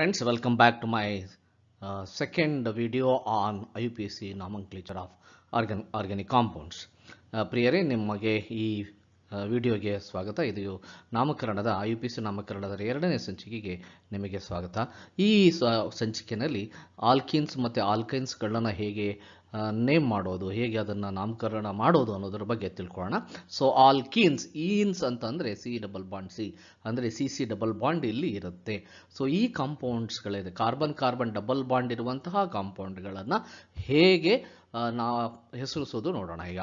Friends, welcome back to my uh, second video on IUPC nomenclature of organ organic compounds. Uh, ಪ್ರಿಯರೇ ನಿಮಗೆ ಈ ವಿಡಿಯೋಗೆ ಸ್ವಾಗತ ಇದು ನಾಮಕರಣದ I U P C nimage swagata. Ee ನಿಮಗೆ ಸ್ವಾಗತ ಈ ಸಂಚಿಕೆಯಲ್ಲಿ ಆಲ್ಕಿನ್ಸ್ ಮತ್ತು ಆಲ್ಕೈನ್ಸ್ಗಳನ್ನು ನೇಮ್ ಮಾಡೋದು ಹೇಗೆ ಅದನ್ನು ನಾಮಕರಣ ಮಾಡೋದು ಅನ್ನೋದ್ರ ಬಗ್ಗೆ ತಿಳ್ಕೊಳ್ಳೋಣ ಸೊ ಆಲ್ ಕೀನ್ಸ್ ಈನ್ಸ್ ಅಂತಂದರೆ ಸಿ ಡಬಲ್ ಬಾಂಡ್ ಸಿ ಅಂದರೆ ಸಿ ಸಿ ಡಬಲ್ ಬಾಂಡ್ ಇಲ್ಲಿ ಇರುತ್ತೆ ಸೊ ಈ ಕಾಂಪೌಂಡ್ಸ್ಗಳಿದೆ ಕಾರ್ಬನ್ ಕಾರ್ಬನ್ ಡಬಲ್ ಬಾಂಡ್ ಇರುವಂತಹ ಕಾಂಪೌಂಡ್ಗಳನ್ನು ಹೇಗೆ ನಾ ಹೆಸರಿಸೋದು ನೋಡೋಣ ಈಗ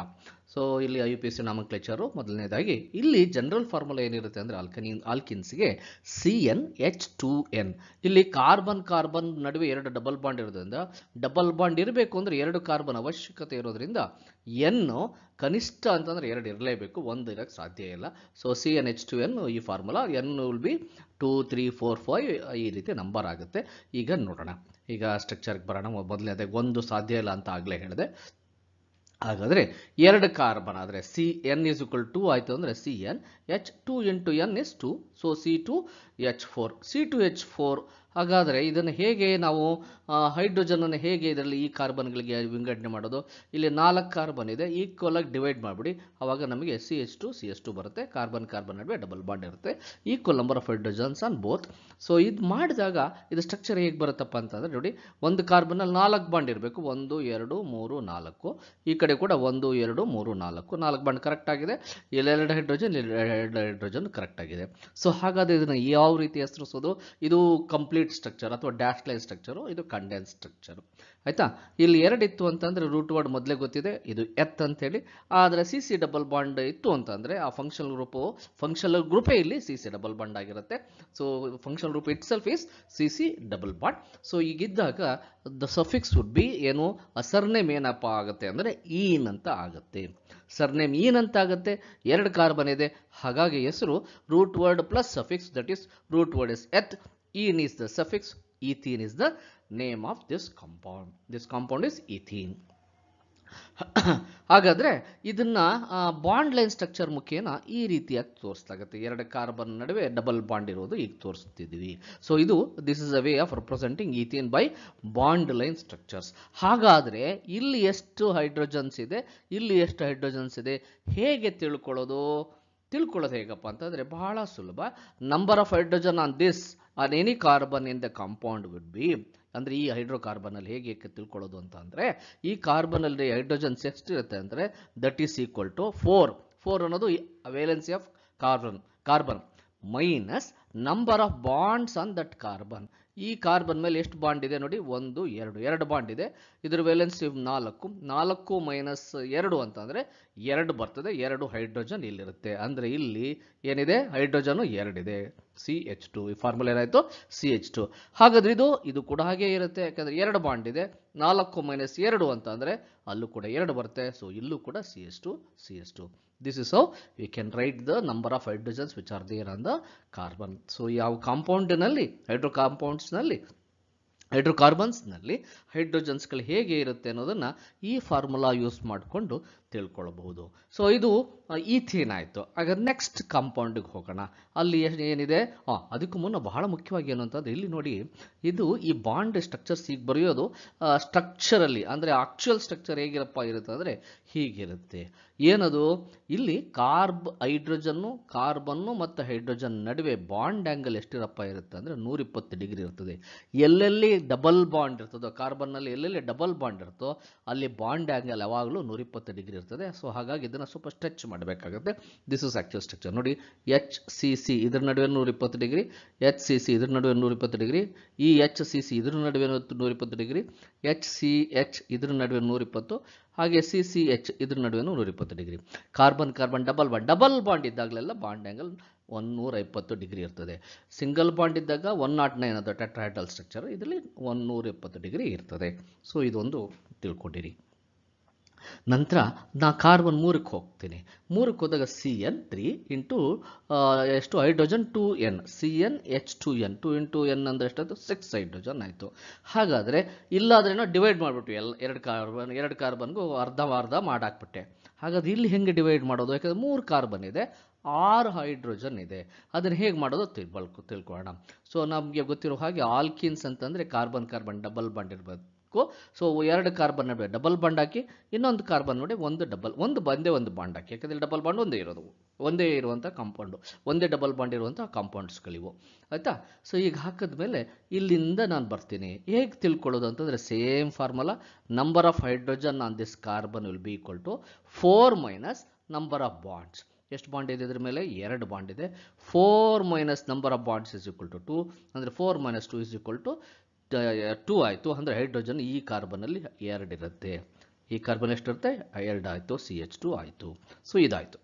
ಸೊ ಇಲ್ಲಿ I U P S C nomenclature ಮೊದಲನೇದಾಗಿ ಇಲ್ಲಿ ಜನರಲ್ ಫಾರ್ಮುಲಾ ಏನಿರುತ್ತೆ ಅಂದರೆ ಆಲ್ಕನಿ ಆಲ್ಕಿನ್ಸ್ಗೆ C N H two N ಇಲ್ಲಿ ಕಾರ್ಬನ್ ಕಾರ್ಬನ್ ನಡುವೆ ಎರಡು ಡಬಲ್ ಬಾಂಡ್ ಇರೋದ್ರಿಂದ ಡಬಲ್ ಬಾಂಡ್ ಇರಬೇಕು ಅಂದರೆ ಎರಡು ಕಾರ್ಬನ್ ಅವಶ್ಯಕತೆ ಇರೋದ್ರಿಂದ ಎನ್ನು ಕನಿಷ್ಠ ಅಂತಂದರೆ ಎರಡು ಇರಲೇಬೇಕು ಒಂದು ಇರೋಕ್ಕೆ ಸಾಧ್ಯ ಇಲ್ಲ so C N H two N ಈ formula N will be two three four five ಈ ರೀತಿ ನಂಬರ್ ಆಗುತ್ತೆ ಈಗ ನೋಡೋಣ ಈಗ ಸ್ಟ್ರಕ್ಚರ್ಗೆ ಬರೋಣ ಮೊದಲನೇ ಅದೇ ಒಂದು ಸಾಧ್ಯ ಇಲ್ಲ ಅಂತ ಆಗಲೇ ಹೇಳಿದೆ ಹಾಗಾದರೆ ಎರಡು ಕಾರ್ಬನ್ ಆದರೆ C N is equal two ಆಯಿತು ಅಂದರೆ C N H two into N is two so C two H four C two H four ಹಾಗಾದರೆ ಇದನ್ನು ಹೇಗೆ ನಾವು ಹೈಡ್ರೋಜನನ್ನು ಹೇಗೆ ಇದರಲ್ಲಿ ಈ ಕಾರ್ಬನ್ಗಳಿಗೆ ವಿಂಗಡಣೆ ಮಾಡೋದು ಇಲ್ಲಿ ನಾಲ್ಕು ಕಾರ್ಬನ್ ಇದೆ ಈಕ್ವಲಾಗಿ ಡಿವೈಡ್ ಮಾಡಿಬಿಡಿ ಆವಾಗ ನಮಗೆ C H two C S two ಬರುತ್ತೆ ಕಾರ್ಬನ್ ಕಾರ್ಬನ್ ನಡುವೆ ಡಬಲ್ ಬಾಂಡ್ ಇರುತ್ತೆ equal number of hydrogens on both so ಇದು ಮಾಡಿದಾಗ ಇದು ಸ್ಟ್ರಕ್ಚರ್ ಹೇಗೆ ಬರುತ್ತಪ್ಪ ಅಂತಂದರೆ ನೋಡಿ ಒಂದು ಕಾರ್ಬನ್ನಲ್ಲಿ ನಾಲ್ಕು ಬಾಂಡ್ ಇರಬೇಕು ಒಂದು ಎರಡು ಮೂರು ನಾಲ್ಕು ಈ ಕಡೆ ಕೂಡ ಒಂದು ಎರಡು ಮೂರು ನಾಲ್ಕು ನಾಲ್ಕು ಬಾಂಡ್ ಕರೆಕ್ಟ್ ಆಗಿದೆ ಎರಡು ಹೈಡ್ರೋಜನ್ ಎರಡು ಹೈಡ್ರೋಜನ್ ಕರೆಕ್ಟ್ ಆಗಿದೆ ಸೊ ಹಾಗಾದರೆ ಇದನ್ನು ಯಾವ ರೀತಿ ಹೆಸರಿಸೋದು ಇದು ಕಂಪ್ಲೀಟ್ ಕಂಪ್ಲೀಟ್ ಸ್ಟ್ರಕ್ಚರ್ ಅಥವಾ ಡ್ಯಾಶ್ ಲೈನ್ ಸ್ಟ್ರಕ್ಚರು ಇದು ಕಂಡೆನ್ಸ್ ಸ್ಟ್ರಕ್ಚರು ಆಯಿತಾ ಇಲ್ಲಿ ಇತ್ತು ಅಂತಂದರೆ ರೂಟ್ ವರ್ಡ್ ಮೊದಲೇ ಗೊತ್ತಿದೆ ಇದು ಎತ್ ಅಂತೇಳಿ ಆದರೆ ಸಿ ಸಿ ಡಬಲ್ ಬಾಂಡ್ ಇತ್ತು ಅಂತಂದರೆ ಆ ಫಂಕ್ಷನ್ ಗ್ರೂಪು ಫಂಕ್ಷನಲ್ ಗ್ರೂಪೇ ಇಲ್ಲಿ ಸಿ ಸಿ ಡಬಲ್ ಬಾಂಡ್ ಆಗಿರುತ್ತೆ so function group itself is C C double bond so ಈಗಿದ್ದಾಗ ದ ಸಫಿಕ್ಸ್ ವುಡ್ ಬಿ ಏನು ಸರ್ನೇಮ್ ಏನಪ್ಪ ಆಗುತ್ತೆ ಅಂದರೆ ಈನ್ ಅಂತ ಆಗುತ್ತೆ ಸರ್ನೇಮ್ ಈನ್ ಅಂತ ಆಗುತ್ತೆ ಎರಡು ಕಾರ್ಬನ್ ಇದೆ ಹಾಗಾಗಿ ಹೆಸರು root word plus suffix that is root word is eth ene is the suffix, ethene is the name of this compound this compound is ethene ಹಾಗಾದ್ರೆ ಇದನ್ನ ಬಾಂಡ್ ಲೈನ್ ಸ್ಟ್ರಕ್ಚರ್ ಮುಖೇನ ಈ ರೀತಿಯಾಗಿ ತೋರಿಸ್ಲಾಗುತ್ತೆ ಎರಡು ಕಾರ್ಬನ್ ನಡುವೆ ಡಬಲ್ ಬಾಂಡ್ ಇರೋದು ಈಗ ತೋರಿಸ್ತಿದ್ವಿ ಸೊ ಇದು this is a way of representing ethene by bond line structures ಹಾಗಾದರೆ ಇಲ್ಲಿ ಎಷ್ಟು ಹೈಡ್ರೋಜನ್ಸ್ ಇದೆ ಇಲ್ಲಿ ಎಷ್ಟು ಹೈಡ್ರೋಜನ್ಸ್ ಇದೆ ಹೇಗೆ ತಿಳ್ಕೊಳ್ಳೋದು ತಿಳ್ಕೊಳ್ಳೋದು ಹೇಗಪ್ಪ ಅಂತಂದರೆ ಬಹಳ ಸುಲಭ number of hydrogen on this on any carbon in the compound would be ಅಂದರೆ ಈ ಹೈಡ್ರೋಕಾರ್ಬನಲ್ಲಿ ಹೇಗೆ ತಿಳ್ಕೊಳ್ಳೋದು ಅಂತ ಅಂದರೆ ಈ ಕಾರ್ಬನಲ್ಲಿ ಹೈಡ್ರೋಜನ್ಸ್ ಇರುತ್ತೆ ಅಂದರೆ that is equal to four four ಅನ್ನೋದು a valency of carbon carbon minus number of bonds on that carbon ಈ ಕಾರ್ಬನ್ ಮೇಲೆ ಎಷ್ಟು ಬಾಂಡ್ ಇದೆ ನೋಡಿ ಒಂದು ಎರಡು ಎರಡು ಬಾಂಡ್ ಇದೆ ಇದರ ಬ್ಯಾಲೆನ್ಸ್ ನಾಲ್ಕು ನಾಲ್ಕು ಮೈನಸ್ ಎರಡು ಅಂತ ಎರಡು ಬರ್ತದೆ ಎರಡು ಹೈಡ್ರೋಜನ್ ಇಲ್ಲಿರುತ್ತೆ ಅಂದರೆ ಇಲ್ಲಿ ಏನಿದೆ ಹೈಡ್ರೋಜನು ಎರಡಿದೆ ಸಿ ಎಚ್ ಟು ಈ ಫಾರ್ಮುಲಾ ಏನಾಯಿತು ಸಿ ಎಚ್ ಟು ಹಾಗಾದ್ರೆ ಇದು ಇದು ಕೂಡ ಹಾಗೆ ಇರುತ್ತೆ ಯಾಕಂದರೆ ಎರಡು ಬಾಂಡ್ ಇದೆ ನಾಲ್ಕು ಮೈನಸ್ ಎರಡು ಅಂತ ಅಲ್ಲೂ ಕೂಡ ಎರಡು ಬರುತ್ತೆ ಸೊ ಇಲ್ಲೂ ಕೂಡ C H two C H two This is how we can write the number of hydrogens which are there on the carbon. So, ಯಾವ compound nalli hydro compounds nalli hydrogens. ಹೈಡ್ರೋಜನ್ಸ್ಗಳು ಹೇಗೆ ಇರುತ್ತೆ ಅನ್ನೋದನ್ನು ಈ ಫಾರ್ಮುಲಾ ಯೂಸ್ ಮಾಡಿಕೊಂಡು ತಿಳ್ಕೊಳ್ಬಹುದು so ಇದು ಥೀನ್ ಆಯಿತು ಹಾಗಾದ್ರೆ ನೆಕ್ಸ್ಟ್ ಕಾಂಪೌಂಡಿಗೆ ಹೋಗೋಣ ಅಲ್ಲಿ ಏನಿದೆ ಅದಕ್ಕೂ ಮುನ್ನ ಬಹಳ ಮುಖ್ಯವಾಗಿ ಏನು ಅಂತಂದ್ರೆ ಇಲ್ಲಿ ನೋಡಿ ಇದು ಈ ಬಾಂಡ್ ಸ್ಟ್ರಕ್ಚರ್ಸ್ ಈಗ ಬರೆಯೋದು ಸ್ಟ್ರಕ್ಚರಲ್ಲಿ ಅಂದರೆ ಆಕ್ಚುಯಲ್ ಸ್ಟ್ರಕ್ಚರ್ ಹೇಗಿರಪ್ಪ ಇರುತ್ತೆ ಅಂದರೆ ಹೀಗಿರುತ್ತೆ ಏನದು ಇಲ್ಲಿ ಕಾರ್ಬ್ ಹೈಡ್ರೋಜನ್ನು ಕಾರ್ಬನ್ನು ಮತ್ತು ಹೈಡ್ರೋಜನ್ ನಡುವೆ ಬಾಂಡ್ ಆ್ಯಂಗಲ್ ಎಷ್ಟಿರಪ್ಪ ಇರುತ್ತೆ ಅಂದರೆ ನೂರಿಪ್ಪತ್ತು ಡಿಗ್ರಿ ಇರ್ತದೆ ಎಲ್ಲೆಲ್ಲಿ ಡಬಲ್ ಬಾಂಡ್ ಇರ್ತದೋ ಕಾರ್ಬನ್ನಲ್ಲಿ ಎಲ್ಲೆಲ್ಲಿ ಡಬಲ್ ಬಾಂಡ್ ಇರುತ್ತೋ ಅಲ್ಲಿ ಬಾಂಡ್ ಆ್ಯಂಗಲ್ ಯಾವಾಗಲೂ ನೂರಿಪ್ಪತ್ತು ಡಿಗ್ರಿ ಇರ್ತದೆ ಸೊ ಹಾಗಾಗಿ ಇದನ್ನು ಸ್ವಲ್ಪ ಸ್ಟ್ರೆಚ್ ಮಾಡಬೇಕಾಗುತ್ತೆ ದಿಸ್ ಇಸ್ ಆ್ಯಕ್ಚುಯಲ್ ಸ್ಟ್ರಕ್ಚರ್ ನೋಡಿ ಎಚ್ ಸಿ ಸಿ ಇದ್ರ ನಡುವೆ ನೂರ ಇಪ್ಪತ್ತು ಡಿಗ್ರಿ ಎಚ್ ಸಿ ಸಿ ಇದ್ರ ನಡುವೆ ನೂರ ಇಪ್ಪತ್ತು ಡಿಗ್ರಿ ಈ ಎಚ್ ಸಿ ಸಿ ಇದ್ರ ನಡುವೆ ನೂರ ಇಪ್ಪತ್ತು ಡಿಗ್ರಿ ಎಚ್ ಸಿ ಎಚ್ ಇದ್ರ ನಡುವೆ ನೂರಿಪ್ಪತ್ತು ಹಾಗೆ ಸಿ ಸಿ ಎಚ್ ಇದ್ರ ನಡುವೆ ನೂರ ಇಪ್ಪತ್ತು degree carbon carbon double bond double bond ಇದ್ದಾಗಲೆಲ್ಲ ಬಾಂಡ್ ಆ್ಯಂಗಲ್ ನೂರ ಇಪ್ಪತ್ತು ಡಿಗ್ರಿ ಇರ್ತದೆ ಸಿಂಗಲ್ ಬಾಂಡ್ ಇದ್ದಾಗ ಒನ್ ನಾಟ್ ನೈನ್ ಅದು ಟೆಟ್ರಾಹೈಡ್ರಲ್ ಸ್ಟ್ರಕ್ಚರ್ ಇದರಲ್ಲಿ ಒನ್ನೂರ ಇಪ್ಪತ್ತು ಡಿಗ್ರಿ ಇರ್ತದೆ ಸೊ ಇದೊಂದು ತಿಳ್ಕೊಂಡಿರಿ ನಂತರ ನಾ ಕಾರ್ಬನ್ ಮೂರಕ್ಕೆ ಹೋಗ್ತೀನಿ ಮೂರಕ್ಕೆ ಹೋದಾಗ ಸಿ ಎನ್ ತ್ರೀ ಇಂಟು ಎಷ್ಟು hydrogen two N C N H two N two into N ಅಂದರೆ ಎಷ್ಟಾಯಿತು ಸಿಕ್ಸ್ ಹೈಡ್ರೋಜನ್ ಆಯಿತು ಹಾಗಾದರೆ ಇಲ್ಲಾದರೆ ಡಿವೈಡ್ ಮಾಡಿಬಿಟ್ವಿ ಎಲ್ಲ ಎರಡು ಕಾರ್ಬನ್ ಎರಡು ಕಾರ್ಬನ್ಗೂ ಅರ್ಧ ಅರ್ಧ ಮಾಡಾಕ್ಬಿಟ್ಟೆ ಹಾಗಾದ್ರೆ ಇಲ್ಲಿ ಹೆಂಗೆ ಡಿವೈಡ್ ಮಾಡೋದು ಯಾಕಂದರೆ ಮೂರು ಕಾರ್ಬನ್ ಇದೆ ಆರು ಹೈಡ್ರೋಜನ್ ಇದೆ ಅದನ್ನು ಹೇಗೆ ಮಾಡೋದು ತಿಳ್ಬಲ್ಕು ತಿಳ್ಕೊಳ್ಳೋಣ ಸೊ ನಮಗೆ ಗೊತ್ತಿರೋ ಹಾಗೆ ಆಲ್ಕಿನ್ಸ್ ಅಂತಂದರೆ ಕಾರ್ಬನ್ ಕಾರ್ಬನ್ ಡಬಲ್ ಬಾಂಡ್ ಇರ್ಬೋದು ಸೊ ಎರಡು ಕಾರ್ಬನ್ ನಡುವೆ ಡಬಲ್ ಬಾಂಡ್ ಹಾಕಿ ಇನ್ನೊಂದು ಕಾರ್ಬನ್ ನೋಡಿ ಒಂದು ಡಬಲ್ ಒಂದು ಒಂದೇ ಒಂದು ಬಾಂಡ್ ಹಾಕಿ ಯಾಕಂದರೆ ಡಬಲ್ ಬಾಂಡ್ ಒಂದೇ ಇರೋದು ಒಂದೇ ಇರುವಂಥ ಕಾಂಪೌಂಡು ಒಂದೇ ಡಬಲ್ ಬಾಂಡ್ ಇರುವಂಥ ಕಾಂಪೌಂಡ್ಸ್ಗಳಿವು ಆಯಿತಾ ಸೊ ಈಗ ಹಾಕಿದ ಮೇಲೆ ಇಲ್ಲಿಂದ ನಾನು ಬರ್ತೀನಿ ಹೇಗೆ ತಿಳ್ಕೊಳ್ಳೋದು ಅಂತಂದರೆ same formula number of hydrogen on this carbon will be equal to four minus number of bonds ಎಷ್ಟು ಬಾಂಡ್ ಇದೆ ಇದ್ರ ಮೇಲೆ ಎರಡು ಬಾಂಡ್ ಇದೆ four minus number of bonds is equal to two ಅಂದರೆ four minus two is equal to two ಆಯಿತು ಅಂದರೆ hydrogen ಈ ಕಾರ್ಬನಲ್ಲಿ ಇರುತ್ತೆ ಈ ಕಾರ್ಬನ್ ಎಷ್ಟಿರುತ್ತೆ ಎರಡು ಆಯಿತು ಸಿ ಎಚ್ ಟು ಆಯಿತು ಸೊ ಇದಾಯಿತು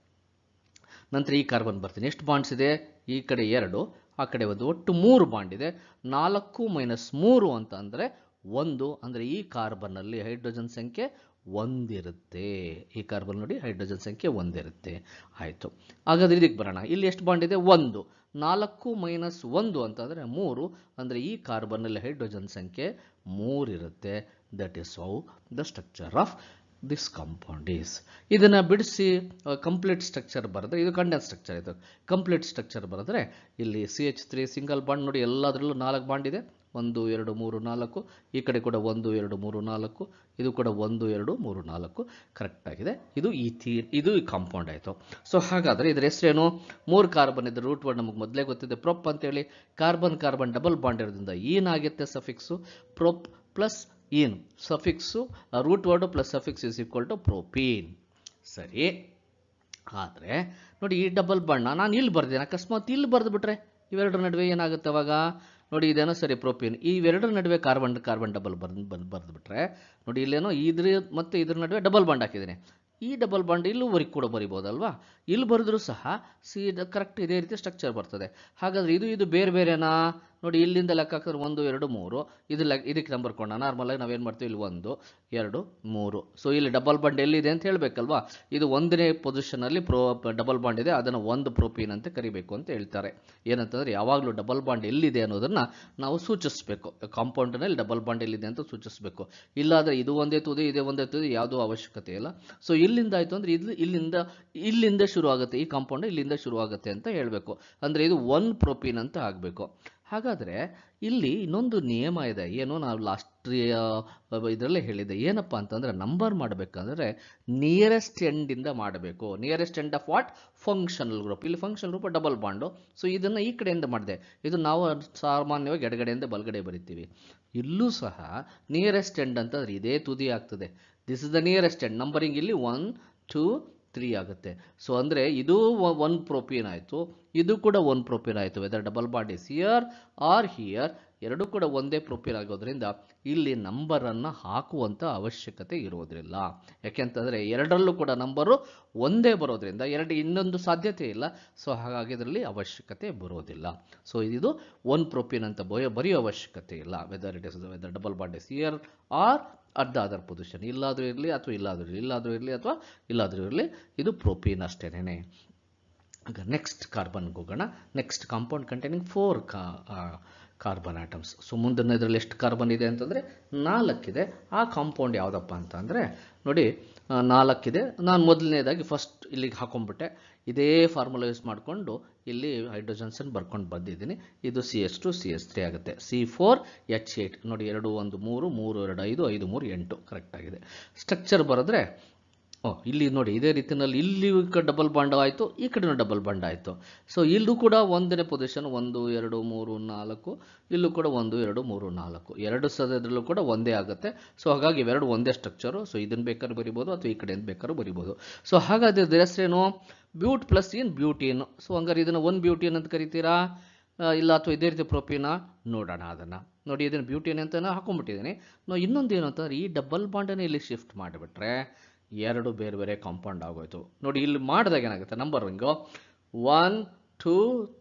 ನಂತರ ಈ ಕಾರ್ಬನ್ ಬರ್ತೀನಿ ಎಷ್ಟು ಬಾಂಡ್ಸ್ ಇದೆ ಈ ಕಡೆ ಎರಡು ಆ ಕಡೆ ಒಂದು ಒಟ್ಟು ಮೂರು ಬಾಂಡ್ ಇದೆ ನಾಲ್ಕು ಮೈನಸ್ ಮೂರು ಅಂತ ಅಂದರೆ ಒಂದು ಅಂದರೆ ಈ ಕಾರ್ಬನ್ನಲ್ಲಿ ಹೈಡ್ರೋಜನ್ ಸಂಖ್ಯೆ ಒಂದಿರುತ್ತೆ ಈ ಕಾರ್ಬನ್ ನೋಡಿ ಹೈಡ್ರೋಜನ್ ಸಂಖ್ಯೆ ಒಂದಿರುತ್ತೆ ಆಯಿತು ಹಾಗಾದ್ರೆ ಇದಕ್ಕೆ ಬರೋಣ ಇಲ್ಲಿ ಎಷ್ಟು ಬಾಂಡ್ ಇದೆ ಒಂದು ನಾಲ್ಕು ಮೈನಸ್ ಒಂದು ಅಂತಂದರೆ ಮೂರು ಅಂದರೆ ಈ ಕಾರ್ಬನ್ನಲ್ಲಿ ಹೈಡ್ರೋಜನ್ ಸಂಖ್ಯೆ ಮೂರಿರುತ್ತೆ that is how the structure of this compound is ಇದನ್ನು ಬಿಡಿಸಿ ಕಂಪ್ಲೀಟ್ ಸ್ಟ್ರಕ್ಚರ್ ಬರೆದ್ರೆ ಇದು ಕಂಡೆನ್ಸ್ ಸ್ಟ್ರಕ್ಚರ್ ಇದು ಕಂಪ್ಲೀಟ್ ಸ್ಟ್ರಕ್ಚರ್ ಬರೆದ್ರೆ ಇಲ್ಲಿ C H three single bond ನೋಡಿ ಎಲ್ಲದರಲ್ಲೂ ನಾಲ್ಕು ಬಾಂಡ್ ಇದೆ ಒಂದು ಎರಡು ಮೂರು ನಾಲ್ಕು ಈ ಕಡೆ ಕೂಡ ಒಂದು ಎರಡು ಮೂರು ನಾಲ್ಕು ಇದು ಕೂಡ ಒಂದು ಎರಡು ಮೂರು ನಾಲ್ಕು ಕರೆಕ್ಟಾಗಿದೆ ಇದು ಈ ತೀ ಇದು ಈ ಕಾಂಪೌಂಡ್ ಆಯಿತು ಸೊ ಹಾಗಾದರೆ ಇದರ ಹೆಸರೇನು ಮೂರು ಕಾರ್ಬನ್ ಇದ್ರ ರೂಟ್ ವರ್ಡ್ ನಮಗೆ ಮೊದಲೇ ಗೊತ್ತಿದೆ ಪ್ರೊಪ್ ಅಂತೇಳಿ ಕಾರ್ಬನ್ ಕಾರ್ಬನ್ ಡಬಲ್ ಬಾಂಡ್ ಇರೋದ್ರಿಂದ ಏನಾಗುತ್ತೆ suffix prop plus ene suffix root word plus suffix is equal to propene ಸರಿ ಆದರೆ ನೋಡಿ ಈ ಡಬಲ್ ಬಾಂಡ್ನ ನಾನು ಇಲ್ಲಿ ಬರ್ದೇನೆ ಅಕಸ್ಮಾತ್ ಇಲ್ಲಿ ಬರೆದು ಬಿಟ್ರೆ ಇವೆರಡರ ನಡುವೆ ಏನಾಗುತ್ತೆ ಅವಾಗ ನೋಡಿ ಇದೇನೋ ಸರಿ ಪ್ರೋಪೀನ್ ಇವೆರಡರ ನಡುವೆ ಕಾರ್ಬನ್ ಕಾರ್ಬನ್ ಡಬಲ್ ಬಂದು ಬಂದು ಬಿಟ್ರೆ ನೋಡಿ ಇಲ್ಲೇನೋ ಇದ್ರ ಮತ್ತು ಇದ್ರ ನಡುವೆ ಡಬಲ್ ಬಾಂಡ್ ಹಾಕಿದ್ದೀನಿ ಈ ಡಬಲ್ ಬಾಂಡ್ ಇಲ್ಲೂವರೆಗೆ ಕೂಡ ಬರಿಬೋದಲ್ವಾ ಇಲ್ಲಿ ಬರೆದ್ರೂ ಸಹ ಸಿ ಕರೆಕ್ಟ್ ಇದೇ ರೀತಿ ಸ್ಟ್ರಕ್ಚರ್ ಬರ್ತದೆ ಹಾಗಾದರೆ ಇದು ಇದು ಬೇರೆ ಬೇರೆನಾ ನೋಡಿ ಇಲ್ಲಿಂದ ಲೆಕ್ಕ ಹಾಕಿದ್ರೆ ಒಂದು ಎರಡು ಮೂರು ಇದು ಲೆಕ್ಕ ಇದಕ್ಕೆ ನಂಬರ್ ಕೊಡೋಣ ನಾರ್ಮಲಾಗಿ ನಾವೇನು ಮಾಡ್ತೀವಿ ಇಲ್ಲಿ ಒಂದು ಎರಡು ಮೂರು ಸೊ ಇಲ್ಲಿ ಡಬಲ್ ಬಾಂಡ್ ಎಲ್ಲಿದೆ ಅಂತ ಹೇಳಬೇಕಲ್ವಾ ಇದು ಒಂದನೇ ಪೊಸಿಷನಲ್ಲಿ ಪ್ರೋ ಡಬಲ್ ಬಾಂಡ್ ಇದೆ ಅದನ್ನು ಒಂದು ಪ್ರೋಪೀನ್ ಅಂತ ಕರಿಬೇಕು ಅಂತ ಹೇಳ್ತಾರೆ ಏನಂತಂದರೆ ಯಾವಾಗಲೂ ಡಬಲ್ ಬಾಂಡ್ ಎಲ್ಲಿದೆ ಅನ್ನೋದನ್ನು ನಾವು ಸೂಚಿಸಬೇಕು ಕಾಂಪೌಂಡ್ನಲ್ಲಿ ಡಬಲ್ ಬಾಂಡ್ ಎಲ್ಲಿದೆ ಅಂತ ಸೂಚಿಸಬೇಕು ಇಲ್ಲಾದರೆ ಇದು ಒಂದೇ ತುದಿ ಇದೇ ಒಂದೇ ತುದಿ ಯಾವುದೂ ಅವಶ್ಯಕತೆ ಇಲ್ಲ ಸೊ ಇಲ್ಲಿಂದ ಆಯಿತು ಅಂದರೆ ಇಲ್ಲಿ ಇಲ್ಲಿಂದ ಇಲ್ಲಿಂದ ಶುರು ಆಗುತ್ತೆ ಈ ಕಾಂಪೌಂಡ್ ಇಲ್ಲಿಂದ ಶುರು ಆಗುತ್ತೆ ಅಂತ ಹೇಳಬೇಕು ಅಂದರೆ ಇದು ಒನ್ ಪ್ರೋಪೀನ್ ಅಂತ ಆಗಬೇಕು ಹಾಗಾದರೆ ಇಲ್ಲಿ ಇನ್ನೊಂದು ನಿಯಮ ಇದೆ ಏನೋ ನಾವು ಲಾಸ್ಟ್ರೀಯ ಇದರಲ್ಲೇ ಹೇಳಿದೆ ಏನಪ್ಪ ಅಂತಂದರೆ ನಂಬರ್ ಮಾಡಬೇಕಂದ್ರೆ ನಿಯರೆಸ್ಟ್ ಎಂಡಿಂದ ಮಾಡಬೇಕು nearest end of what functional group ಇಲ್ಲಿ function group double bond so ಇದನ್ನು ಈ ಕಡೆಯಿಂದ ಮಾಡಿದೆ ಇದು ನಾವು ಸಾಮಾನ್ಯವಾಗಿ ಎಡಗಡೆಯಿಂದ ಬಲಗಡೆ ಬರಿತೀವಿ ಇಲ್ಲೂ ಸಹ ನಿಯರೆಸ್ಟ್ ಎಂಡ್ ಅಂತಂದರೆ ಇದೇ ತುದಿ ಆಗ್ತದೆ this is the nearest end numbering ಇಲ್ಲಿ ಒನ್ ಟೂ ತ್ರೀ ಆಗುತ್ತೆ ಸೊ ಅಂದರೆ ಇದು ಒನ್ ಪ್ರೊಪೀನ್ ಆಯಿತು ಇದು ಕೂಡ ಒನ್ ಪ್ರೊಪೀನ್ ಆಯಿತು whether double bond is here or here ಎರಡೂ ಕೂಡ ಒಂದೇ ಪ್ರೊಪೇನ್ ಆಗೋದ್ರಿಂದ ಇಲ್ಲಿ ನಂಬರನ್ನು ಹಾಕುವಂಥ ಅವಶ್ಯಕತೆ ಇರೋದಿಲ್ಲ ಯಾಕೆಂತಂದರೆ ಎರಡರಲ್ಲೂ ಕೂಡ ನಂಬರು ಒಂದೇ ಬರೋದ್ರಿಂದ ಎರಡು ಇನ್ನೊಂದು ಸಾಧ್ಯತೆ ಇಲ್ಲ ಸೊ ಹಾಗಾಗಿ ಇದರಲ್ಲಿ ಅವಶ್ಯಕತೆ ಬರೋದಿಲ್ಲ ಸೊ ಇದು ಒನ್ ಪ್ರೊಪೀನ್ ಅಂತ ಬಯೋ ಬರೆಯೋ ಅವಶ್ಯಕತೆ ಇಲ್ಲ whether it is whether double bond is here are at the other position ಇಲ್ಲಾದರೂ ಇರಲಿ ಅಥವಾ ಇಲ್ಲಾದರೂ ಇರಲಿ ಇಲ್ಲಾದರೂ ಇರಲಿ ಅಥವಾ ಇಲ್ಲಾದರೂ ಇರಲಿ ಇದು ಪ್ರೊಪೀನ್ ಅಷ್ಟೇನೆ ಈಗ ನೆಕ್ಸ್ಟ್ ಕಾರ್ಬನ್ಗೆ ಹೋಗೋಣ ನೆಕ್ಸ್ಟ್ ಕಾಂಪೌಂಡ್ ಕಂಟೈನಿಂಗ್ ಫೋರ್ ಕಾ ಕಾರ್ಬನ್ ಆಟಮ್ಸ್ ಸೊ ಮುಂದಿನ ಇದರಲ್ಲಿ ಎಷ್ಟು ಕಾರ್ಬನ್ ಇದೆ ಅಂತಂದರೆ ನಾಲ್ಕಿದೆ ಆ ಕಾಂಪೌಂಡ್ ಯಾವುದಪ್ಪ ಅಂತ ಅಂದರೆ ನೋಡಿ ನಾಲ್ಕಿದೆ ನಾನು ಮೊದಲನೇದಾಗಿ ಫಸ್ಟ್ ಇಲ್ಲಿಗೆ ಹಾಕೊಂಡ್ಬಿಟ್ಟೆ ಇದೇ ಫಾರ್ಮುಲಾ ಯೂಸ್ ಮಾಡಿಕೊಂಡು ಇಲ್ಲಿ ಹೈಡ್ರೋಜನ್ಸನ್ನು ಬರ್ಕೊಂಡು ಬಂದಿದ್ದೀನಿ ಇದು C S two C S three ಆಗುತ್ತೆ ಸಿ ಫೋರ್ ಎಚ್ ಏಯ್ಟ್ ನೋಡಿ ಎರಡು ಒಂದು ಮೂರು ಮೂರು ಎರಡು ಐದು ಐದು ಮೂರು ಎಂಟು ಕರೆಕ್ಟಾಗಿದೆ ಸ್ಟ್ರಕ್ಚರ್ ಬರೆದ್ರೆ ಓ ಇಲ್ಲಿ ನೋಡಿ ಇದೇ ರೀತಿಯಲ್ಲಿ ಇಲ್ಲಿ ಡಬಲ್ ಬಾಂಡ್ ಆಯಿತು ಈ ಕಡೆನೂ ಡಬಲ್ ಬಾಂಡ್ ಆಯಿತು ಸೊ ಇಲ್ಲೂ ಕೂಡ ಒಂದನೇ ಪೊಸಿಷನ್ ಒಂದು ಎರಡು ಮೂರು ನಾಲ್ಕು ಇಲ್ಲೂ ಕೂಡ ಒಂದು ಎರಡು ಮೂರು ನಾಲ್ಕು ಎರಡು ಸದರಲ್ಲೂ ಕೂಡ ಒಂದೇ ಆಗುತ್ತೆ ಸೊ ಹಾಗಾಗಿ ಇವೆರಡು ಒಂದೇ ಸ್ಟ್ರಕ್ಚರು ಸೊ ಇದನ್ನು ಬೇಕಾದ್ರೂ ಬರಿಬೋದು ಅಥವಾ ಈ ಕಡೆಯಿಂದ ಬೇಕಾದ್ರೂ ಬರಿಬೋದು ಸೊ ಹಾಗಾದ್ರೆ ಏನು but plus ene butene so ಹಂಗಾರೆ ಇದನ್ನು ಒಂದು ಬ್ಯೂಟಿನ್ ಅಂತ ಕರಿತೀರಾ ಇಲ್ಲ ಅಥವಾ ಇದೇ ರೀತಿ ಪ್ರೋಪಿನ ನೋಡೋಣ ಅದನ್ನು ನೋಡಿ ಇದನ್ನು ಬ್ಯೂಟಿನ್ ಅಂತ ಹಾಕೊಂಡ್ಬಿಟ್ಟಿದ್ದೀನಿ ನಾವು ಇನ್ನೊಂದು ಏನು ಅಂತಂದ್ರೆ ಈ ಡಬಲ್ ಬಾಂಡನ್ನು ಇಲ್ಲಿ ಶಿಫ್ಟ್ ಮಾಡಿಬಿಟ್ರೆ ಎರಡು ಬೇರೆ ಬೇರೆ ಕಾಂಪೌಂಡ್ ಆಗೋಯ್ತು ನೋಡಿ ಇಲ್ಲಿ ಮಾಡಿದಾಗ ಏನಾಗುತ್ತೆ numbering one two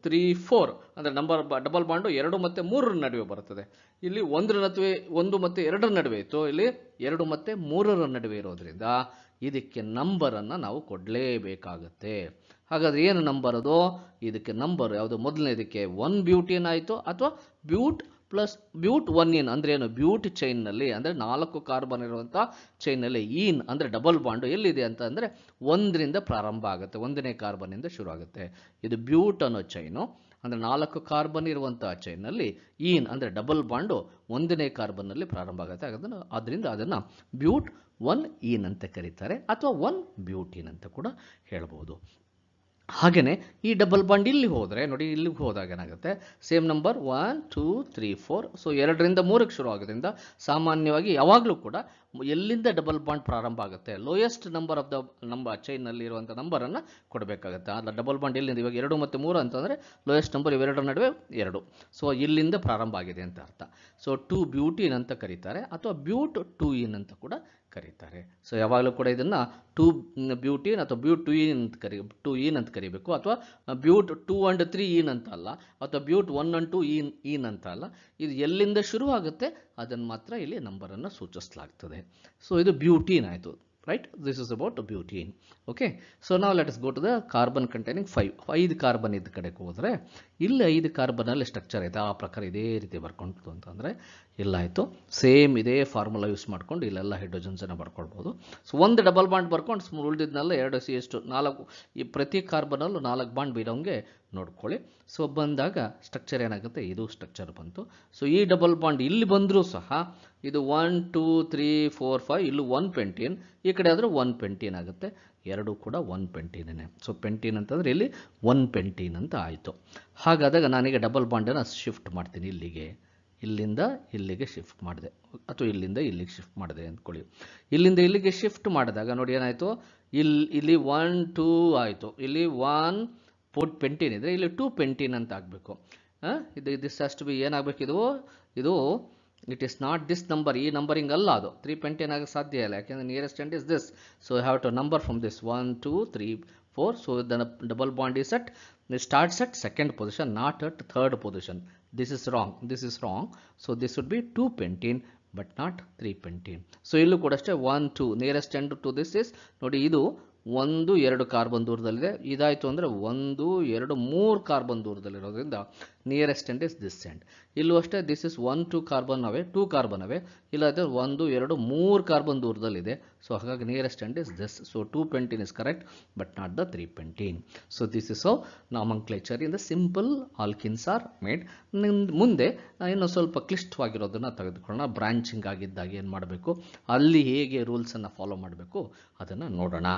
three four ಅಂದರೆ ನಂಬರ್ ಡಬಲ್ ಬಾಂಡು ಎರಡು ಮತ್ತು ಮೂರರ ನಡುವೆ ಬರುತ್ತದೆ ಇಲ್ಲಿ ಒಂದರ ನಡುವೆ ಒಂದು ಮತ್ತು ಎರಡರ ನಡುವೆ ಇತ್ತು ಇಲ್ಲಿ ಎರಡು ಮತ್ತು ಮೂರರ ನಡುವೆ ಇರೋದ್ರಿಂದ ಇದಕ್ಕೆ ನಂಬರನ್ನು ನಾವು ಕೊಡಲೇಬೇಕಾಗತ್ತೆ ಹಾಗಾದ್ರೆ ಏನು ನಂಬರ್ ಅದು ಇದಕ್ಕೆ ನಂಬರ್ ಯಾವುದು ಮೊದಲನೇದಕ್ಕೆ ಒನ್ ಬ್ಯೂಟಿ ಏನಾಯಿತು ಅಥವಾ ಬ್ಯೂಟ್ ಪ್ಲಸ್ ಬ್ಯೂಟ್ ಒನ್ ಇನ್ ಅಂದ್ರೆ ಏನು ಬ್ಯೂಟ್ ಚೈನ್ನಲ್ಲಿ ಅಂದರೆ ನಾಲ್ಕು ಕಾರ್ಬನ್ ಇರುವಂಥ ಚೈನ್ನಲ್ಲಿ ಈನ್ ಅಂದರೆ ಡಬಲ್ ಬಾಂಡು ಎಲ್ಲಿದೆ ಅಂತ ಅಂದರೆ ಒಂದರಿಂದ ಪ್ರಾರಂಭ ಆಗುತ್ತೆ ಒಂದನೇ ಕಾರ್ಬನ್ನಿಂದ ಶುರು ಆಗುತ್ತೆ ಇದು ಬ್ಯೂಟ್ ಅನ್ನೋ ಚೈನು ಅಂದರೆ ನಾಲ್ಕು ಕಾರ್ಬನ್ ಇರುವಂಥ ಚೈನ್ನಲ್ಲಿ ಈನ್ ಅಂದರೆ ಡಬಲ್ ಬಾಂಡು ಒಂದನೇ ಕಾರ್ಬನ್ನಲ್ಲಿ ಪ್ರಾರಂಭ ಆಗುತ್ತೆ ಅದನ್ನು ಅದರಿಂದ ಅದನ್ನು ಬ್ಯೂಟ್ ಒನ್ ಈನ್ ಅಂತ ಕರೀತಾರೆ ಅಥವಾ ಒನ್ ಬ್ಯೂಟಿನ್ ಅಂತ ಕೂಡ ಹೇಳ್ಬೋದು ಹಾಗೆಯೇ ಈ ಡಬಲ್ ಬಾಂಡ್ ಇಲ್ಲಿ ಹೋದರೆ ನೋಡಿ ಇಲ್ಲಿಗೆ ಹೋದಾಗ ಏನಾಗುತ್ತೆ same number one two three four so ಎರಡರಿಂದ ಮೂರಕ್ಕೆ ಶುರು ಆಗೋದ್ರಿಂದ ಸಾಮಾನ್ಯವಾಗಿ ಯಾವಾಗಲೂ ಕೂಡ ಎಲ್ಲಿಂದ ಡಬಲ್ ಬಾಂಡ್ ಪ್ರಾರಂಭ ಆಗುತ್ತೆ lowest number of the number ಚೈನಲ್ಲಿ ಇರುವಂಥ ನಂಬರನ್ನು ಕೊಡಬೇಕಾಗುತ್ತೆ ಅಲ್ಲ ಡಬಲ್ ಬಾಂಡ್ ಎಲ್ಲಿಂದ ಇವಾಗ ಎರಡು ಮತ್ತು ಮೂರು ಅಂತಂದರೆ ಲೋಯೆಸ್ಟ್ ನಂಬರ್ ಇವೆರಡರ ನಡುವೆ ಎರಡು ಸೊ ಇಲ್ಲಿಂದ ಪ್ರಾರಂಭ ಆಗಿದೆ ಅಂತ ಅರ್ಥ ಸೊ ಟು ಬ್ಯೂಟಿನ್ ಅಂತ ಕರೀತಾರೆ ಅಥವಾ ಬ್ಯೂಟ್ ಟೂ ಇನ್ ಅಂತ ಕೂಡ ಕರೀತಾರೆ ಸೊ ಯಾವಾಗಲೂ ಕೂಡ ಇದನ್ನು ಟೂ ಬ್ಯೂಟಿನ್ ಅಥವಾ ಬ್ಯೂಟ್ ಟು ಇನ್ ಅಂತ ಕರಿ ಟು ಇನ್ ಅಂತ ಕರಿಬೇಕು ಅಥವಾ but two and three ene ಅಂತ ಅಲ್ಲ ಅಥವಾ but one and two ene ene ಅಂತ ಅಲ್ಲ ಇದು ಎಲ್ಲಿಂದ ಶುರುವಾಗುತ್ತೆ ಅದನ್ನು ಮಾತ್ರ ಇಲ್ಲಿ ನಂಬರನ್ನು ಸೂಚಿಸಲಾಗ್ತದೆ ಸೊ ಇದು ಬ್ಯೂಟೀನ್ ಆಯಿತು right this is about the butene okay so now let us go to the carbon containing five 5 carbon ಇದ್ದ ಕಡೆಗೆ ಹೋದ್ರೆ ಇಲ್ಲಿ ಐದು ಕಾರ್ಬನಲ್ಲಿ ಸ್ಟ್ರಕ್ಚರ್ ಇದೆ ಆ ಪ್ರಕಾರ ಇದೇ ರೀತಿ ಬರ್ಕೊಂಡು ಅಂತಂದರೆ ಇಲ್ಲಾಯಿತು ಸೇಮ್ ಇದೇ ಫಾರ್ಮುಲಾ ಯೂಸ್ ಮಾಡ್ಕೊಂಡು ಇಲ್ಲೆಲ್ಲ ಹೈಡ್ರೋಜನ್ಸನ್ನು ಬರ್ಕೊಳ್ಬೋದು ಸೊ ಒಂದು ಡಬಲ್ ಬಾಂಡ್ ಬರ್ಕೊಂಡು ಸುಮ್ಮನೆ ಉಳಿದಿದ್ನೆಲ್ಲ ಎರಡು ಸಿ ಎಷ್ಟು ನಾಲ್ಕು ಈ ಪ್ರತಿ ಕಾರ್ಬನಲ್ಲೂ ನಾಲ್ಕು ಬಾಂಡ್ ಬಿಡೋಂಗೆ ನೋಡ್ಕೊಳ್ಳಿ ಸೊ ಬಂದಾಗ ಸ್ಟ್ರಕ್ಚರ್ ಏನಾಗುತ್ತೆ ಇದು ಸ್ಟ್ರಕ್ಚರ್ ಬಂತು ಸೊ ಈ ಡಬಲ್ ಬಾಂಡ್ ಇಲ್ಲಿ ಬಂದರೂ ಸಹ ಇದು one two three four five ಇಲ್ಲೂ ಒನ್ ಪೆಂಟೀನ್ ಈ ಕಡೆ ಆದರೂ ಒನ್ ಪೆಂಟೀನ್ ಆಗುತ್ತೆ ಎರಡೂ ಕೂಡ ಒನ್ ಪೆಂಟೀನೇ ಸೊ ಪೆಂಟೀನ್ ಅಂತಂದರೆ ಇಲ್ಲಿ ಒನ್ ಪೆಂಟೀನ್ ಅಂತ ಆಯಿತು ಹಾಗಾದಾಗ ನಾನೀಗ ಡಬಲ್ ಬಾಂಡನ್ನು ಶಿಫ್ಟ್ ಮಾಡ್ತೀನಿ ಇಲ್ಲಿಗೆ ಇಲ್ಲಿಂದ ಇಲ್ಲಿಗೆ ಶಿಫ್ಟ್ ಮಾಡಿದೆ ಅಥವಾ ಇಲ್ಲಿಂದ ಇಲ್ಲಿಗೆ ಶಿಫ್ಟ್ ಮಾಡಿದೆ ಅಂದ್ಕೊಳ್ಳಿ ಇಲ್ಲಿಂದ ಇಲ್ಲಿಗೆ ಶಿಫ್ಟ್ ಮಾಡಿದಾಗ ನೋಡಿ ಏನಾಯಿತು ಇಲ್ಲಿ ಇಲ್ಲಿ ಒನ್ ಟೂ ಆಯಿತು ಇಲ್ಲಿ ಒನ್ ಫೋರ್ ಪೆಂಟೀನ್ ಇದ್ರೆ ಇಲ್ಲಿ ಟೂ ಪೆಂಟೀನ್ ಅಂತ ಆಗಬೇಕು ಇದು ದಿಸ್ ಅಷ್ಟು ಬಿ ಏನಾಗಬೇಕು ಇದು ಇದು it is not this number ಈ ನಂಬರಿಂಗ್ ಅಲ್ಲ ಅದು ತ್ರೀ ಪೆಂಟೀನ್ ಆಗಕ್ಕೆ ಸಾಧ್ಯ ಇಲ್ಲ ಯಾಕೆಂದ್ರೆ nearest end is this so you have to number from this one two three four so the double bond set at start set second position not at third position this is wrong this is wrong so this would be two pentene but not three pentene so ಇಲ್ಲೂ ಕೂಡ ಅಷ್ಟೇ one to nearest end to this is ನೋಡಿ ಇದು ಒಂದು ಎರಡು carbon ದೂರದಲ್ಲಿದೆ ಇದಾಯಿತು ಅಂದರೆ ಒಂದು ಎರಡು ಮೂರು ಕಾರ್ಬನ್ ದೂರದಲ್ಲಿರೋದ್ರಿಂದ nearest end is this end ಇಲ್ಲೂ ಅಷ್ಟೇ this is one two carbon away two carbon away ಇಲ್ಲಾದರೆ ಒಂದು ಎರಡು ಮೂರು ಕಾರ್ಬನ್ ದೂರದಲ್ಲಿದೆ ಸೊ ಹಾಗಾಗಿ nearest end is this so two pentene is correct but not the three pentene so this is of nomenclature in the simple alkenes are made ಮುಂದೆ ಇನ್ನು ಸ್ವಲ್ಪ ಕ್ಲಿಷ್ಟವಾಗಿರೋದನ್ನು ತೆಗೆದುಕೊಳ್ಳೋಣ ಬ್ರಾಂಚಿಂಗ್ ಆಗಿದ್ದಾಗ ಏನು ಮಾಡಬೇಕು ಅಲ್ಲಿ ಹೇಗೆ ರೂಲ್ಸನ್ನು ಫಾಲೋ ಮಾಡಬೇಕು ಅದನ್ನು ನೋಡೋಣ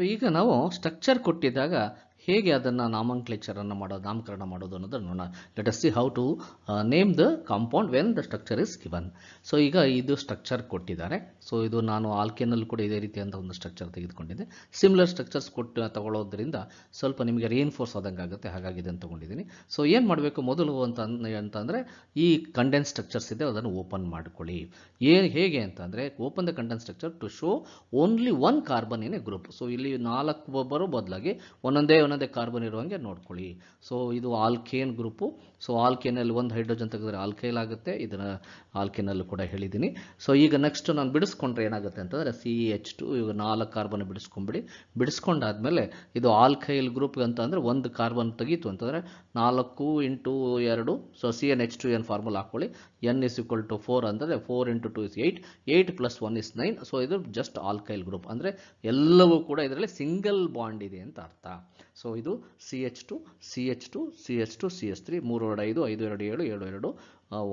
ಸೊ ಈಗ ನಾವು ಸ್ಟ್ರಕ್ಚರ್ ಕೊಟ್ಟಿದ್ದಾಗ ಹೇಗೆ ಅದನ್ನು ನಾಮಾಂಕ್ಲೇಚರನ್ನು ಮಾಡೋದು ನಾಮಕರಣ ಮಾಡೋದು ಅನ್ನೋದನ್ನು ನೋಡೋಣ let us see how to name the compound when the structure is given so ಈಗ ಇದು ಸ್ಟ್ರಕ್ಚರ್ ಕೊಟ್ಟಿದ್ದಾರೆ ಸೊ ಇದು ನಾನು ಆಲ್ಕೆನಲ್ಲಿ ಕೂಡ ಇದೇ ರೀತಿಯಾದಂಥ ಒಂದು ಸ್ಟ್ರಕ್ಚರ್ ತೆಗೆದುಕೊಂಡಿದ್ದೆ ಸಿಮಿಲರ್ ಸ್ಟ್ರಕ್ಚರ್ಸ್ ಕೊಟ್ಟು ತಗೊಳ್ಳೋದ್ರಿಂದ ಸ್ವಲ್ಪ ನಿಮಗೆ ರಿಇನ್ಫೋರ್ಸ್ ಆದಂಗೆ ಆಗುತ್ತೆ ಹಾಗಾಗಿ ಇದನ್ನು ತೊಗೊಂಡಿದ್ದೀನಿ ಸೊ ಏನು ಮಾಡಬೇಕು ಮೊದಲು ಅಂತ ಅಂತಂದರೆ ಈ ಕಂಡೆನ್ಸ್ ಸ್ಟ್ರಕ್ಚರ್ಸ್ ಇದೆ ಅದನ್ನು ಓಪನ್ ಮಾಡ್ಕೊಳ್ಳಿ ಏ ಹೇಗೆ ಅಂತಂದರೆ open the condense structure to show only one carbon ಏನೇ ಗ್ರೂಪ್ ಸೊ ಇಲ್ಲಿ ನಾಲ್ಕು ಒಬ್ಬರು ಬದಲಾಗಿ ಒಂದೊಂದೇ ಅನ್ನೋದೇ ಕಾರ್ಬನ್ ಇರುವಂಗೆ ನೋಡ್ಕೊಳ್ಳಿ ಸೊ ಇದು ಆಲ್ಕೇನ್ ಗ್ರೂಪು ಸೊ ಆಲ್ಕೆನಲ್ಲಿ ಒಂದು ಹೈಡ್ರೋಜನ್ ತೆಗೆದ್ರೆ ಆಲ್ಕೈಲ್ ಆಗುತ್ತೆ ಇದನ್ನು ಆಲ್ಕೆನಲ್ಲೂ ಕೂಡ ಹೇಳಿದ್ದೀನಿ ಸೊ ಈಗ ನೆಕ್ಸ್ಟ್ ನಾನು ಬಿಡಿಸ್ಕೊಂಡ್ರೆ ಏನಾಗುತ್ತೆ ಅಂತಂದರೆ ಸಿ ಎಚ್ e ಟು ಇವಾಗ ನಾಲ್ಕು ಕಾರ್ಬನ್ ಬಿಡಿಸ್ಕೊಂಬಿಡಿ ಬಿಡಿಸ್ಕೊಂಡಾದ್ಮೇಲೆ ಇದು ಆಲ್ಕೈಲ್ ಗ್ರೂಪ್ ಅಂತ ಅಂದರೆ ಒಂದು ಕಾರ್ಬನ್ ತೆಗೀತು ಅಂತಂದರೆ ನಾಲ್ಕು ಇಂಟು ಎರಡು so C N H two ಏನು ಫಾರ್ಮುಲಾ ಹಾಕ್ಕೊಳ್ಳಿ N is equal to four ಅಂದರೆ four into two is eight eight plus one is nine so ಇದು ಜಸ್ಟ್ ಆಲ್ಕೈಲ್ ಗ್ರೂಪ್ ಅಂದರೆ ಎಲ್ಲವೂ ಕೂಡ ಇದರಲ್ಲಿ ಸಿಂಗಲ್ ಬಾಂಡ್ ಇದೆ ಅಂತ ಅರ್ಥ ಸೊ ಇದು C H two C H two C H two C S three ಮೂರು ಎರಡು ಐದು ಐದು ಎರಡು ಏಳು ಏಳು ಎರಡು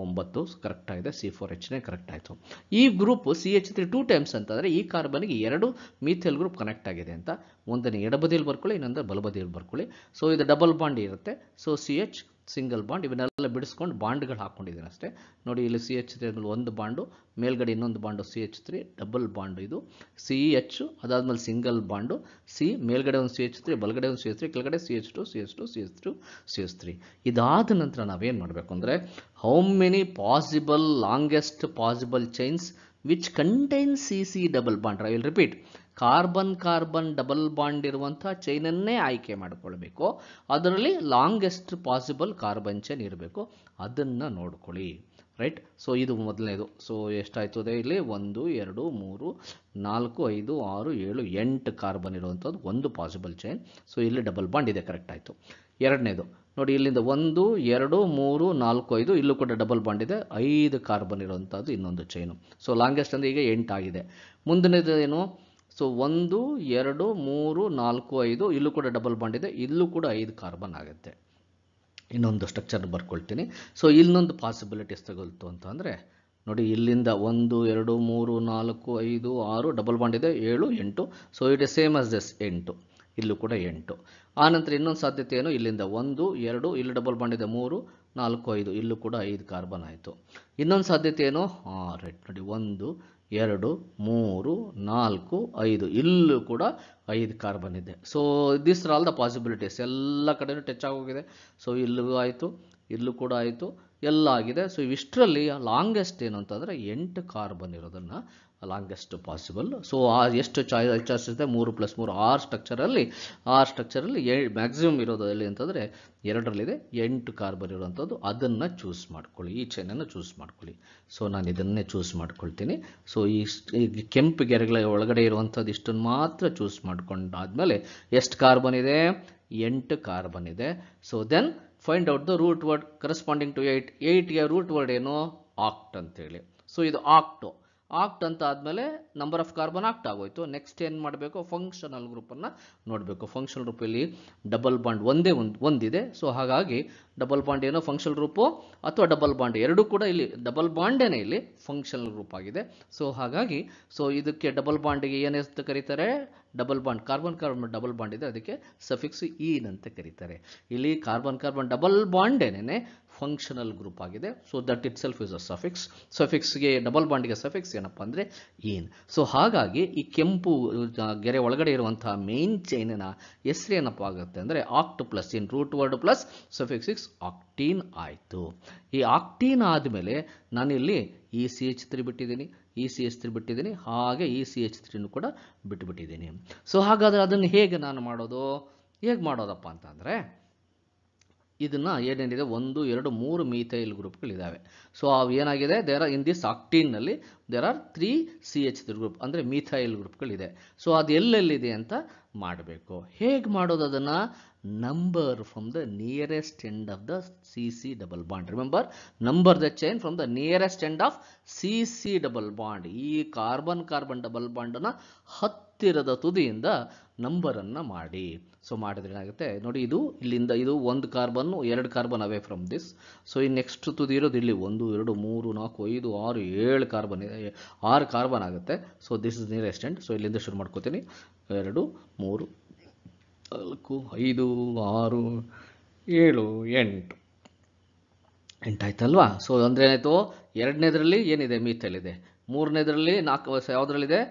ಒಂಬತ್ತು ಕರೆಕ್ಟ್ ಆಗಿದೆ ಸಿ ಫೋರ್ ಎಚ್ನೇ ಕರೆಕ್ಟ್ ಆಯಿತು ಈ group C H three two times ಅಂತಂದರೆ ಈ ಕಾರ್ಬನ್ಗೆ ಎರಡು ಮೀಥೆಲ್ ಗ್ರೂಪ್ ಕನೆಕ್ಟ್ ಆಗಿದೆ ಅಂತ ಒಂದನೇ ಎಡಬದಿಯಲ್ಲಿ ಬರ್ಕೊಳ್ಳಿ ಇನ್ನೊಂದು ಬಲಬದಿಯಲ್ಲಿ ಬರ್ಕೊಳ್ಳಿ ಸೊ ಇದು ಡಬಲ್ ಬಾಂಡ್ ಇರುತ್ತೆ so C H single bond ಇವನ್ನೆಲ್ಲ ಬಿಡಿಸ್ಕೊಂಡು ಬಾಂಡ್ಗಳು ಹಾಕ್ಕೊಂಡಿದ್ದೀನಿ ಅಷ್ಟೇ ನೋಡಿ ಇಲ್ಲಿ ಸಿ ಎಚ್ ತ್ರೀ ಆದಮೇಲೆ ಒಂದು ಬಾಂಡು ಮೇಲ್ಗಡೆ ಇನ್ನೊಂದು bond C H three double bond ಇದು ಸಿ ಎಚ್ ಅದಾದಮೇಲೆ ಸಿಂಗಲ್ ಬಾಂಡು ಸಿ ಮೇಲ್ಗಡೆ ಒಂದು ಸಿ ಎಚ್ ತ್ರೀ ಬಲಗಡೆ ಒಂದು ಸಿ ಎಚ್ ತ್ರೀ ಕೆಳಗಡೆ C H two C H two C H two C S three ಇದಾದ ನಂತರ ನಾವೇನು ಮಾಡಬೇಕು ಅಂದರೆ how many possible longest possible chains which contain C C double bond I will repeat carbon carbon double bond ಇರುವಂಥ ಚೈನನ್ನೇ ಆಯ್ಕೆ ಮಾಡಿಕೊಳ್ಬೇಕು ಅದರಲ್ಲಿ ಲಾಂಗೆಸ್ಟ್ ಪಾಸಿಬಲ್ ಕಾರ್ಬನ್ ಚೈನ್ ಇರಬೇಕು ಅದನ್ನು ನೋಡ್ಕೊಳ್ಳಿ ರೈಟ್ ಸೊ ಇದು ಮೊದಲನೇದು ಸೊ ಎಷ್ಟಾಯ್ತು ಅದೇ ಇಲ್ಲಿ ಒಂದು ಎರಡು ಮೂರು ನಾಲ್ಕು ಐದು ಆರು ಏಳು ಎಂಟು ಕಾರ್ಬನ್ ಇರುವಂಥದ್ದು ಒಂದು ಪಾಸಿಬಲ್ ಚೈನ್ ಸೊ ಇಲ್ಲಿ ಡಬಲ್ ಬಾಂಡ್ ಇದೆ ಕರೆಕ್ಟ್ ಆಯಿತು ಎರಡನೇದು ನೋಡಿ ಇಲ್ಲಿಂದ ಒಂದು ಎರಡು ಮೂರು ನಾಲ್ಕು ಐದು ಇಲ್ಲೂ ಕೂಡ ಡಬಲ್ ಬಾಂಡ್ ಇದೆ ಐದು ಕಾರ್ಬನ್ ಇರುವಂಥದ್ದು ಇನ್ನೊಂದು ಚೈನು ಸೊ ಲಾಂಗೆಸ್ಟ್ ಅಂದರೆ ಈಗ ಎಂಟಾಗಿದೆ ಮುಂದಿನದು ಏನು ಸೊ ಒಂದು ಎರಡು ಮೂರು ನಾಲ್ಕು ಐದು ಇಲ್ಲೂ ಕೂಡ ಡಬಲ್ ಬಾಂಡ್ ಇದೆ ಇಲ್ಲೂ ಕೂಡ ಐದು ಕಾರ್ಬನ್ ಆಗುತ್ತೆ ಇನ್ನೊಂದು ಸ್ಟ್ರಕ್ಚರ್ ಬರ್ಕೊಳ್ತೀನಿ ಸೊ ಇಲ್ಲೊಂದು ಪಾಸಿಬಿಲಿಟೀಸ್ ತಗೊಳ್ತು ಅಂತ ನೋಡಿ ಇಲ್ಲಿಂದ ಒಂದು ಎರಡು ಮೂರು ನಾಲ್ಕು ಐದು ಆರು ಡಬಲ್ ಬಾಂಡ್ ಇದೆ ಏಳು ಎಂಟು so it is same as this ಎಂಟು ಇಲ್ಲೂ ಕೂಡ ಎಂಟು ಆನಂತರ ಇನ್ನೊಂದು ಸಾಧ್ಯತೆ ಏನು ಇಲ್ಲಿಂದ ಒಂದು ಎರಡು ಇಲ್ಲಿ ಡಬಲ್ ಬಾಂಡ್ ಇದೆ ಮೂರು ನಾಲ್ಕು ಐದು ಇಲ್ಲೂ ಕೂಡ ಐದು ಕಾರ್ಬನ್ ಆಯಿತು ಇನ್ನೊಂದು ಸಾಧ್ಯತೆ ಏನು ರೈಟ್ ನೋಡಿ ಒಂದು ಎರಡು ಮೂರು ನಾಲ್ಕು ಐದು ಇಲ್ಲೂ ಕೂಡ ಐದು ಕಾರ್ಬನ್ ಇದೆ so this are all the possibilities ಎಲ್ಲ ಕಡೆಯೂ ಟಚ್ ಆಗೋಗಿದೆ ಸೊ ಇಲ್ಲೂ ಆಯಿತು ಇಲ್ಲೂ ಕೂಡ ಆಯಿತು ಎಲ್ಲ ಆಗಿದೆ ಸೊ ಇವಿಷ್ಟರಲ್ಲಿ ಲಾಂಗೆಸ್ಟ್ ಏನು ಅಂತಂದರೆ ಎಂಟು ಕಾರ್ಬನ್ ಇರೋದನ್ನು ಲಾಂಗೆಸ್ಟ್ ಪಾಸಿಬಲ್ ಸೊ ಆ ಎಷ್ಟು ಚಾಯ್ಸ್ ಚಾಯ್ಸ್ ಇದೆ ಮೂರು ಪ್ಲಸ್ ಮೂರು ಆರು ಸ್ಟ್ರಕ್ಚರಲ್ಲಿ ಆರು ಸ್ಟ್ರಕ್ಚರಲ್ಲಿ ಏ ಮ್ಯಾಕ್ಸಿಮಮ್ ಇರೋದು ಎಲ್ಲಿ ಅಂತಂದರೆ ಎರಡರಲ್ಲಿದೆ ಎಂಟು ಕಾರ್ಬನ್ ಇರುವಂಥದ್ದು ಅದನ್ನು ಚೂಸ್ ಮಾಡ್ಕೊಳ್ಳಿ ಈ ಚೈನನ್ನು ಚೂಸ್ ಮಾಡ್ಕೊಳ್ಳಿ ಸೊ ನಾನು ಇದನ್ನೇ ಚೂಸ್ ಮಾಡ್ಕೊಳ್ತೀನಿ ಸೊ ಈ ಕೆಂಪು ಗೆರೆಗಳ ಒಳಗಡೆ ಇರುವಂಥದ್ದು ಇಷ್ಟನ್ನು ಮಾತ್ರ ಚೂಸ್ ಮಾಡ್ಕೊಂಡಾದಮೇಲೆ ಎಷ್ಟು ಕಾರ್ಬನ್ ಇದೆ ಎಂಟು ಕಾರ್ಬನ್ ಇದೆ so then find out the root word corresponding to eight ಏಯ್ಟ್ಗೆ ರೂಟ್ ವರ್ಡ್ ಏನು ಆಕ್ಟ್ ಅಂತೇಳಿ ಸೊ ಇದು ಆಕ್ಟು ಆಕ್ಟ್ ಅಂತ ಆದಮೇಲೆ ನಂಬರ್ ಆಫ್ ಕಾರ್ಬನ್ ಆಕ್ಟ್ ಆಗೋಯ್ತು ನೆಕ್ಸ್ಟ್ ಏನು ಮಾಡಬೇಕು ಫಂಕ್ಷನಲ್ ಗ್ರೂಪನ್ನು ನೋಡಬೇಕು ಫಂಕ್ಷನಲ್ ರೂಪಲ್ಲಿ ಡಬಲ್ ಬಾಂಡ್ ಒಂದೇ ಒಂದು ಒಂದಿದೆ ಸೊ ಹಾಗಾಗಿ ಡಬಲ್ ಬಾಂಡ್ ಏನೋ ಫಂಕ್ಷನಲ್ ರೂಪು ಅಥವಾ ಡಬಲ್ ಬಾಂಡ್ ಎರಡೂ ಕೂಡ ಇಲ್ಲಿ ಡಬಲ್ ಬಾಂಡೇನೆ ಇಲ್ಲಿ ಫಂಕ್ಷನಲ್ ಗ್ರೂಪ್ ಆಗಿದೆ ಸೊ ಹಾಗಾಗಿ ಸೊ ಇದಕ್ಕೆ ಡಬಲ್ ಬಾಂಡಿಗೆ ಅಂತ ಕರೀತಾರೆ double bond carbon carbon double bond ಇದೆ ಅದಕ್ಕೆ ಸಫಿಕ್ಸ್ ಈನ್ ಅಂತ ಕರೀತಾರೆ ಇಲ್ಲಿ ಕಾರ್ಬನ್ ಕಾರ್ಬನ್ ಡಬಲ್ ಬಾಂಡೇನೆ ಫಂಕ್ಷನಲ್ ಗ್ರೂಪ್ ಆಗಿದೆ so that itself is a suffix ಸಫಿಕ್ಸ್ಗೆ ಡಬಲ್ ಬಾಂಡ್ಗೆ ಸಫಿಕ್ಸ್ ಏನಪ್ಪ ಅಂದರೆ ಏನ್ ಸೊ ಹಾಗಾಗಿ ಈ ಕೆಂಪು ಗೆರೆ ಒಳಗಡೆ ಇರುವಂತಹ ಮೇನ್ ಚೈನಿನ ಹೆಸರು ಏನಪ್ಪ ಆಗುತ್ತೆ ಅಂದರೆ oct plus ene root word plus suffix octene ಆಯಿತು ಈ ಆಕ್ಟೀನ್ ಆದಮೇಲೆ ನಾನಿಲ್ಲಿ ಇ e ಸಿ ಎಚ್ ತ್ರೀ ಬಿಟ್ಟಿದ್ದೀನಿ ಇ ಸಿ ಎಚ್ ತ್ರೀ ಬಿಟ್ಟಿದ್ದೀನಿ ಹಾಗೆ ಇ ಸಿ ಎಚ್ ತ್ರೀನು ಕೂಡ ಬಿಟ್ಟುಬಿಟ್ಟಿದ್ದೀನಿ ಸೊ ಹಾಗಾದರೆ ಅದನ್ನು ಹೇಗೆ ನಾನು ಮಾಡೋದು ಹೇಗೆ ಮಾಡೋದಪ್ಪ ಅಂತಂದರೆ ಇದನ್ನು ಏನೇನಿದೆ ಒಂದು ಎರಡು ಮೂರು ಮೀಥೈಲ್ ಗ್ರೂಪ್ಗಳಿದ್ದಾವೆ ಸೊ ಅವು ಏನಾಗಿದೆ ದೇರ್ ಆರ್ ಇನ್ ದಿಸ್ ಆಕ್ಟೀನ್ನಲ್ಲಿ there are three C H group ಅಂದರೆ ಮೀಥೈಲ್ ಗ್ರೂಪ್ಗಳಿದೆ ಸೊ ಅದು ಎಲ್ಲೆಲ್ಲಿದೆ ಅಂತ ಮಾಡಬೇಕು ಹೇಗೆ ಮಾಡೋದು ಅದನ್ನು number from the nearest end of the C C double bond remember number the chain from the nearest end of C C double bond ಈ ಕಾರ್ಬನ್ ಕಾರ್ಬನ್ ಡಬಲ್ ಬಾಂಡನ್ನು ಹತ್ತಿರದ ತುದಿಯಿಂದ ನಂಬರನ್ನು ಮಾಡಿ ಸೊ ಮಾಡಿದ್ರೆ ಏನಾಗುತ್ತೆ ನೋಡಿ ಇದು ಇಲ್ಲಿಂದ ಇದು ಒಂದು ಕಾರ್ಬನ್ನು ಎರಡು carbon away from this so ಈ ನೆಕ್ಸ್ಟ್ ತುದಿ ಇರೋದು ಇಲ್ಲಿ ಒಂದು ಎರಡು ಮೂರು ನಾಲ್ಕು ಐದು ಆರು ಏಳು ಕಾರ್ಬನ್ ಇದೆ ಆರು ಕಾರ್ಬನ್ ಆಗುತ್ತೆ so this is nearest end so ಇಲ್ಲಿಂದ ಶುರು ಮಾಡ್ಕೋತೀನಿ ಎರಡು ಮೂರು ನಾಲ್ಕು ಐದು ಆರು ಏಳು ಎಂಟು ಎಂಟಾಯ್ತಲ್ವಾ ಸೊ ಅಂದ್ರೆ ಏನಾಯಿತು ಎರಡನೇದರಲ್ಲಿ ಏನಿದೆ ಮೀತಲ್ಲಿದೆ ಮೂರನೇದರಲ್ಲಿ ನಾಲ್ಕು ಯಾವುದರಲ್ಲಿದೆ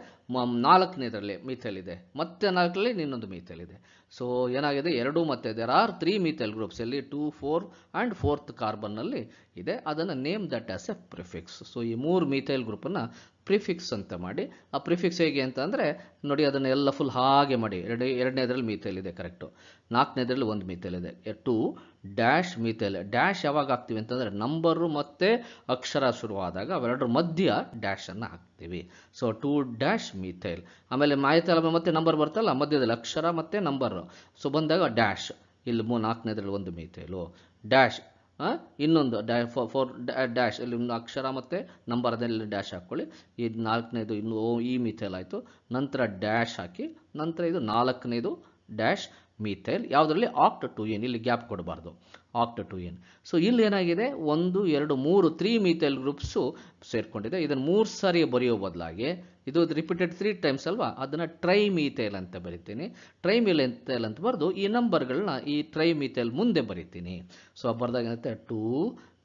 ನಾಲ್ಕನೇದರಲ್ಲಿ ಇದೆ ಮತ್ತೆ ನಾಲ್ಕರಲ್ಲಿ ಇನ್ನೊಂದು ಇದೆ ಸೊ ಏನಾಗಿದೆ ಎರಡು ಮತ್ತೆ there are three methyl groups ಎಲ್ಲಿ ಟೂ ಫೋರ್ ಆ್ಯಂಡ್ ಫೋರ್ತ್ ಕಾರ್ಬನ್ನಲ್ಲಿ ಇದೆ ಅದನ್ನು name that as a prefix so ಈ ಮೂರು ಮೀಥೈಲ್ ಗ್ರೂಪನ್ನು ಪ್ರಿಫಿಕ್ಸ್ ಅಂತ ಮಾಡಿ ಆ ಪ್ರಿಫಿಕ್ಸ್ ಹೇಗೆ ಅಂತ ಅಂದರೆ ನೋಡಿ ಅದನ್ನು ಎಲ್ಲ ಫುಲ್ ಹಾಗೆ ಮಾಡಿ ಎರಡು ಎರಡನೇದ್ರಲ್ಲಿ ಇದೆ ಕರೆಕ್ಟು ನಾಲ್ಕನೇದ್ರಲ್ಲಿ ಒಂದು ಇದೆ ಟು ಡ್ಯಾಶ್ ಮೀತೇಲ್ ಡ್ಯಾಶ್ ಯಾವಾಗ ಹಾಕ್ತೀವಿ ಅಂತಂದರೆ ನಂಬರು ಮತ್ತು ಅಕ್ಷರ ಶುರುವಾದಾಗ ಅವೆರಡರ ಮಧ್ಯ ಡ್ಯಾಶನ್ನು ಹಾಕ್ತೀವಿ ಸೊ ಟು ಡ್ಯಾಶ್ ಮೀಥೈಲ್ ಆಮೇಲೆ ಮಾಹಿತಿ ಮತ್ತು ನಂಬರ್ ಬರ್ತಲ್ಲ ಮಧ್ಯದಲ್ಲಿ ಅಕ್ಷರ ಮತ್ತು ನಂಬರು ಸೊ ಬಂದಾಗ ಡ್ಯಾಶ್ ಇಲ್ಲಿ ಮೂ ನಾಲ್ಕನೇದ್ರಲ್ಲಿ ಒಂದು ಮೀಥೈಲು ಡ್ಯಾಶ್ ಇನ್ನೊಂದು ಡ್ಯಾ ಫೋರ್ ಡ್ಯಾಶ್ ಇಲ್ಲಿ ಒಂದು ಅಕ್ಷರ ಮತ್ತು ನಂಬರ್ ಅದೆಲ್ಲ ಡ್ಯಾಶ್ ಹಾಕ್ಕೊಳ್ಳಿ ಇದು ನಾಲ್ಕನೇದು ಇನ್ನು ಓ ಈ ಮಿಥೇಲ್ ಆಯಿತು ನಂತರ ಡ್ಯಾಶ್ ಹಾಕಿ ನಂತರ ಇದು ನಾಲ್ಕನೇದು ಡ್ಯಾಶ್ ಮೀಥೈಲ್ ಯಾವುದರಲ್ಲಿ ಆಕ್ಟ್ ಟು ಏನ್ ಇಲ್ಲಿ ಗ್ಯಾಪ್ ಕೊಡಬಾರ್ದು ಆಕ್ಟ್ ಟು ಏನ್ ಸೊ ಇಲ್ಲಿ ಏನಾಗಿದೆ ಒಂದು ಎರಡು ಮೂರು ತ್ರೀ ಮೀಥೈಲ್ ಗ್ರೂಪ್ಸು ಸೇರಿಕೊಂಡಿದೆ ಇದನ್ನು ಮೂರು ಸಾರಿ ಬರೆಯೋ ಬದಲಾಗಿ ಇದು ರಿಪೀಟೆಡ್ ತ್ರೀ ಟೈಮ್ಸ್ ಅಲ್ವಾ ಅದನ್ನು ಟ್ರೈ ಅಂತ ಬರಿತೀನಿ ಟ್ರೈ ಎಂತೈಲ್ ಅಂತ ಬರೆದು ಈ ನಂಬರ್ಗಳನ್ನ ಈ ಟ್ರೈ ಮುಂದೆ ಬರಿತೀನಿ ಸೊ ಬರೆದಾಗ ಏನಂತೆ two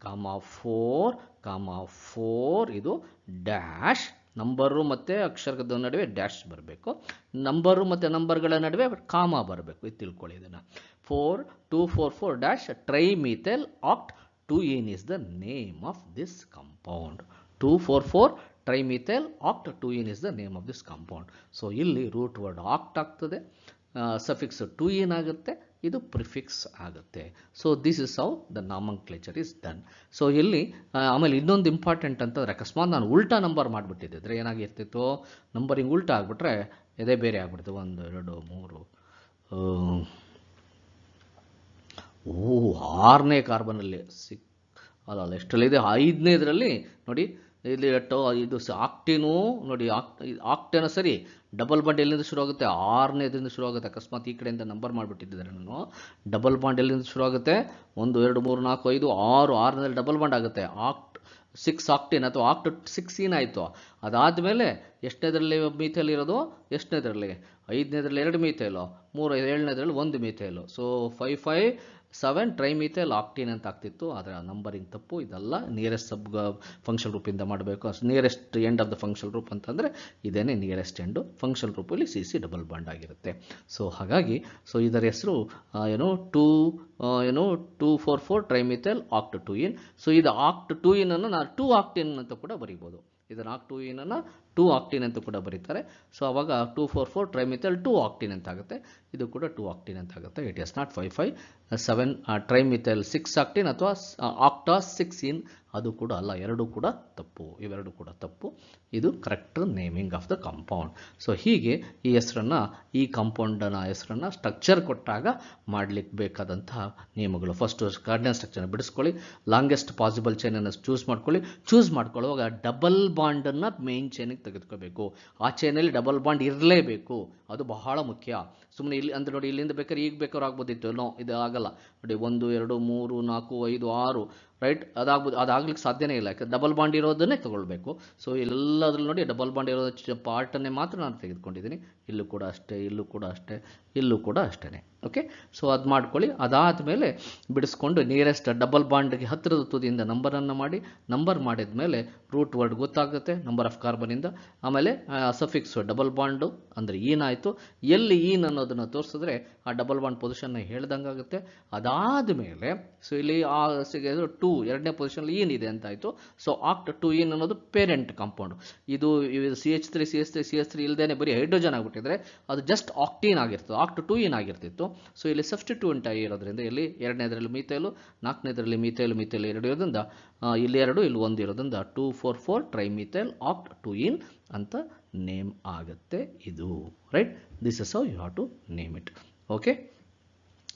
comma four comma four ಇದು ಡ್ಯಾಶ್ ನಂಬರು ಮತ್ತು ಅಕ್ಷರದ ನಡುವೆ ಡ್ಯಾಶ್ ಬರಬೇಕು ನಂಬರು ಮತ್ತು ನಂಬರ್ಗಳ ನಡುವೆ ಕಾಮ ಬರಬೇಕು ಇದು ತಿಳ್ಕೊಳ್ಳಿ ಇದನ್ನು four two four four dash tri methyl oct two ene is the name of this compound two four four trimethyl oct two ene is the name of this compound so ಇಲ್ಲಿ root word oct ಆಗ್ತದೆ suffix two ene ಆಗುತ್ತೆ ಇದು prefix ಆಗುತ್ತೆ so this is how the nomenclature is done so ಇಲ್ಲಿ ಆಮೇಲೆ ಇನ್ನೊಂದು important ಅಂತಂದರೆ ಅಕಸ್ಮಾತ್ ನಾನು ಉಲ್ಟಾ ನಂಬರ್ ಮಾಡಿಬಿಟ್ಟಿದ್ದೆ ಅಂದರೆ ಏನಾಗಿರ್ತಿತ್ತು ನಂಬರಿಂಗ್ ಉಲ್ಟಾ ಆಗಿಬಿಟ್ರೆ ಎದೆ ಬೇರೆ ಆಗ್ಬಿಡ್ತು ಒಂದು ಎರಡು ಮೂರು ಓ ಆರನೇ ಕಾರ್ಬನಲ್ಲಿ ಸಿಕ್ ಅಲ್ಲ ಅಲ್ಲ ಎಷ್ಟರಲ್ಲಿದೆ ಐದನೇದರಲ್ಲಿ ನೋಡಿ ಇಲ್ಲಿ ಎಟ್ಟು ಇದು ಸ ನೋಡಿ ಆಕ್ಟ್ ಆಕ್ಟೇನ ಸರಿ ಡಬಲ್ ಬಾಂಡ್ ಎಲ್ಲಿಂದ ಶುರು ಆಗುತ್ತೆ ಆರನೇದರಿಂದ ಶುರು ಆಗುತ್ತೆ ಅಕಸ್ಮಾತ್ ಈ ಕಡೆಯಿಂದ ನಂಬರ್ ಮಾಡಿಬಿಟ್ಟಿದ್ದಾರೆ ನಾನು ಡಬಲ್ ಬಾಂಡ್ ಎಲ್ಲಿಂದ ಶುರು ಆಗುತ್ತೆ ಒಂದು ಎರಡು ಮೂರು ನಾಲ್ಕು ಐದು ಆರು ಆರನೇದಲ್ಲಿ ಡಬಲ್ ಬಾಂಡ್ ಆಗುತ್ತೆ ಆಕ್ಟ್ ಸಿಕ್ಸ್ ಆಕ್ಟಿನ್ ಅಥವಾ ಆಕ್ಟ್ ಸಿಕ್ಸ್ ಆಯಿತು ಅದಾದಮೇಲೆ ಎಷ್ಟನೇದರಲ್ಲಿ ಮೀಥೈಲ್ ಇರೋದು ಎಷ್ಟನೇದರಲ್ಲಿ ಐದನೇದ್ರಲ್ಲಿ ಎರಡು ಮೀಥೈಲು ಮೂರು ಏಳನೇದರಲ್ಲಿ ಒಂದು ಮೀಥೈಲು ಸೊ ಫೈ ಫೈ ಸೆವೆನ್ ಟ್ರೈಮಿಥೈಲ್ ಆಕ್ಟಿನ್ ಅಂತ ಆಗ್ತಿತ್ತು ಆದರೆ ಆ ನಂಬರಿಂಗ್ ತಪ್ಪು ಇದೆಲ್ಲ ನಿಯರೆಸ್ಟ್ ಸಬ್ ಫಂಕ್ಷನ್ ರೂಪಿಂದ ಮಾಡಬೇಕು nearest end of the functional group ಅಂತಂದರೆ ಇದೇನೇ ನಿಯರೆಸ್ಟ್ ಎಂಡು ಫಂಕ್ಷನ್ ರೂಪಲ್ಲಿ ಸಿ ಸಿ ಡಬಲ್ ಬಾಂಡ್ ಆಗಿರುತ್ತೆ ಸೊ ಹಾಗಾಗಿ ಸೊ ಇದರ ಹೆಸರು ಏನು ಟೂ ಏನು two four four trimethyl oct two ene so ಇದು ಆಕ್ಟ್ ಟೂ ಇನ್ ಅನ್ನು ನಾನು ಟೂ ಆಕ್ಟ್ ಇನ್ ಅಂತ ಕೂಡ ಬರೀಬೋದು ಇದನ್ನು ಆಕ್ಟ್ ಟು ಅನ್ನು ಟೂ ಆಕ್ಟಿನ್ ಅಂತ ಕೂಡ ಬರೀತಾರೆ ಸೊ ಅವಾಗ two four four trimethyl two octene ಅಂತ ಆಗುತ್ತೆ ಇದು ಕೂಡ ಟೂ ಆಕ್ಟಿನ್ ಅಂತ ಆಗುತ್ತೆ ಇಟ್ ಇಸ್ ನಾಟ್ ಫೈ five seven trimethyl six octene ಅಥವಾ ಆಕ್ಟಾ ಸಿಕ್ಸ್ ಇನ್ ಅದು ಕೂಡ ಅಲ್ಲ ಎರಡೂ ಕೂಡ ತಪ್ಪು ಇವೆರಡೂ ಕೂಡ ತಪ್ಪು ಇದು correct naming of the compound so ಹೀಗೆ ಈ ಹೆಸರನ್ನು ಈ ಕಾಂಪೌಂಡನ ಹೆಸರನ್ನು ಸ್ಟ್ರಕ್ಚರ್ ಕೊಟ್ಟಾಗ ಮಾಡಲಿಕ್ಕೆ ಬೇಕಾದಂತಹ ನಿಯಮಗಳು ಫಸ್ಟು ಕಾರ್ಡಿನಲ್ ಸ್ಟ್ರಕ್ಚರ್ನ ಬಿಡಿಸ್ಕೊಳ್ಳಿ ಲಾಂಗೆಸ್ಟ್ ಪಾಸಿಬಲ್ ಚೈನನ್ನು ಚೂಸ್ ಮಾಡ್ಕೊಳ್ಳಿ ಚೂಸ್ ಮಾಡ್ಕೊಳ್ಳುವಾಗ ಡಬಲ್ ಬಾಂಡನ್ನು ಮೇನ್ ಚೈನ್ ತೆಗೆದುಕೋಬೇಕು ಆಚೆನಲ್ಲಿ ಡಬಲ್ ಬಾಂಡ್ ಇರಲೇಬೇಕು ಅದು ಬಹಳ ಮುಖ್ಯ ಸುಮ್ಮನೆ ಇಲ್ಲಿ ಅಂದರೆ ನೋಡಿ ಇಲ್ಲಿಂದ ಬೇಕಾದ್ರೆ ಈಗ ಬೇಕಾದ್ರೂ ಆಗ್ಬೋದಿತ್ತು ನೋ ಇದು ಆಗಲ್ಲ ನೋಡಿ ಒಂದು ಎರಡು ಮೂರು ನಾಲ್ಕು ಐದು ಆರು ರೈಟ್ ಅದಾಗ್ಬೋದು ಅದಾಗ್ಲಿಕ್ಕೆ ಸಾಧ್ಯನೇ ಇಲ್ಲ ಯಾಕೆ ಡಬಲ್ ಬಾಂಡ್ ಇರೋದನ್ನೇ ತೊಗೊಳ್ಬೇಕು ಸೊ ಎಲ್ಲದ್ರಲ್ಲಿ ನೋಡಿ ಡಬಲ್ ಬಾಂಡ್ ಇರೋ ಪಾರ್ಟನ್ನೇ ಮಾತ್ರ ನಾನು ತೆಗೆದುಕೊಂಡಿದ್ದೀನಿ ಇಲ್ಲೂ ಕೂಡ ಅಷ್ಟೇ ಇಲ್ಲೂ ಕೂಡ ಅಷ್ಟೇ ಇಲ್ಲೂ ಕೂಡ ಅಷ್ಟೇ ಓಕೆ ಸೊ ಅದು ಮಾಡ್ಕೊಳ್ಳಿ ಅದಾದ ಮೇಲೆ ಬಿಡಿಸ್ಕೊಂಡು ನಿಯರೆಸ್ಟ್ ಡಬಲ್ ಬಾಂಡ್ಗೆ ಹತ್ತಿರದ ತುದಿಯಿಂದ ನಂಬರನ್ನು ಮಾಡಿ ನಂಬರ್ ಮಾಡಿದ ಮೇಲೆ ರೂಟ್ ವರ್ಡ್ ಗೊತ್ತಾಗುತ್ತೆ ನಂಬರ್ ಆಫ್ ಕಾರ್ಬನಿಂದ ಆಮೇಲೆ ಸಫಿಕ್ಸ್ ಡಬಲ್ ಬಾಂಡು ಅಂದರೆ ಏನಾಯಿತು ಎಲ್ಲಿ ಈನ್ e ಅನ್ನೋದನ್ನು ತೋರಿಸಿದ್ರೆ ಆ ಡಬಲ್ ಒನ್ ಪೊಸಿಷನ್ನ ಆಗುತ್ತೆ ಅದಾದ ಮೇಲೆ ಸೊ ಇಲ್ಲಿ ಆ ಸಿಗೋದು ಟೂ ಎರಡನೇ ಪೊಸಿಷನಲ್ಲಿ ಏನಿದೆ ಅಂತಾಯಿತು ಸೊ ಆಕ್ಟ್ ಟು ಇನ್ ಅನ್ನೋದು ಪೇರೆಂಟ್ ಕಾಂಪೌಂಡ್ ಇದು C H three C H three C H three ಇಲ್ಲದೇ ಬರೀ ಹೈಡ್ರೋಜನ್ ಆಗಿಬಿಟ್ಟಿದ್ರೆ ಅದು ಜಸ್ಟ್ ಆಕ್ಟೀನ್ ಆಗಿರ್ತದೆ ಆಕ್ಟ್ ಟು ಇನ್ ಆಗಿರ್ತಿತ್ತು ಸೊ ಇಲ್ಲಿ ಸಬ್ಸ್ಟಿಟ್ಯೂಂಟ್ ಆಗಿರೋದ್ರಿಂದ ಇಲ್ಲಿ ಎರಡನೇದರಲ್ಲಿ ಮೀತೈಲು ನಾಲ್ಕನೇದರಲ್ಲಿ ಮೀತೈಲು ಮೀತೈಲು ಎರಡು ಇರೋದ್ರಿಂದ ಇಲ್ಲಿ ಎರಡು ಇಲ್ಲಿ ಒಂದು ಇರೋದ್ರಿಂದ two four four trimethyl oct two ene ಅಂತ ನೇಮ್ ಆಗುತ್ತೆ ಇದು right this is of you have to name it okay